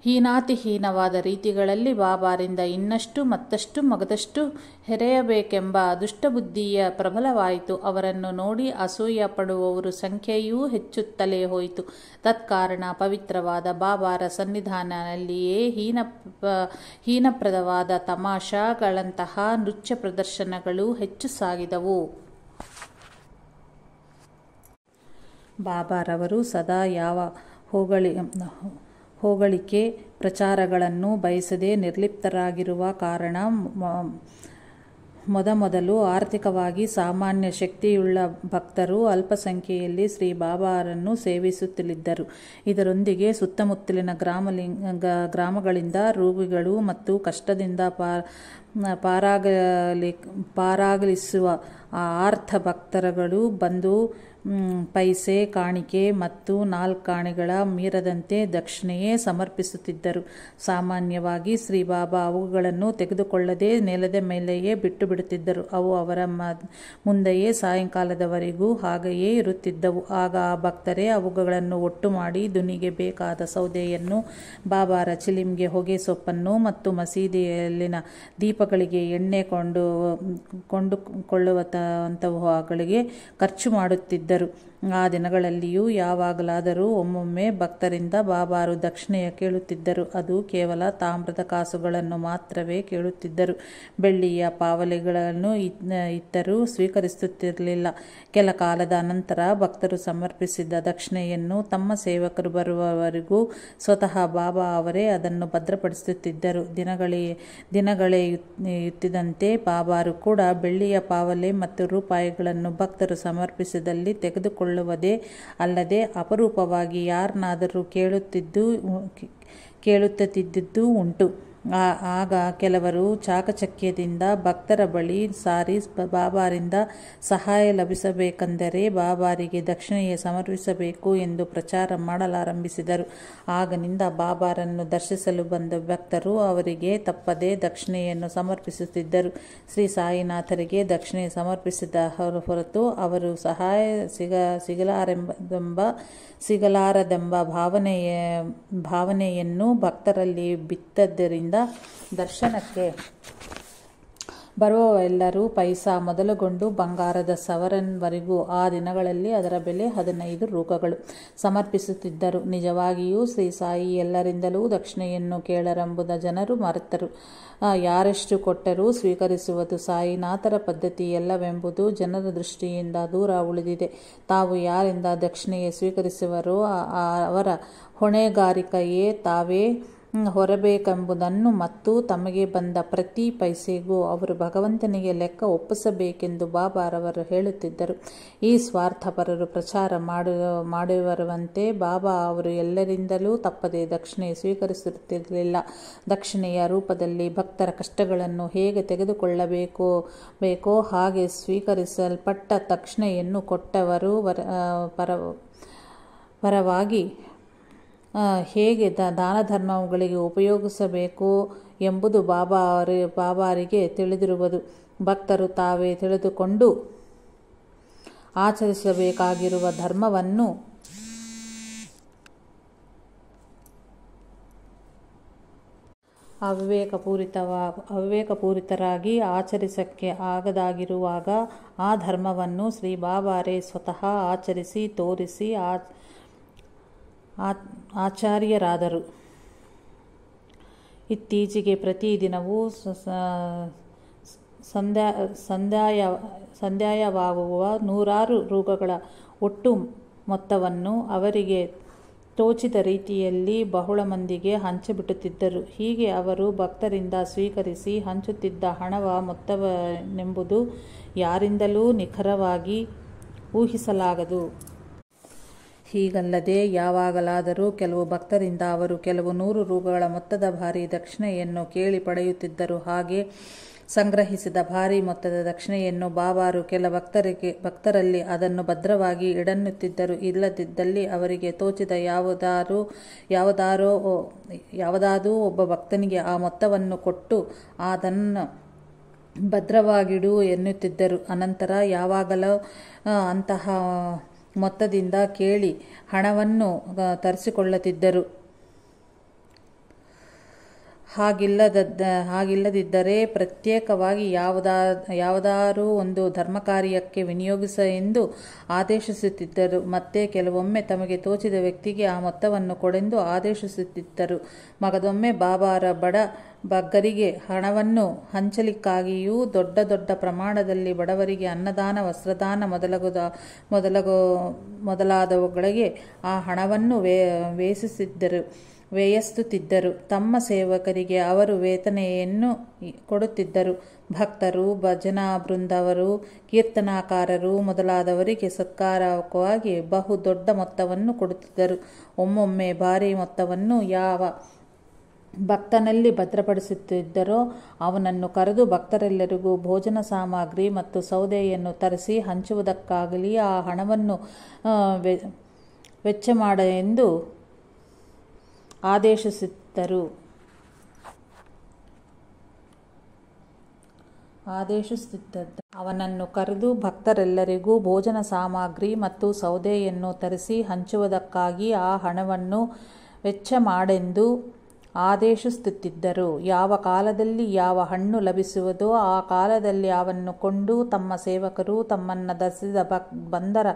ಹೀನಾತಿಹೀನವಾದ ರೀತಿಗಳಲ್ಲಿ ಬಾಬಾರಿಂದ ಇನ್ನಷ್ಟು ಮತ್ತಷ್ಟು ಮಗದಷ್ಟು ಹೆರೆಯಬೇಕೆಂಬ ದುಷ್ಟಬುದ್ಧಿಯ ಪ್ರಬಲವಾಯಿತು ಅವರನ್ನು ನೋಡಿ ಅಸೂಯ ಪಡುವವರು ಸಂಖ್ಯೆಯೂ ಹೆಚ್ಚುತ್ತಲೇ ಹೋಯಿತು ತತ್ಕಾರಣ ಪವಿತ್ರವಾದ ಬಾಬಾರ ಸನ್ನಿಧಾನದಲ್ಲಿಯೇ ಹೀನ ಹೀನಪ್ರದವಾದ ತಮಾಷಾಗಳಂತಹ ನೃತ್ಯ ಪ್ರದರ್ಶನಗಳು ಹೆಚ್ಚು ಸಾಗಿದವು ಬಾಬಾರವರು ಸದಾ ಯಾವ ಹೋಗಳಿ ಹೊಗಳಿಕೆ ಪ್ರಚಾರಗಳನ್ನು ಬಯಸದೆ ನಿರ್ಲಿಪ್ತರಾಗಿರುವ ಕಾರಣ ಮೊದಮೊದಲು ಆರ್ಥಿಕವಾಗಿ ಸಾಮಾನ್ಯ ಶಕ್ತಿಯುಳ್ಳ ಭಕ್ತರು ಅಲ್ಪಸಂಖ್ಯೆಯಲ್ಲಿ ಶ್ರೀ ಬಾಬಾರನ್ನು ಸೇವಿಸುತ್ತಲಿದ್ದರು ಇದರೊಂದಿಗೆ ಸುತ್ತಮುತ್ತಲಿನ ಗ್ರಾಮಲಿಂಗ ಗ್ರಾಮಗಳಿಂದ ರೋಗಿಗಳು ಮತ್ತು ಕಷ್ಟದಿಂದ ಪಾರಾಗಲಿ ಪಾರಾಗಲಿಸುವ ಆರ್ಥ ಭಕ್ತರಗಳು ಬಂದು ಪೈಸೆ ಕಾಣಿಕೆ ಮತ್ತು ನಾಲ್ಕು ನಾಲ್ಕಾಣೆಗಳ ಮೀರದಂತೆ ದಕ್ಷಿಣೆಯೇ ಸಮರ್ಪಿಸುತ್ತಿದ್ದರು ಸಾಮಾನ್ಯವಾಗಿ ಶ್ರೀಬಾಬಾ ಅವುಗಳನ್ನು ತೆಗೆದುಕೊಳ್ಳದೆ ನೆಲದ ಮೇಲೆಯೇ ಬಿಟ್ಟು ಬಿಡುತ್ತಿದ್ದರು ಅವು ಅವರ ಮುಂದೆಯೇ ಸಾಯಂಕಾಲದವರೆಗೂ ಹಾಗೆಯೇ ಇರುತ್ತಿದ್ದವು ಆಗ ಆ ಭಕ್ತರೇ ಅವುಗಳನ್ನು ಒಟ್ಟು ಮಾಡಿ ದುನಿಗೆ ಬೇಕಾದ ಸೌದೆಯನ್ನು ಬಾಬಾರ ಚಿಲಿಮ್ಗೆ ಹೊಗೆ ಸೊಪ್ಪನ್ನು ಮತ್ತು ಮಸೀದಿಯಲ್ಲಿನ ದೀಪಗಳಿಗೆ ಎಣ್ಣೆ ಕೊಂಡು ಕೊಂಡುಕೊಳ್ಳುವ ಖರ್ಚು ಮಾಡುತ್ತಿದ್ದರು చేశారు ಆ ದಿನಗಳಲ್ಲಿಯೂ ಯಾವಾಗಲಾದರೂ ಒಮ್ಮೊಮ್ಮೆ ಭಕ್ತರಿಂದ ಬಾಬಾರು ದಕ್ಷಿಣೆಯ ಕೇಳುತ್ತಿದ್ದರು ಅದು ಕೇವಲ ತಾಮ್ರದ ಕಾಸುಗಳನ್ನು ಮಾತ್ರವೇ ಕೇಳುತ್ತಿದ್ದರು ಬೆಳ್ಳಿಯ ಪಾವಲೆಗಳನ್ನು ಇತ್ತರೂ ಸ್ವೀಕರಿಸುತ್ತಿರಲಿಲ್ಲ ಕೆಲ ಕಾಲದ ನಂತರ ಭಕ್ತರು ಸಮರ್ಪಿಸಿದ್ದ ದಕ್ಷಿಣೆಯನ್ನು ತಮ್ಮ ಸೇವಕರು ಬರುವವರೆಗೂ ಸ್ವತಃ ಬಾಬಾ ಅವರೇ ಅದನ್ನು ಭದ್ರಪಡಿಸುತ್ತಿದ್ದರು ದಿನಗಳೇ ದಿನಗಳೇ ಯುತ್ತಿದಂತೆ ಬಾಬಾರು ಕೂಡ ಬೆಳ್ಳಿಯ ಪಾವಲೆ ಮತ್ತು ರೂಪಾಯಿಗಳನ್ನು ಭಕ್ತರು ಸಮರ್ಪಿಸಿದಲ್ಲಿ ತೆಗೆದುಕೊಳ್ಳ ತಿಳಿದುಕೊಳ್ಳುವುದೇ ಅಲ್ಲದೆ ಅಪರೂಪವಾಗಿ ಯಾರನ್ನಾದರೂ ಕೇಳುತ್ತಿದ್ದು ಕೇಳುತ್ತಿದ್ದುದೂ ಉಂಟು ಆಗ ಕೆಲವರು ಚಾಕಚಕ್ಯದಿಂದ ಭಕ್ತರ ಬಳಿ ಸಾರಿ ಬಾಬಾರಿಂದ ಸಹಾಯ ಲಭಿಸಬೇಕೆಂದರೆ ಬಾಬಾರಿಗೆ ದಕ್ಷಿಣೆಯ ಸಮರ್ಪಿಸಬೇಕು ಎಂದು ಪ್ರಚಾರ ಮಾಡಲಾರಂಭಿಸಿದರು ಆಗನಿಂದ ಬಾಬಾರನ್ನು ದರ್ಶಿಸಲು ಬಂದ ಭಕ್ತರು ಅವರಿಗೆ ತಪ್ಪದೇ ದಕ್ಷಿಣೆಯನ್ನು ಸಮರ್ಪಿಸುತ್ತಿದ್ದರು ಶ್ರೀ ಸಾಯಿನಾಥರಿಗೆ ದಕ್ಷಿಣೆ ಸಮರ್ಪಿಸಿದ ಹೊರತು ಅವರು ಸಹಾಯ ಸಿಗ ಸಿಗಲಾರೆಂಬ ಸಿಗಲಾರದೆಂಬ ಭಾವನೆಯ ಭಾವನೆಯನ್ನು ಭಕ್ತರಲ್ಲಿ ಬಿತ್ತದ್ದರಿಂದ ದರ್ಶನಕ್ಕೆ ಬರುವವೆಲ್ಲರೂ ಪೈಸ ಮೊದಲುಗೊಂಡು ಬಂಗಾರದ ಸವರನ್ವರೆಗೂ ಆ ದಿನಗಳಲ್ಲಿ ಅದರ ಬೆಲೆ ಹದಿನೈದು ರೂಪಗಳು ಸಮರ್ಪಿಸುತ್ತಿದ್ದರು ನಿಜವಾಗಿಯೂ ಶ್ರೀ ಸಾಯಿ ಎಲ್ಲರಿಂದಲೂ ದಕ್ಷಿಣೆಯನ್ನು ಕೇಳರೆಂಬುದ ಜನರು ಮರೆತರು ಯಾರೆಷ್ಟು ಕೊಟ್ಟರೂ ಸ್ವೀಕರಿಸುವುದು ಸಾಯಿನಾಥರ ಪದ್ಧತಿಯಲ್ಲವೆಂಬುದು ಜನರ ದೃಷ್ಟಿಯಿಂದ ದೂರ ಉಳಿದಿದೆ ತಾವು ಯಾರಿಂದ ದಕ್ಷಿಣೆಯೇ ಸ್ವೀಕರಿಸುವರೋ ಅವರ ಹೊಣೆಗಾರಿಕೆಯೇ ತಾವೇ ಹೊರಬೇಕೆಂಬುದನ್ನು ಮತ್ತು ತಮಗೆ ಬಂದ ಪ್ರತಿ ಪೈಸೆಗೂ ಅವರು ಭಗವಂತನಿಗೆ ಲೆಕ್ಕ ಒಪ್ಪಿಸಬೇಕೆಂದು ಬಾಬಾರವರು ಹೇಳುತ್ತಿದ್ದರು ಈ ಸ್ವಾರ್ಥಪರರು ಪ್ರಚಾರ ಮಾಡಿ ಮಾಡುವರುವಂತೆ ಬಾಬಾ ಅವರು ಎಲ್ಲರಿಂದಲೂ ತಪ್ಪದೆ ದಕ್ಷಿಣೆ ಸ್ವೀಕರಿಸುತ್ತಿರಲಿಲ್ಲ ದಕ್ಷಿಣೆಯ ರೂಪದಲ್ಲಿ ಭಕ್ತರ ಕಷ್ಟಗಳನ್ನು ಹೇಗೆ ತೆಗೆದುಕೊಳ್ಳಬೇಕು ಬೇಕೋ ಹಾಗೆ ಸ್ವೀಕರಿಸಲ್ಪಟ್ಟ ತಕ್ಷಣೆಯನ್ನು ಕೊಟ್ಟವರು ವರ ಪರ ಪರವಾಗಿ ಹೇಗೆ ದಾನ ಧರ್ಮಗಳಿಗೆ ಉಪಯೋಗಿಸಬೇಕು ಎಂಬುದು ಬಾಬಾ ಅವರ ಬಾಬಾರಿಗೆ ತಿಳಿದಿರುವುದು ಭಕ್ತರು ತಾವೇ ತಿಳಿದುಕೊಂಡು ಆಚರಿಸಬೇಕಾಗಿರುವ ಧರ್ಮವನ್ನು ಅವಿವೇಕಪೂರಿತವ ಅವಿವೇಕಪೂರಿತರಾಗಿ ಆಚರಿಸಕ್ಕೆ ಆಗದಾಗಿರುವಾಗ ಆ ಧರ್ಮವನ್ನು ಶ್ರೀ ಬಾಬಾರೇ ಸ್ವತಃ ಆಚರಿಸಿ ತೋರಿಸಿ ಆ ಆಚಾರ್ಯರಾದರು ಇತ್ತೀಚೆಗೆ ಪ್ರತಿದಿನವೂ ಸಂಧ್ಯಾ ಸಂಧ್ಯಾಯ ಸಂಧ್ಯಾಯವಾಗುವ ನೂರಾರು ರೋಗಗಳ ಒಟ್ಟು ಮೊತ್ತವನ್ನು ಅವರಿಗೆ ತೋಚಿದ ರೀತಿಯಲ್ಲಿ ಬಹುಳ ಮಂದಿಗೆ ಹಂಚಿಬಿಡುತ್ತಿದ್ದರು ಹೀಗೆ ಅವರು ಭಕ್ತರಿಂದ ಸ್ವೀಕರಿಸಿ ಹಂಚುತ್ತಿದ್ದ ಹಣವ ಮೊತ್ತವನೆಂಬುದು ಯಾರಿಂದಲೂ ನಿಖರವಾಗಿ ಊಹಿಸಲಾಗದು ಹೀಗಲ್ಲದೆ ಯಾವಾಗಲಾದರೂ ಕೆಲವು ಭಕ್ತರಿಂದ ಅವರು ಕೆಲವು ನೂರು ರೂಗಳ ಮೊತ್ತದ ಭಾರಿ ದಕ್ಷಿಣೆಯನ್ನು ಕೇಳಿ ಪಡೆಯುತ್ತಿದ್ದರು ಹಾಗೆ ಸಂಗ್ರಹಿಸಿದ ಭಾರಿ ಮೊತ್ತದ ದಕ್ಷಿಣೆಯನ್ನು ಬಾಬಾರು ಕೆಲ ಭಕ್ತರಿಗೆ ಭಕ್ತರಲ್ಲಿ ಅದನ್ನು ಭದ್ರವಾಗಿ ಇಡನ್ನುತ್ತಿದ್ದರು ಇಲ್ಲದಿದ್ದಲ್ಲಿ ಅವರಿಗೆ ತೋಚಿದ ಯಾವುದಾರು ಯಾವುದಾರೋ ಯಾವುದಾದರೂ ಒಬ್ಬ ಭಕ್ತನಿಗೆ ಆ ಮೊತ್ತವನ್ನು ಕೊಟ್ಟು ಅದನ್ನು ಭದ್ರವಾಗಿಡು ಎನ್ನುತ್ತಿದ್ದರು ಅನಂತರ ಯಾವಾಗಲೂ ಅಂತಹ ಮೊತ್ತದಿಂದ ಕೇಳಿ ಹಣವನ್ನು ತರಿಸಿಕೊಳ್ಳುತ್ತಿದ್ದರು ಹಾಗಿಲ್ಲದ ಹಾಗಿಲ್ಲದಿದ್ದರೆ ಪ್ರತ್ಯೇಕವಾಗಿ ಯಾವುದಾ ಯಾವುದಾದ್ರು ಒಂದು ಧರ್ಮ ಕಾರ್ಯಕ್ಕೆ ವಿನಿಯೋಗಿಸ ಎಂದು ಆದೇಶಿಸುತ್ತಿದ್ದರು ಮತ್ತೆ ಕೆಲವೊಮ್ಮೆ ತಮಗೆ ತೋಚಿದ ವ್ಯಕ್ತಿಗೆ ಆ ಮೊತ್ತವನ್ನು ಕೊಡೆಂದು ಆದೇಶಿಸುತ್ತಿದ್ದರು ಮಗದೊಮ್ಮೆ ಬಾಬಾರ ಬಡ ಬಗ್ಗರಿಗೆ ಹಣವನ್ನು ಹಂಚಲಿಕ್ಕಾಗಿಯೂ ದೊಡ್ಡ ದೊಡ್ಡ ಪ್ರಮಾಣದಲ್ಲಿ ಬಡವರಿಗೆ ಅನ್ನದಾನ ವಸ್ತ್ರದಾನ ಮೊದಲಗುದ ಮೊದಲಗೋ ಮೊದಲಾದವುಗಳಿಗೆ ಆ ಹಣವನ್ನು ವೇ ವ್ಯಯಿಸುತ್ತಿದ್ದರು ತಮ್ಮ ಸೇವಕರಿಗೆ ಅವರು ವೇತನೆಯನ್ನು ಕೊಡುತ್ತಿದ್ದರು ಭಕ್ತರು ಭಜನಾ ಬೃಂದವರು ಕೀರ್ತನಾಕಾರರು ಮೊದಲಾದವರಿಗೆ ಬಹು ದೊಡ್ಡ ಮೊತ್ತವನ್ನು ಕೊಡುತ್ತಿದ್ದರು ಒಮ್ಮೊಮ್ಮೆ ಭಾರಿ ಮೊತ್ತವನ್ನು ಯಾವ ಭಕ್ತನಲ್ಲಿ ಭದ್ರಪಡಿಸುತ್ತಿದ್ದರೋ ಅವನನ್ನು ಕರೆದು ಭಕ್ತರೆಲ್ಲರಿಗೂ ಭೋಜನ ಸಾಮಗ್ರಿ ಮತ್ತು ಸೌದೆಯನ್ನು ತರಿಸಿ ಹಂಚುವುದಕ್ಕಾಗಲಿ ಆ ಹಣವನ್ನು ವೆಚ್ಚ ಮಾಡ ಎಂದು ಆದೇಶಿಸಿದ್ದರು ಆದೇಶಿಸುತ್ತಿದ್ದ ಅವನನ್ನು ಕರೆದು ಭಕ್ತರೆಲ್ಲರಿಗೂ ಭೋಜನ ಸಾಮಗ್ರಿ ಮತ್ತು ಸೌದೆಯನ್ನು ತರಿಸಿ ಹಂಚುವುದಕ್ಕಾಗಿ ಆ ಹಣವನ್ನು ವೆಚ್ಚ ಮಾಡೆಂದು ಆದೇಶಿಸುತ್ತಿದ್ದರು ಯಾವ ಕಾಲದಲ್ಲಿ ಯಾವ ಹಣ್ಣು ಲಭಿಸುವುದೋ ಆ ಕಾಲದಲ್ಲಿ ಅವನ್ನು ಕೊಂಡು ತಮ್ಮ ಸೇವಕರು ತಮ್ಮನ್ನು ದರ್ಶಿಸಿದ ಭಕ್ ಬಂದರ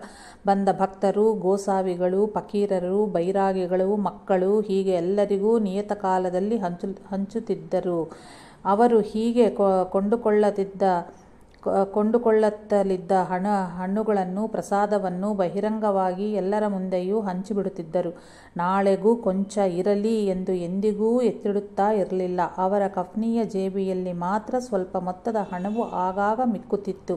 ಬಂದ ಭಕ್ತರು ಗೋಸಾವಿಗಳು ಫಕೀರರು ಬೈರಾಗಿಗಳು ಮಕ್ಕಳು ಹೀಗೆ ಎಲ್ಲರಿಗೂ ನಿಯತ ಕಾಲದಲ್ಲಿ ಹಂಚು ಹಂಚುತ್ತಿದ್ದರು ಅವರು ಹೀಗೆ ಕೊಂಡುಕೊಳ್ಳದಿದ್ದ ಕೊಂಡುಕೊಳ್ಳುತ್ತಲಿದ್ದ ಹಣ ಹಣ್ಣುಗಳನ್ನು ಪ್ರಸಾದವನ್ನು ಬಹಿರಂಗವಾಗಿ ಎಲ್ಲರ ಮುಂದೆಯೂ ಹಂಚಿಬಿಡುತ್ತಿದ್ದರು ನಾಳೆಗೂ ಕೊಂಚ ಇರಲಿ ಎಂದು ಎಂದಿಗೂ ಎತ್ತಿಡುತ್ತಾ ಇರಲಿಲ್ಲ ಅವರ ಕಫ್ನಿಯ ಜೇಬಿಯಲ್ಲಿ ಮಾತ್ರ ಸ್ವಲ್ಪ ಮೊತ್ತದ ಹಣವು ಆಗಾಗ ಮಿಕ್ಕುತ್ತಿತ್ತು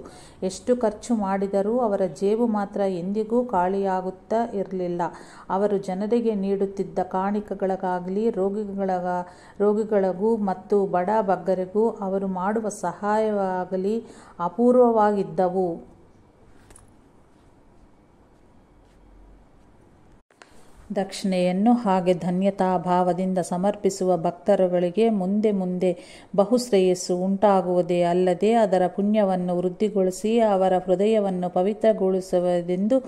ಎಷ್ಟು ಖರ್ಚು ಮಾಡಿದರೂ ಅವರ ಜೇಬು ಮಾತ್ರ ಎಂದಿಗೂ ಖಾಲಿಯಾಗುತ್ತಾ ಇರಲಿಲ್ಲ ಅವರು ಜನರಿಗೆ ನೀಡುತ್ತಿದ್ದ ಕಾಣಿಕೆಗಳಿಗಾಗಲಿ ರೋಗಿಗಳ ರೋಗಿಗಳಿಗೂ ಮತ್ತು ಬಡ ಬಗ್ಗರಿಗೂ ಅವರು ಮಾಡುವ ಸಹಾಯವಾಗಲಿ ಅಪೂರ್ವವಾಗಿದ್ದವು ದಕ್ಷಿಣೆಯನ್ನು ಹಾಗೆ ಧನ್ಯತಾಭಾವದಿಂದ ಸಮರ್ಪಿಸುವ ಭಕ್ತರುಗಳಿಗೆ ಮುಂದೆ ಮುಂದೆ ಬಹುಶ್ರೇಯಸ್ಸು ಉಂಟಾಗುವುದೇ ಅಲ್ಲದೆ ಅದರ ಪುಣ್ಯವನ್ನು ವೃದ್ಧಿಗೊಳಿಸಿ ಅವರ ಹೃದಯವನ್ನು ಪವಿತ್ರಗೊಳಿಸುವುದೆಂದು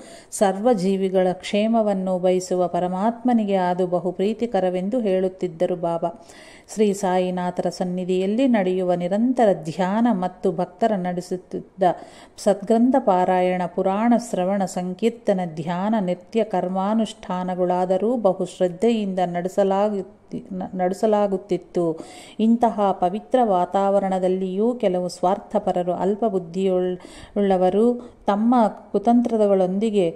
ಸರ್ವಜೀವಿಗಳ ಕ್ಷೇಮವನ್ನು ಬಯಸುವ ಪರಮಾತ್ಮನಿಗೆ ಅದು ಬಹು ಪ್ರೀತಿಕರವೆಂದು ಹೇಳುತ್ತಿದ್ದರು ಬಾಬಾ ಶ್ರೀ ಸಾಯಿನಾಥರ ಸನ್ನಿಧಿಯಲ್ಲಿ ನಡೆಯುವ ನಿರಂತರ ಧ್ಯಾನ ಮತ್ತು ಭಕ್ತರ ನಡೆಸುತ್ತಿದ್ದ ಸದ್ಗ್ರಂಥ ಪಾರಾಯಣ ಪುರಾಣ ಶ್ರವಣ ಸಂಕೀರ್ತನ ಧ್ಯಾನ ನಿತ್ಯ ಕರ್ಮಾನುಷ್ಠಾನಗಳು ಕಾರ್ಯಗಳಾದರೂ ಬಹು ಶ್ರದ್ಧೆಯಿಂದ ನಡೆಸಲಾಗಿ ನಡೆಸಲಾಗುತ್ತಿತ್ತು ಇಂತಹ ಪವಿತ್ರ ವಾತಾವರಣದಲ್ಲಿಯೂ ಕೆಲವು ಸ್ವಾರ್ಥಪರರು ಅಲ್ಪ ಬುದ್ಧಿಯುಳ್ಳವರು ತಮ್ಮ ಕುತಂತ್ರಗಳೊಂದಿಗೆ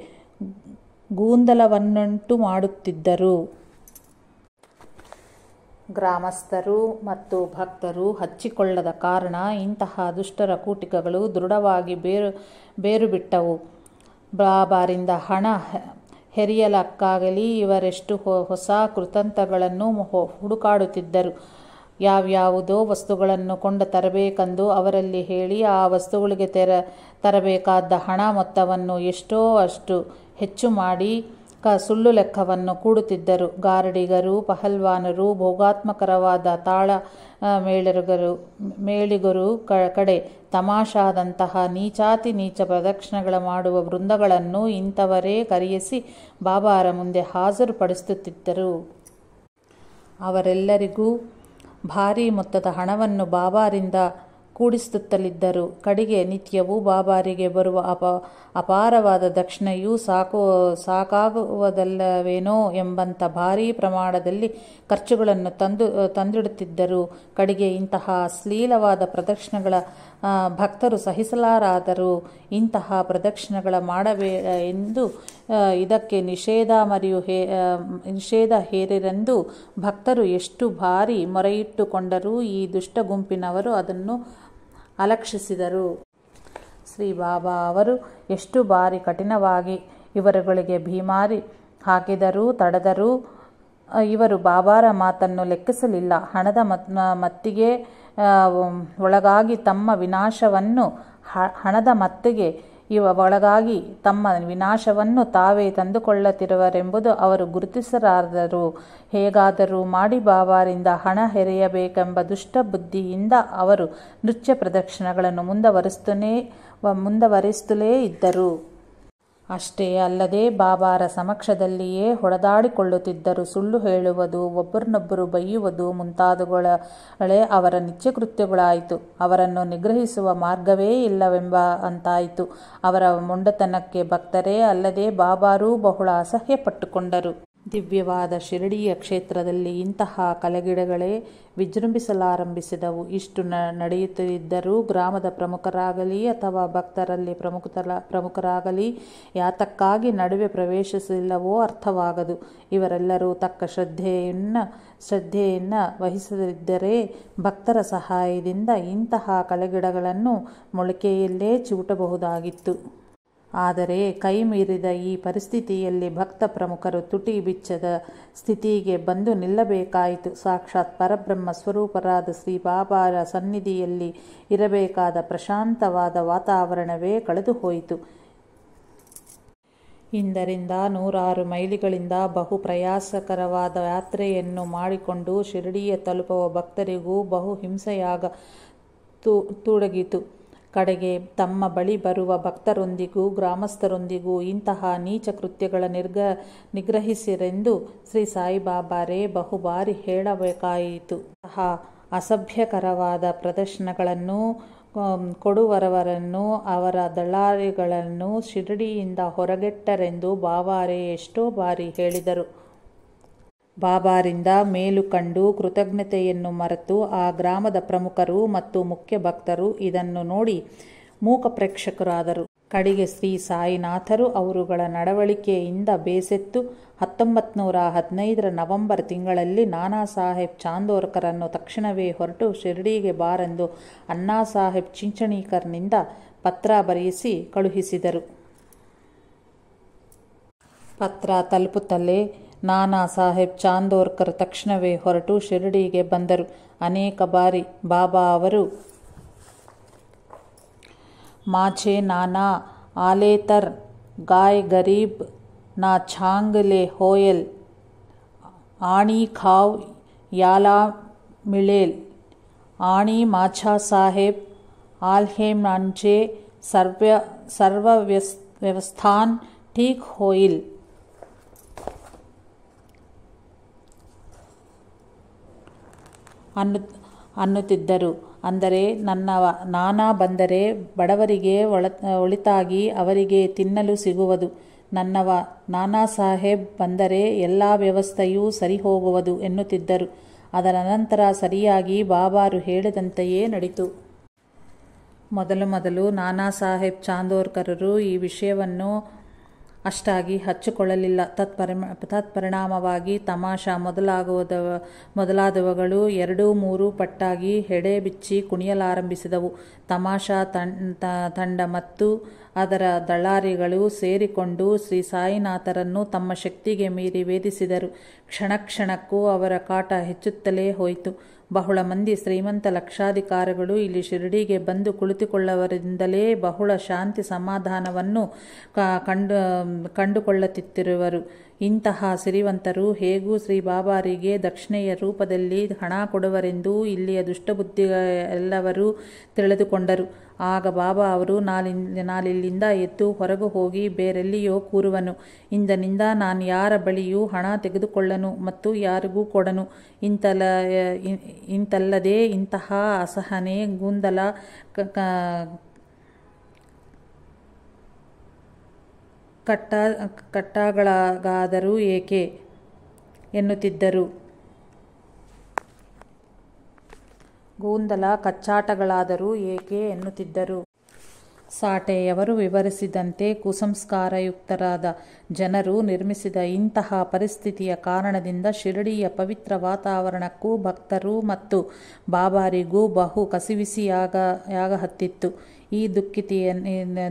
ಗೊಂದಲವನ್ನುಂಟು ಮಾಡುತ್ತಿದ್ದರು ಗ್ರಾಮಸ್ಥರು ಮತ್ತು ಭಕ್ತರು ಹಚ್ಚಿಕೊಳ್ಳದ ಕಾರಣ ಇಂತಹ ದುಷ್ಟರ ಕೂಟಿಕಗಳು ದೃಢವಾಗಿ ಬೇರು ಬೇರು ಬಿಟ್ಟವು ಬಾಬಾರಿಂದ ಹಣ ಹೆರಿಯಲಕ್ಕಾಗಲಿ ಇವರೆಷ್ಟು ಹೊಸ ಕೃತಂತಗಳನ್ನು ಹುಡುಕಾಡುತ್ತಿದ್ದರು ಯಾವ್ಯಾವುದೋ ವಸ್ತುಗಳನ್ನು ಕೊಂಡು ತರಬೇಕೆಂದು ಅವರಲ್ಲಿ ಹೇಳಿ ಆ ವಸ್ತುಗಳಿಗೆ ತೆರ ತರಬೇಕಾದ ಹಣ ಮೊತ್ತವನ್ನು ಎಷ್ಟೋ ಅಷ್ಟು ಹೆಚ್ಚು ಮಾಡಿ ಕ ಸುಳ್ಳು ಲೆಕ್ಕವನ್ನು ಕೂಡುತ್ತಿದ್ದರು ಗಾರಡಿಗರು ಪಹಲ್ವಾನರು ಭೋಗಾತ್ಮಕರವಾದ ತಾಳ ಮೇಳರುಗರು ಮೇಳಿಗರು ಕಡೆ ತಮಾಷಾದಂತಹ ನೀಚಾತಿ ನೀಚ ಪ್ರದಕ್ಷಿಣೆಗಳ ಮಾಡುವ ವೃಂದಗಳನ್ನು ಇಂಥವರೇ ಕರೆಯಿಸಿ ಬಾಬಾರ ಮುಂದೆ ಹಾಜರುಪಡಿಸುತ್ತಿದ್ದರು ಅವರೆಲ್ಲರಿಗೂ ಭಾರೀ ಮೊತ್ತದ ಹಣವನ್ನು ಬಾಬಾರಿಂದ ಕೂಡಿಸುತ್ತಲಿದ್ದರು ಕಡಿಗೆ ನಿತ್ಯವೂ ಬಾಬಾರಿಗೆ ಬರುವ ಅಪ ಅಪಾರವಾದ ದಕ್ಷಿಣೆಯೂ ಸಾಕು ಸಾಕಾಗುವುದಲ್ಲವೇನೋ ಎಂಬಂಥ ಭಾರೀ ಪ್ರಮಾಣದಲ್ಲಿ ಖರ್ಚುಗಳನ್ನು ತಂದು ತಂದಿಡುತ್ತಿದ್ದರು ಕಡೆಗೆ ಇಂತಹ ಅಶ್ಲೀಲವಾದ ಪ್ರದಕ್ಷಿಣೆಗಳ ಭಕ್ತರು ಸಹಿಸಲಾರಾದರೂ ಇಂತಹ ಪ್ರದಕ್ಷಿಣೆಗಳ ಮಾಡಬೇಡ ಎಂದು ಇದಕ್ಕೆ ನಿಷೇಧ ಮರಿಯು ಹೇ ನಿಷೇಧ ಹೇರಿರೆಂದು ಭಕ್ತರು ಎಷ್ಟು ಬಾರಿ ಮೊರೆಯಿಟ್ಟುಕೊಂಡರೂ ಈ ದುಷ್ಟ ಗುಂಪಿನವರು ಅದನ್ನು ಅಲಕ್ಷಿಸಿದರು ಶ್ರೀ ಬಾಬಾ ಅವರು ಎಷ್ಟು ಬಾರಿ ಕಠಿಣವಾಗಿ ಇವರುಗಳಿಗೆ ಭೀಮಾರಿ ಹಾಕಿದರೂ ತಡೆದರೂ ಇವರು ಬಾಬಾರ ಮಾತನ್ನು ಲೆಕ್ಕಿಸಲಿಲ್ಲ ಹಣದ ಮತ್ತಿಗೆ ಒಳಗಾಗಿ ತಮ್ಮ ವಿನಾಶವನ್ನು ಹಣದ ಮತ್ತಿಗೆ ಇವ ಒಳಗಾಗಿ ತಮ್ಮ ವಿನಾಶವನ್ನು ತಾವೇ ತಂದುಕೊಳ್ಳುತ್ತಿರುವರೆಂಬುದು ಅವರು ಗುರುತಿಸಲಾರದರು ಹೇಗಾದರೂ ಮಾಡಿ ಬಾಬಾರಿಂದ ಹಣ ಹೆರೆಯಬೇಕೆಂಬ ದುಷ್ಟ ಬುದ್ಧಿಯಿಂದ ಅವರು ನೃತ್ಯ ಪ್ರದಕ್ಷಿಣಗಳನ್ನು ಮುಂದುವರೆಸ್ತುನೇ ಮುಂದುವರಿಸುತ್ತಲೇ ಇದ್ದರು ಅಷ್ಟೇ ಅಲ್ಲದೆ ಬಾಬಾರ ಸಮಕ್ಷದಲ್ಲಿಯೇ ಹೊಡೆದಾಡಿಕೊಳ್ಳುತ್ತಿದ್ದರು ಸುಳ್ಳು ಹೇಳುವುದು ಒಬ್ಬರನ್ನೊಬ್ಬರು ಬೈಯುವುದು ಮುಂತಾದವುಗಳೇ ಅವರ ನಿತ್ಯಕೃತ್ಯಗಳಾಯಿತು ಅವರನ್ನು ನಿಗ್ರಹಿಸುವ ಮಾರ್ಗವೇ ಇಲ್ಲವೆಂಬ ಅಂತಾಯಿತು ಅವರ ಮೊಂಡತನಕ್ಕೆ ಭಕ್ತರೇ ಅಲ್ಲದೆ ಬಾಬಾರೂ ಬಹುಳ ಅಸಹ್ಯಪಟ್ಟುಕೊಂಡರು ಪಟ್ಟುಕೊಂಡರು ದಿವ್ಯವಾದ ಶಿರಡಿಯ ಕ್ಷೇತ್ರದಲ್ಲಿ ಇಂತಹ ಕಲೆಗಿಡಗಳೇ ವಿಜೃಂಭಿಸಲಾರಂಭಿಸಿದವು ಇಷ್ಟು ನಡೆಯುತ್ತಿದ್ದರೂ ಗ್ರಾಮದ ಪ್ರಮುಖರಾಗಲಿ ಅಥವಾ ಭಕ್ತರಲ್ಲಿ ಪ್ರಮುಖ ಪ್ರಮುಖರಾಗಲಿ ಯಾತಕ್ಕಾಗಿ ನಡುವೆ ಪ್ರವೇಶಿಸಿಲ್ಲವೋ ಅರ್ಥವಾಗದು ಇವರೆಲ್ಲರೂ ತಕ್ಕ ಶ್ರದ್ಧೆಯನ್ನು ಶ್ರದ್ಧೆಯನ್ನು ವಹಿಸದಿದ್ದರೆ ಭಕ್ತರ ಸಹಾಯದಿಂದ ಇಂತಹ ಕಲೆಗಿಡಗಳನ್ನು ಮೊಳಕೆಯಲ್ಲೇ ಚೂಟಬಹುದಾಗಿತ್ತು ಆದರೆ ಕೈಮೀರಿದ ಈ ಪರಿಸ್ಥಿತಿಯಲ್ಲಿ ಭಕ್ತ ಪ್ರಮುಖರು ತುಟಿ ಬಿಚ್ಚದ ಸ್ಥಿತಿಗೆ ಬಂದು ನಿಲ್ಲಬೇಕಾಯಿತು ಸಾಕ್ಷಾತ್ ಪರಬ್ರಹ್ಮ ಸ್ವರೂಪರಾದ ಶ್ರೀ ಬಾಬಾರ ಸನ್ನಿಧಿಯಲ್ಲಿ ಇರಬೇಕಾದ ಪ್ರಶಾಂತವಾದ ವಾತಾವರಣವೇ ಕಳೆದುಹೋಯಿತು ಇಂದರಿಂದ ನೂರಾರು ಮೈಲಿಗಳಿಂದ ಬಹು ಪ್ರಯಾಸಕರವಾದ ಯಾತ್ರೆಯನ್ನು ಮಾಡಿಕೊಂಡು ಶಿರಡಿಯ ತಲುಪುವ ಭಕ್ತರಿಗೂ ಬಹು ಹಿಂಸೆಯಾಗ ತೊಡಗಿತು ಕಡೆಗೆ ತಮ್ಮ ಬಳಿ ಬರುವ ಭಕ್ತರೊಂದಿಗೂ ಗ್ರಾಮಸ್ಥರೊಂದಿಗೂ ಇಂತಹ ನೀಚ ಕೃತ್ಯಗಳ ನಿರ್ಗ ನಿಗ್ರಹಿಸಿರೆಂದು ಶ್ರೀ ಸಾಯಿಬಾಬಾರೇ ಬಹುಬಾರಿ ಹೇಳಬೇಕಾಯಿತು ಸಹ ಅಸಭ್ಯಕರವಾದ ಪ್ರದರ್ಶನಗಳನ್ನು ಕೊಡುವರವರನ್ನು ಅವರ ದಳ್ಳಾರಿಗಳನ್ನು ಶಿರಡಿಯಿಂದ ಹೊರಗೆಟ್ಟರೆಂದು ಬಾಬಾರೇ ಎಷ್ಟೋ ಬಾರಿ ಹೇಳಿದರು ಬಾಬಾರಿಂದ ಮೇಲು ಕಂಡು ಕೃತಜ್ಞತೆಯನ್ನು ಮರೆತು ಆ ಗ್ರಾಮದ ಪ್ರಮುಖರು ಮತ್ತು ಮುಖ್ಯ ಭಕ್ತರು ಇದನ್ನು ನೋಡಿ ಮೂಕ ಪ್ರೇಕ್ಷಕರಾದರು ಕಡೆಗೆ ಶ್ರೀ ಸಾಯಿನಾಥರು ಅವರುಗಳ ನಡವಳಿಕೆಯಿಂದ ಬೇಸೆತ್ತು ಹತ್ತೊಂಬತ್ತು ನೂರ ಹದಿನೈದರ ನವೆಂಬರ್ ತಿಂಗಳಲ್ಲಿ ನಾನಾ ಸಾಹೇಬ್ ಚಾಂದೋರ್ಕರನ್ನು ತಕ್ಷಣವೇ ಹೊರಟು ಶಿರಡಿಗೆ ಬಾರೆಂದು ಅಣ್ಣಾ ಸಾಹೇಬ್ ಚಿಂಚಣೀಕರ್ನಿಂದ ಪತ್ರ ಬರೆಯಿಸಿ ಕಳುಹಿಸಿದರು ಪತ್ರ ತಲುಪುತ್ತಲೇ ನಾನಾ ಸಾಹೇಬ್ ಚಾಂದೋರ್ಕರ್ ತಕ್ಷಣವೇ ಹೊರಟು ಶಿರಡಿಗೆ ಬಂದರು ಅನೇಕ ಬಾರಿ ಬಾಬಾ ಅವರು ಮಾಛೆ ನಾನಾ ಆಲೇತರ್ ಗಾಯ್ ಗರೀಬ್ ನಾ ಛಾಂಗ್ಲೆ ಹೋಯಲ್ ಆಣಿ ಖಾವ್ ಯಾಲಾ ಮಿಳೇಲ್ ಆಣಿ ಮಾಛಾ ಸಾಹೇಬ್ ಆಲ್ಹೇಮ್ನಾಂಚೆ ಸರ್ವ ಸರ್ವ ವ್ಯಸ್ ವ್ಯವಸ್ಥಾನ್ ठीक होईल ಅನ್ನು ಅನ್ನುತ್ತಿದ್ದರು ಅಂದರೆ ನನ್ನ ನಾನಾ ಬಂದರೆ ಬಡವರಿಗೆ ಒಳ ಒಳಿತಾಗಿ ಅವರಿಗೆ ತಿನ್ನಲು ಸಿಗುವುದು ನನ್ನವ ನಾನಾ ಸಾಹೇಬ್ ಬಂದರೆ ಎಲ್ಲ ವ್ಯವಸ್ಥೆಯೂ ಸರಿ ಹೋಗುವುದು ಎನ್ನುತ್ತಿದ್ದರು ಅದರ ನಂತರ ಸರಿಯಾಗಿ ಬಾಬಾರು ಹೇಳಿದಂತೆಯೇ ನಡಿತು ಮೊದಲು ಮೊದಲು ನಾನಾ ಸಾಹೇಬ್ ಚಾಂದೋರ್ಕರರು ಈ ವಿಷಯವನ್ನು ಅಷ್ಟಾಗಿ ಹಚ್ಚಿಕೊಳ್ಳಲಿಲ್ಲ ತತ್ಪರಿಮ ತತ್ಪರಿಣಾಮವಾಗಿ ತಮಾಷಾ ಮೊದಲಾಗುವುದ ಮೊದಲಾದವುಗಳು ಎರಡು ಮೂರು ಪಟ್ಟಾಗಿ ಹೆಡೆ ಬಿಚ್ಚಿ ಕುಣಿಯಲಾರಂಭಿಸಿದವು ತಮಾಷಾ ತಂಡ ಮತ್ತು ಅದರ ದಳ್ಳಾರಿಗಳು ಸೇರಿಕೊಂಡು ಶ್ರೀ ಸಾಯಿನಾಥರನ್ನು ತಮ್ಮ ಶಕ್ತಿಗೆ ಮೀರಿ ವೇದಿಸಿದರು ಕ್ಷಣಕ್ಷಣಕ್ಕೂ ಅವರ ಕಾಟ ಹೆಚ್ಚುತ್ತಲೇ ಹೋಯಿತು ಬಹಳ ಮಂದಿ ಶ್ರೀಮಂತ ಲಕ್ಷಾಧಿಕಾರಿಗಳು ಇಲ್ಲಿ ಶಿರಡಿಗೆ ಬಂದು ಕುಳಿತುಕೊಳ್ಳವರಿಂದಲೇ ಬಹುಳ ಶಾಂತಿ ಸಮಾಧಾನವನ್ನು ಕಂಡು ಕಂಡುಕೊಳ್ಳುತ್ತಿರುವರು ಇಂತಹ ಸಿರಿವಂತರು ಹೇಗೂ ಶ್ರೀ ಬಾಬಾರಿಗೆ ದಕ್ಷಿಣೆಯ ರೂಪದಲ್ಲಿ ಹಣ ಕೊಡುವರೆಂದು ಇಲ್ಲಿಯ ದುಷ್ಟಬುದ್ಧಿ ಎಲ್ಲವರು ತಿಳಿದುಕೊಂಡರು ಆಗ ಬಾಬಾ ಅವರು ನಾಲಿನ್ ನಾಲಿಲ್ಲಿಂದ ಎದ್ದು ಹೊರಗೆ ಹೋಗಿ ಬೇರೆಲ್ಲಿಯೋ ಕೂರುವನು ಇಂದನಿಂದ ನಾನು ಯಾರ ಬಳಿಯೂ ಹಣ ತೆಗೆದುಕೊಳ್ಳನು ಮತ್ತು ಯಾರಿಗೂ ಕೊಡನು ಇಂತಲ ಇಂತಲ್ಲದೆ ಇಂತಹ ಅಸಹನೆ ಗೊಂದಲ ಕಟ್ಟ ಕಟ್ಟಾಗಳಾಗಾದರೂ ಏಕೆ ಎನ್ನುತ್ತಿದ್ದರು ಗೂಂದಲ ಕಚ್ಚಾಟಗಳಾದರೂ ಏಕೆ ಎನ್ನುತ್ತಿದ್ದರು. ಸಾಟೆಯವರು ವಿವರಿಸಿದಂತೆ ಕುಸಂಸ್ಕಾರಯುಕ್ತರಾದ ಜನರು ನಿರ್ಮಿಸಿದ ಇಂತಹ ಪರಿಸ್ಥಿತಿಯ ಕಾರಣದಿಂದ ಶಿರಡಿಯ ಪವಿತ್ರ ವಾತಾವರಣಕ್ಕೂ ಭಕ್ತರು ಮತ್ತು ಬಾಬಾರಿಗೂ ಬಹು ಕಸಿವಿಸಿಯಾಗಹತ್ತಿತ್ತು. ಈ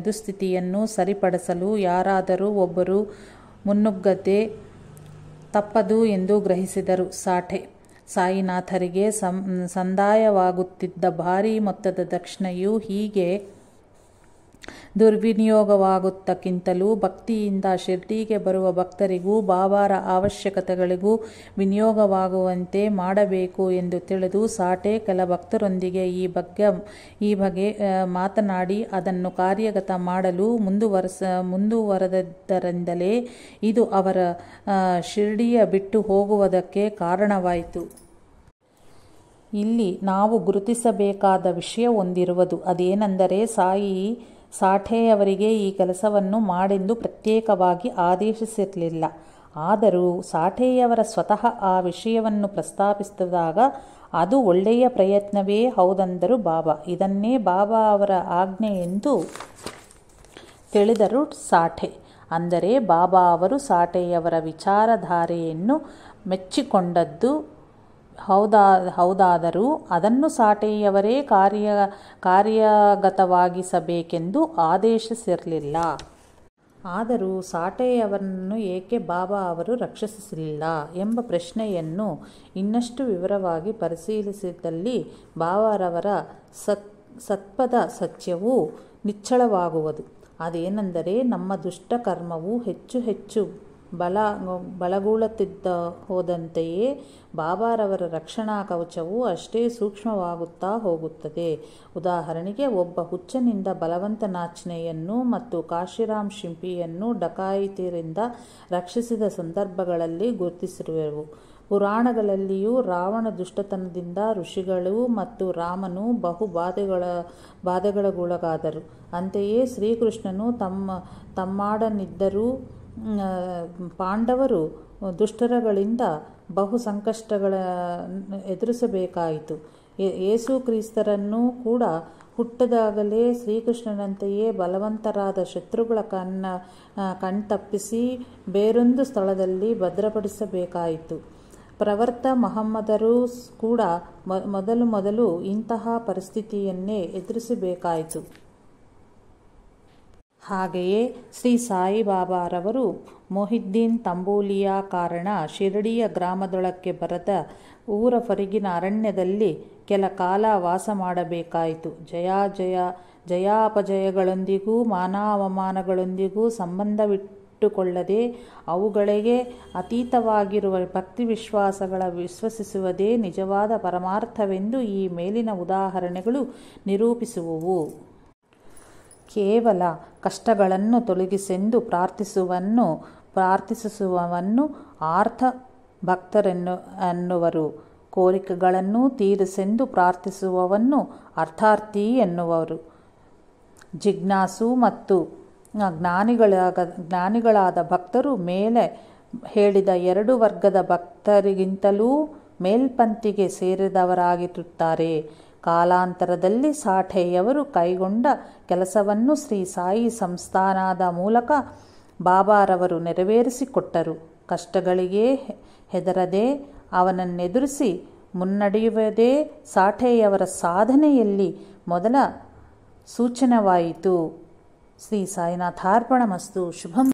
ದುಸ್ಥಿತಿಯನ್ನು ಸರಿಪಡಿಸಲು ಯಾರಾದರೂ ಒಬ್ಬರು ಮುನ್ನುಗ್ಗದೆ ತಪ್ಪದು ಎಂದು ಗ್ರಹಿಸಿದರು. ಸಾಠೆ ಸಾಯಿನಾಥರಿಗೆ ಸಂ ಸಂದಾಯವಾಗುತ್ತಿದ್ದ ಭಾರೀ ಮೊತ್ತದ ದಕ್ಷಿಣೆಯು ಹೀಗೆ ದುರ್ವಿನಿಯೋಗವಾಗುತ್ತಕ್ಕಿಂತಲೂ ಭಕ್ತಿಯಿಂದ ಶಿರ್ಡಿಗೆ ಬರುವ ಭಕ್ತರಿಗೂ ಬಾಬಾರ ಅವಶ್ಯಕತೆಗಳಿಗೂ ವಿನಿಯೋಗವಾಗುವಂತೆ ಮಾಡಬೇಕು ಎಂದು ತಿಳಿದು ಸಾಟೆ ಕೆಲ ಭಕ್ತರೊಂದಿಗೆ ಈ ಬಗ್ಗೆ ಈ ಬಗ್ಗೆ ಮಾತನಾಡಿ ಅದನ್ನು ಕಾರ್ಯಗತ ಮಾಡಲು ಮುಂದುವರೆಸ ಮುಂದುವರೆದಿದ್ದರಿಂದಲೇ ಇದು ಅವರ ಶಿರ್ಡಿಯ ಬಿಟ್ಟು ಹೋಗುವುದಕ್ಕೆ ಕಾರಣವಾಯಿತು ಇಲ್ಲಿ ನಾವು ಗುರುತಿಸಬೇಕಾದ ವಿಷಯ ಹೊಂದಿರುವುದು ಅದೇನೆಂದರೆ ಸಾಯಿ ಸಾಠೆಯವರಿಗೆ ಈ ಕೆಲಸವನ್ನು ಮಾಡೆಂದು ಪ್ರತ್ಯೇಕವಾಗಿ ಆದೇಶಿಸಿರಲಿಲ್ಲ ಆದರೂ ಸಾಠೆಯವರ ಸ್ವತಃ ಆ ವಿಷಯವನ್ನು ಪ್ರಸ್ತಾಪಿಸಿದಾಗ ಅದು ಒಳ್ಳೆಯ ಪ್ರಯತ್ನವೇ ಹೌದಂದರು ಬಾಬಾ ಇದನ್ನೇ ಬಾಬಾ ಅವರ ಆಜ್ಞೆ ಎಂದು ತಿಳಿದರು ಸಾಠೆ ಅಂದರೆ ಬಾಬಾ ಅವರು ಸಾಠೆಯವರ ವಿಚಾರಧಾರೆಯನ್ನು ಮೆಚ್ಚಿಕೊಂಡದ್ದು ಹೌದಾ ಹೌದಾದರೂ ಅದನ್ನು ಸಾಟೆಯವರೇ ಕಾರ್ಯ ಕಾರ್ಯಗತವಾಗಿಸಬೇಕೆಂದು ಆದೇಶಿಸಿರಲಿಲ್ಲ ಆದರೂ ಸಾಟೆಯವರನ್ನು ಏಕೆ ಬಾಬಾ ಅವರು ರಕ್ಷಿಸಲಿಲ್ಲ ಎಂಬ ಪ್ರಶ್ನೆಯನ್ನು ಇನ್ನಷ್ಟು ವಿವರವಾಗಿ ಪರಿಶೀಲಿಸಿದಲ್ಲಿ ಬಾಬಾರವರ ಸತ್ ಸತ್ಪದ ಸತ್ಯವು ನಿಚ್ಚಳವಾಗುವುದು ಅದೇನೆಂದರೆ ನಮ್ಮ ದುಷ್ಟ ಹೆಚ್ಚು ಹೆಚ್ಚು ಬಲ ಬಲಗೂಳುತ್ತಿದ್ದ ಹೋದಂತೆಯೇ ಬಾಬಾರವರ ರಕ್ಷಣಾ ಕವಚವು ಅಷ್ಟೇ ಸೂಕ್ಷ್ಮವಾಗುತ್ತಾ ಹೋಗುತ್ತದೆ ಉದಾಹರಣೆಗೆ ಒಬ್ಬ ಹುಚ್ಚನಿಂದ ಬಲವಂತ ನಾಚನೆಯನ್ನು ಮತ್ತು ಕಾಶಿರಾಮ್ ಶಿಂಪಿಯನ್ನು ಡಕಾಯಿತಿರಿಂದ ರಕ್ಷಿಸಿದ ಸಂದರ್ಭಗಳಲ್ಲಿ ಗುರುತಿಸಿರುವೆವು ಪುರಾಣಗಳಲ್ಲಿಯೂ ರಾವಣ ದುಷ್ಟತನದಿಂದ ಋಷಿಗಳು ಮತ್ತು ರಾಮನು ಬಹು ಬಾಧೆಗಳ ಬಾಧೆಗಳಗೊಳಗಾದರು ಅಂತೆಯೇ ಶ್ರೀಕೃಷ್ಣನು ತಮ್ಮ ತಮ್ಮಾಡನಿದ್ದರೂ ಪಾಂಡವರು ದುಷ್ಟರಗಳಿಂದ ಬಹು ಸಂಕಷ್ಟಗಳ ಎದುರಿಸಬೇಕಾಯಿತು ಯೇಸು ಕ್ರಿಸ್ತರನ್ನೂ ಕೂಡ ಹುಟ್ಟದಾಗಲೇ ಶ್ರೀಕೃಷ್ಣನಂತೆಯೇ ಬಲವಂತರಾದ ಶತ್ರುಗಳ ಕಣ್ಣ ಕಣ್ತಪ್ಪಿಸಿ ಬೇರೊಂದು ಸ್ಥಳದಲ್ಲಿ ಭದ್ರಪಡಿಸಬೇಕಾಯಿತು ಪ್ರವರ್ತ ಮಹಮ್ಮದರು ಕೂಡ ಮೊದಲು ಮೊದಲು ಇಂತಹ ಪರಿಸ್ಥಿತಿಯನ್ನೇ ಎದುರಿಸಬೇಕಾಯಿತು ಹಾಗೆಯೇ ಶ್ರೀ ಸಾಯಿಬಾಬಾರವರು ಮೊಹಿದ್ದೀನ್ ತಂಬೂಲಿಯಾ ಕಾರಣ ಶಿರಡಿಯ ಗ್ರಾಮದೊಳಕ್ಕೆ ಬರೆದ ಊರ ಹೊರಗಿನ ಅರಣ್ಯದಲ್ಲಿ ಕೆಲ ಕಾಲ ವಾಸ ಮಾಡಬೇಕಾಯಿತು ಜಯ ಜಯ ಜಯಾಪಜಯಗಳೊಂದಿಗೂ ಮಾನವಮಾನಗಳೊಂದಿಗೂ ಸಂಬಂಧವಿಟ್ಟುಕೊಳ್ಳದೆ ಅವುಗಳಿಗೆ ಅತೀತವಾಗಿರುವ ಭಕ್ತಿ ವಿಶ್ವಾಸಗಳ ವಿಶ್ವಸಿಸುವುದೇ ನಿಜವಾದ ಪರಮಾರ್ಥವೆಂದು ಈ ಮೇಲಿನ ಉದಾಹರಣೆಗಳು ನಿರೂಪಿಸುವುವು ಕೇವಲ ಕಷ್ಟಗಳನ್ನು ತೊಲಗಿಸೆಂದು ಪ್ರಾರ್ಥಿಸುವನ್ನು ಪ್ರಾರ್ಥಿಸುವವನ್ನು ಆರ್ಥ ಭಕ್ತರೆನ್ನು ಅನ್ನುವರು ಕೋರಿಕೆಗಳನ್ನು ತೀರಿಸೆಂದು ಪ್ರಾರ್ಥಿಸುವವನ್ನು ಅರ್ಥಾರ್ಥಿ ಎನ್ನುವರು ಜಿಜ್ಞಾಸು ಮತ್ತು ಜ್ಞಾನಿಗಳಾಗ ಜ್ಞಾನಿಗಳಾದ ಭಕ್ತರು ಮೇಲೆ ಹೇಳಿದ ಎರಡು ವರ್ಗದ ಭಕ್ತರಿಗಿಂತಲೂ ಮೇಲ್ಪಂತಿಗೆ ಸೇರಿದವರಾಗಿರುತ್ತಾರೆ ಕಾಲಾಂತರದಲ್ಲಿ ಸಾಠೆಯವರು ಕೈಗೊಂಡ ಕೆಲಸವನ್ನು ಶ್ರೀ ಸಾಯಿ ಸಂಸ್ಥಾನದ ಮೂಲಕ ಬಾಬಾರವರು ನೆರವೇರಿಸಿಕೊಟ್ಟರು ಕಷ್ಟಗಳಿಗೆ ಹೆದರದೆ ಅವನನ್ನೆದುರಿಸಿ ಮುನ್ನಡೆಯುವುದೇ ಸಾಠೆಯವರ ಸಾಧನೆಯಲ್ಲಿ ಮೊದಲ ಸೂಚನವಾಯಿತು ಶ್ರೀ ಸಾಯಿನಾಥಾರ್ಪಣ ಮಸ್ತು ಶುಭಂ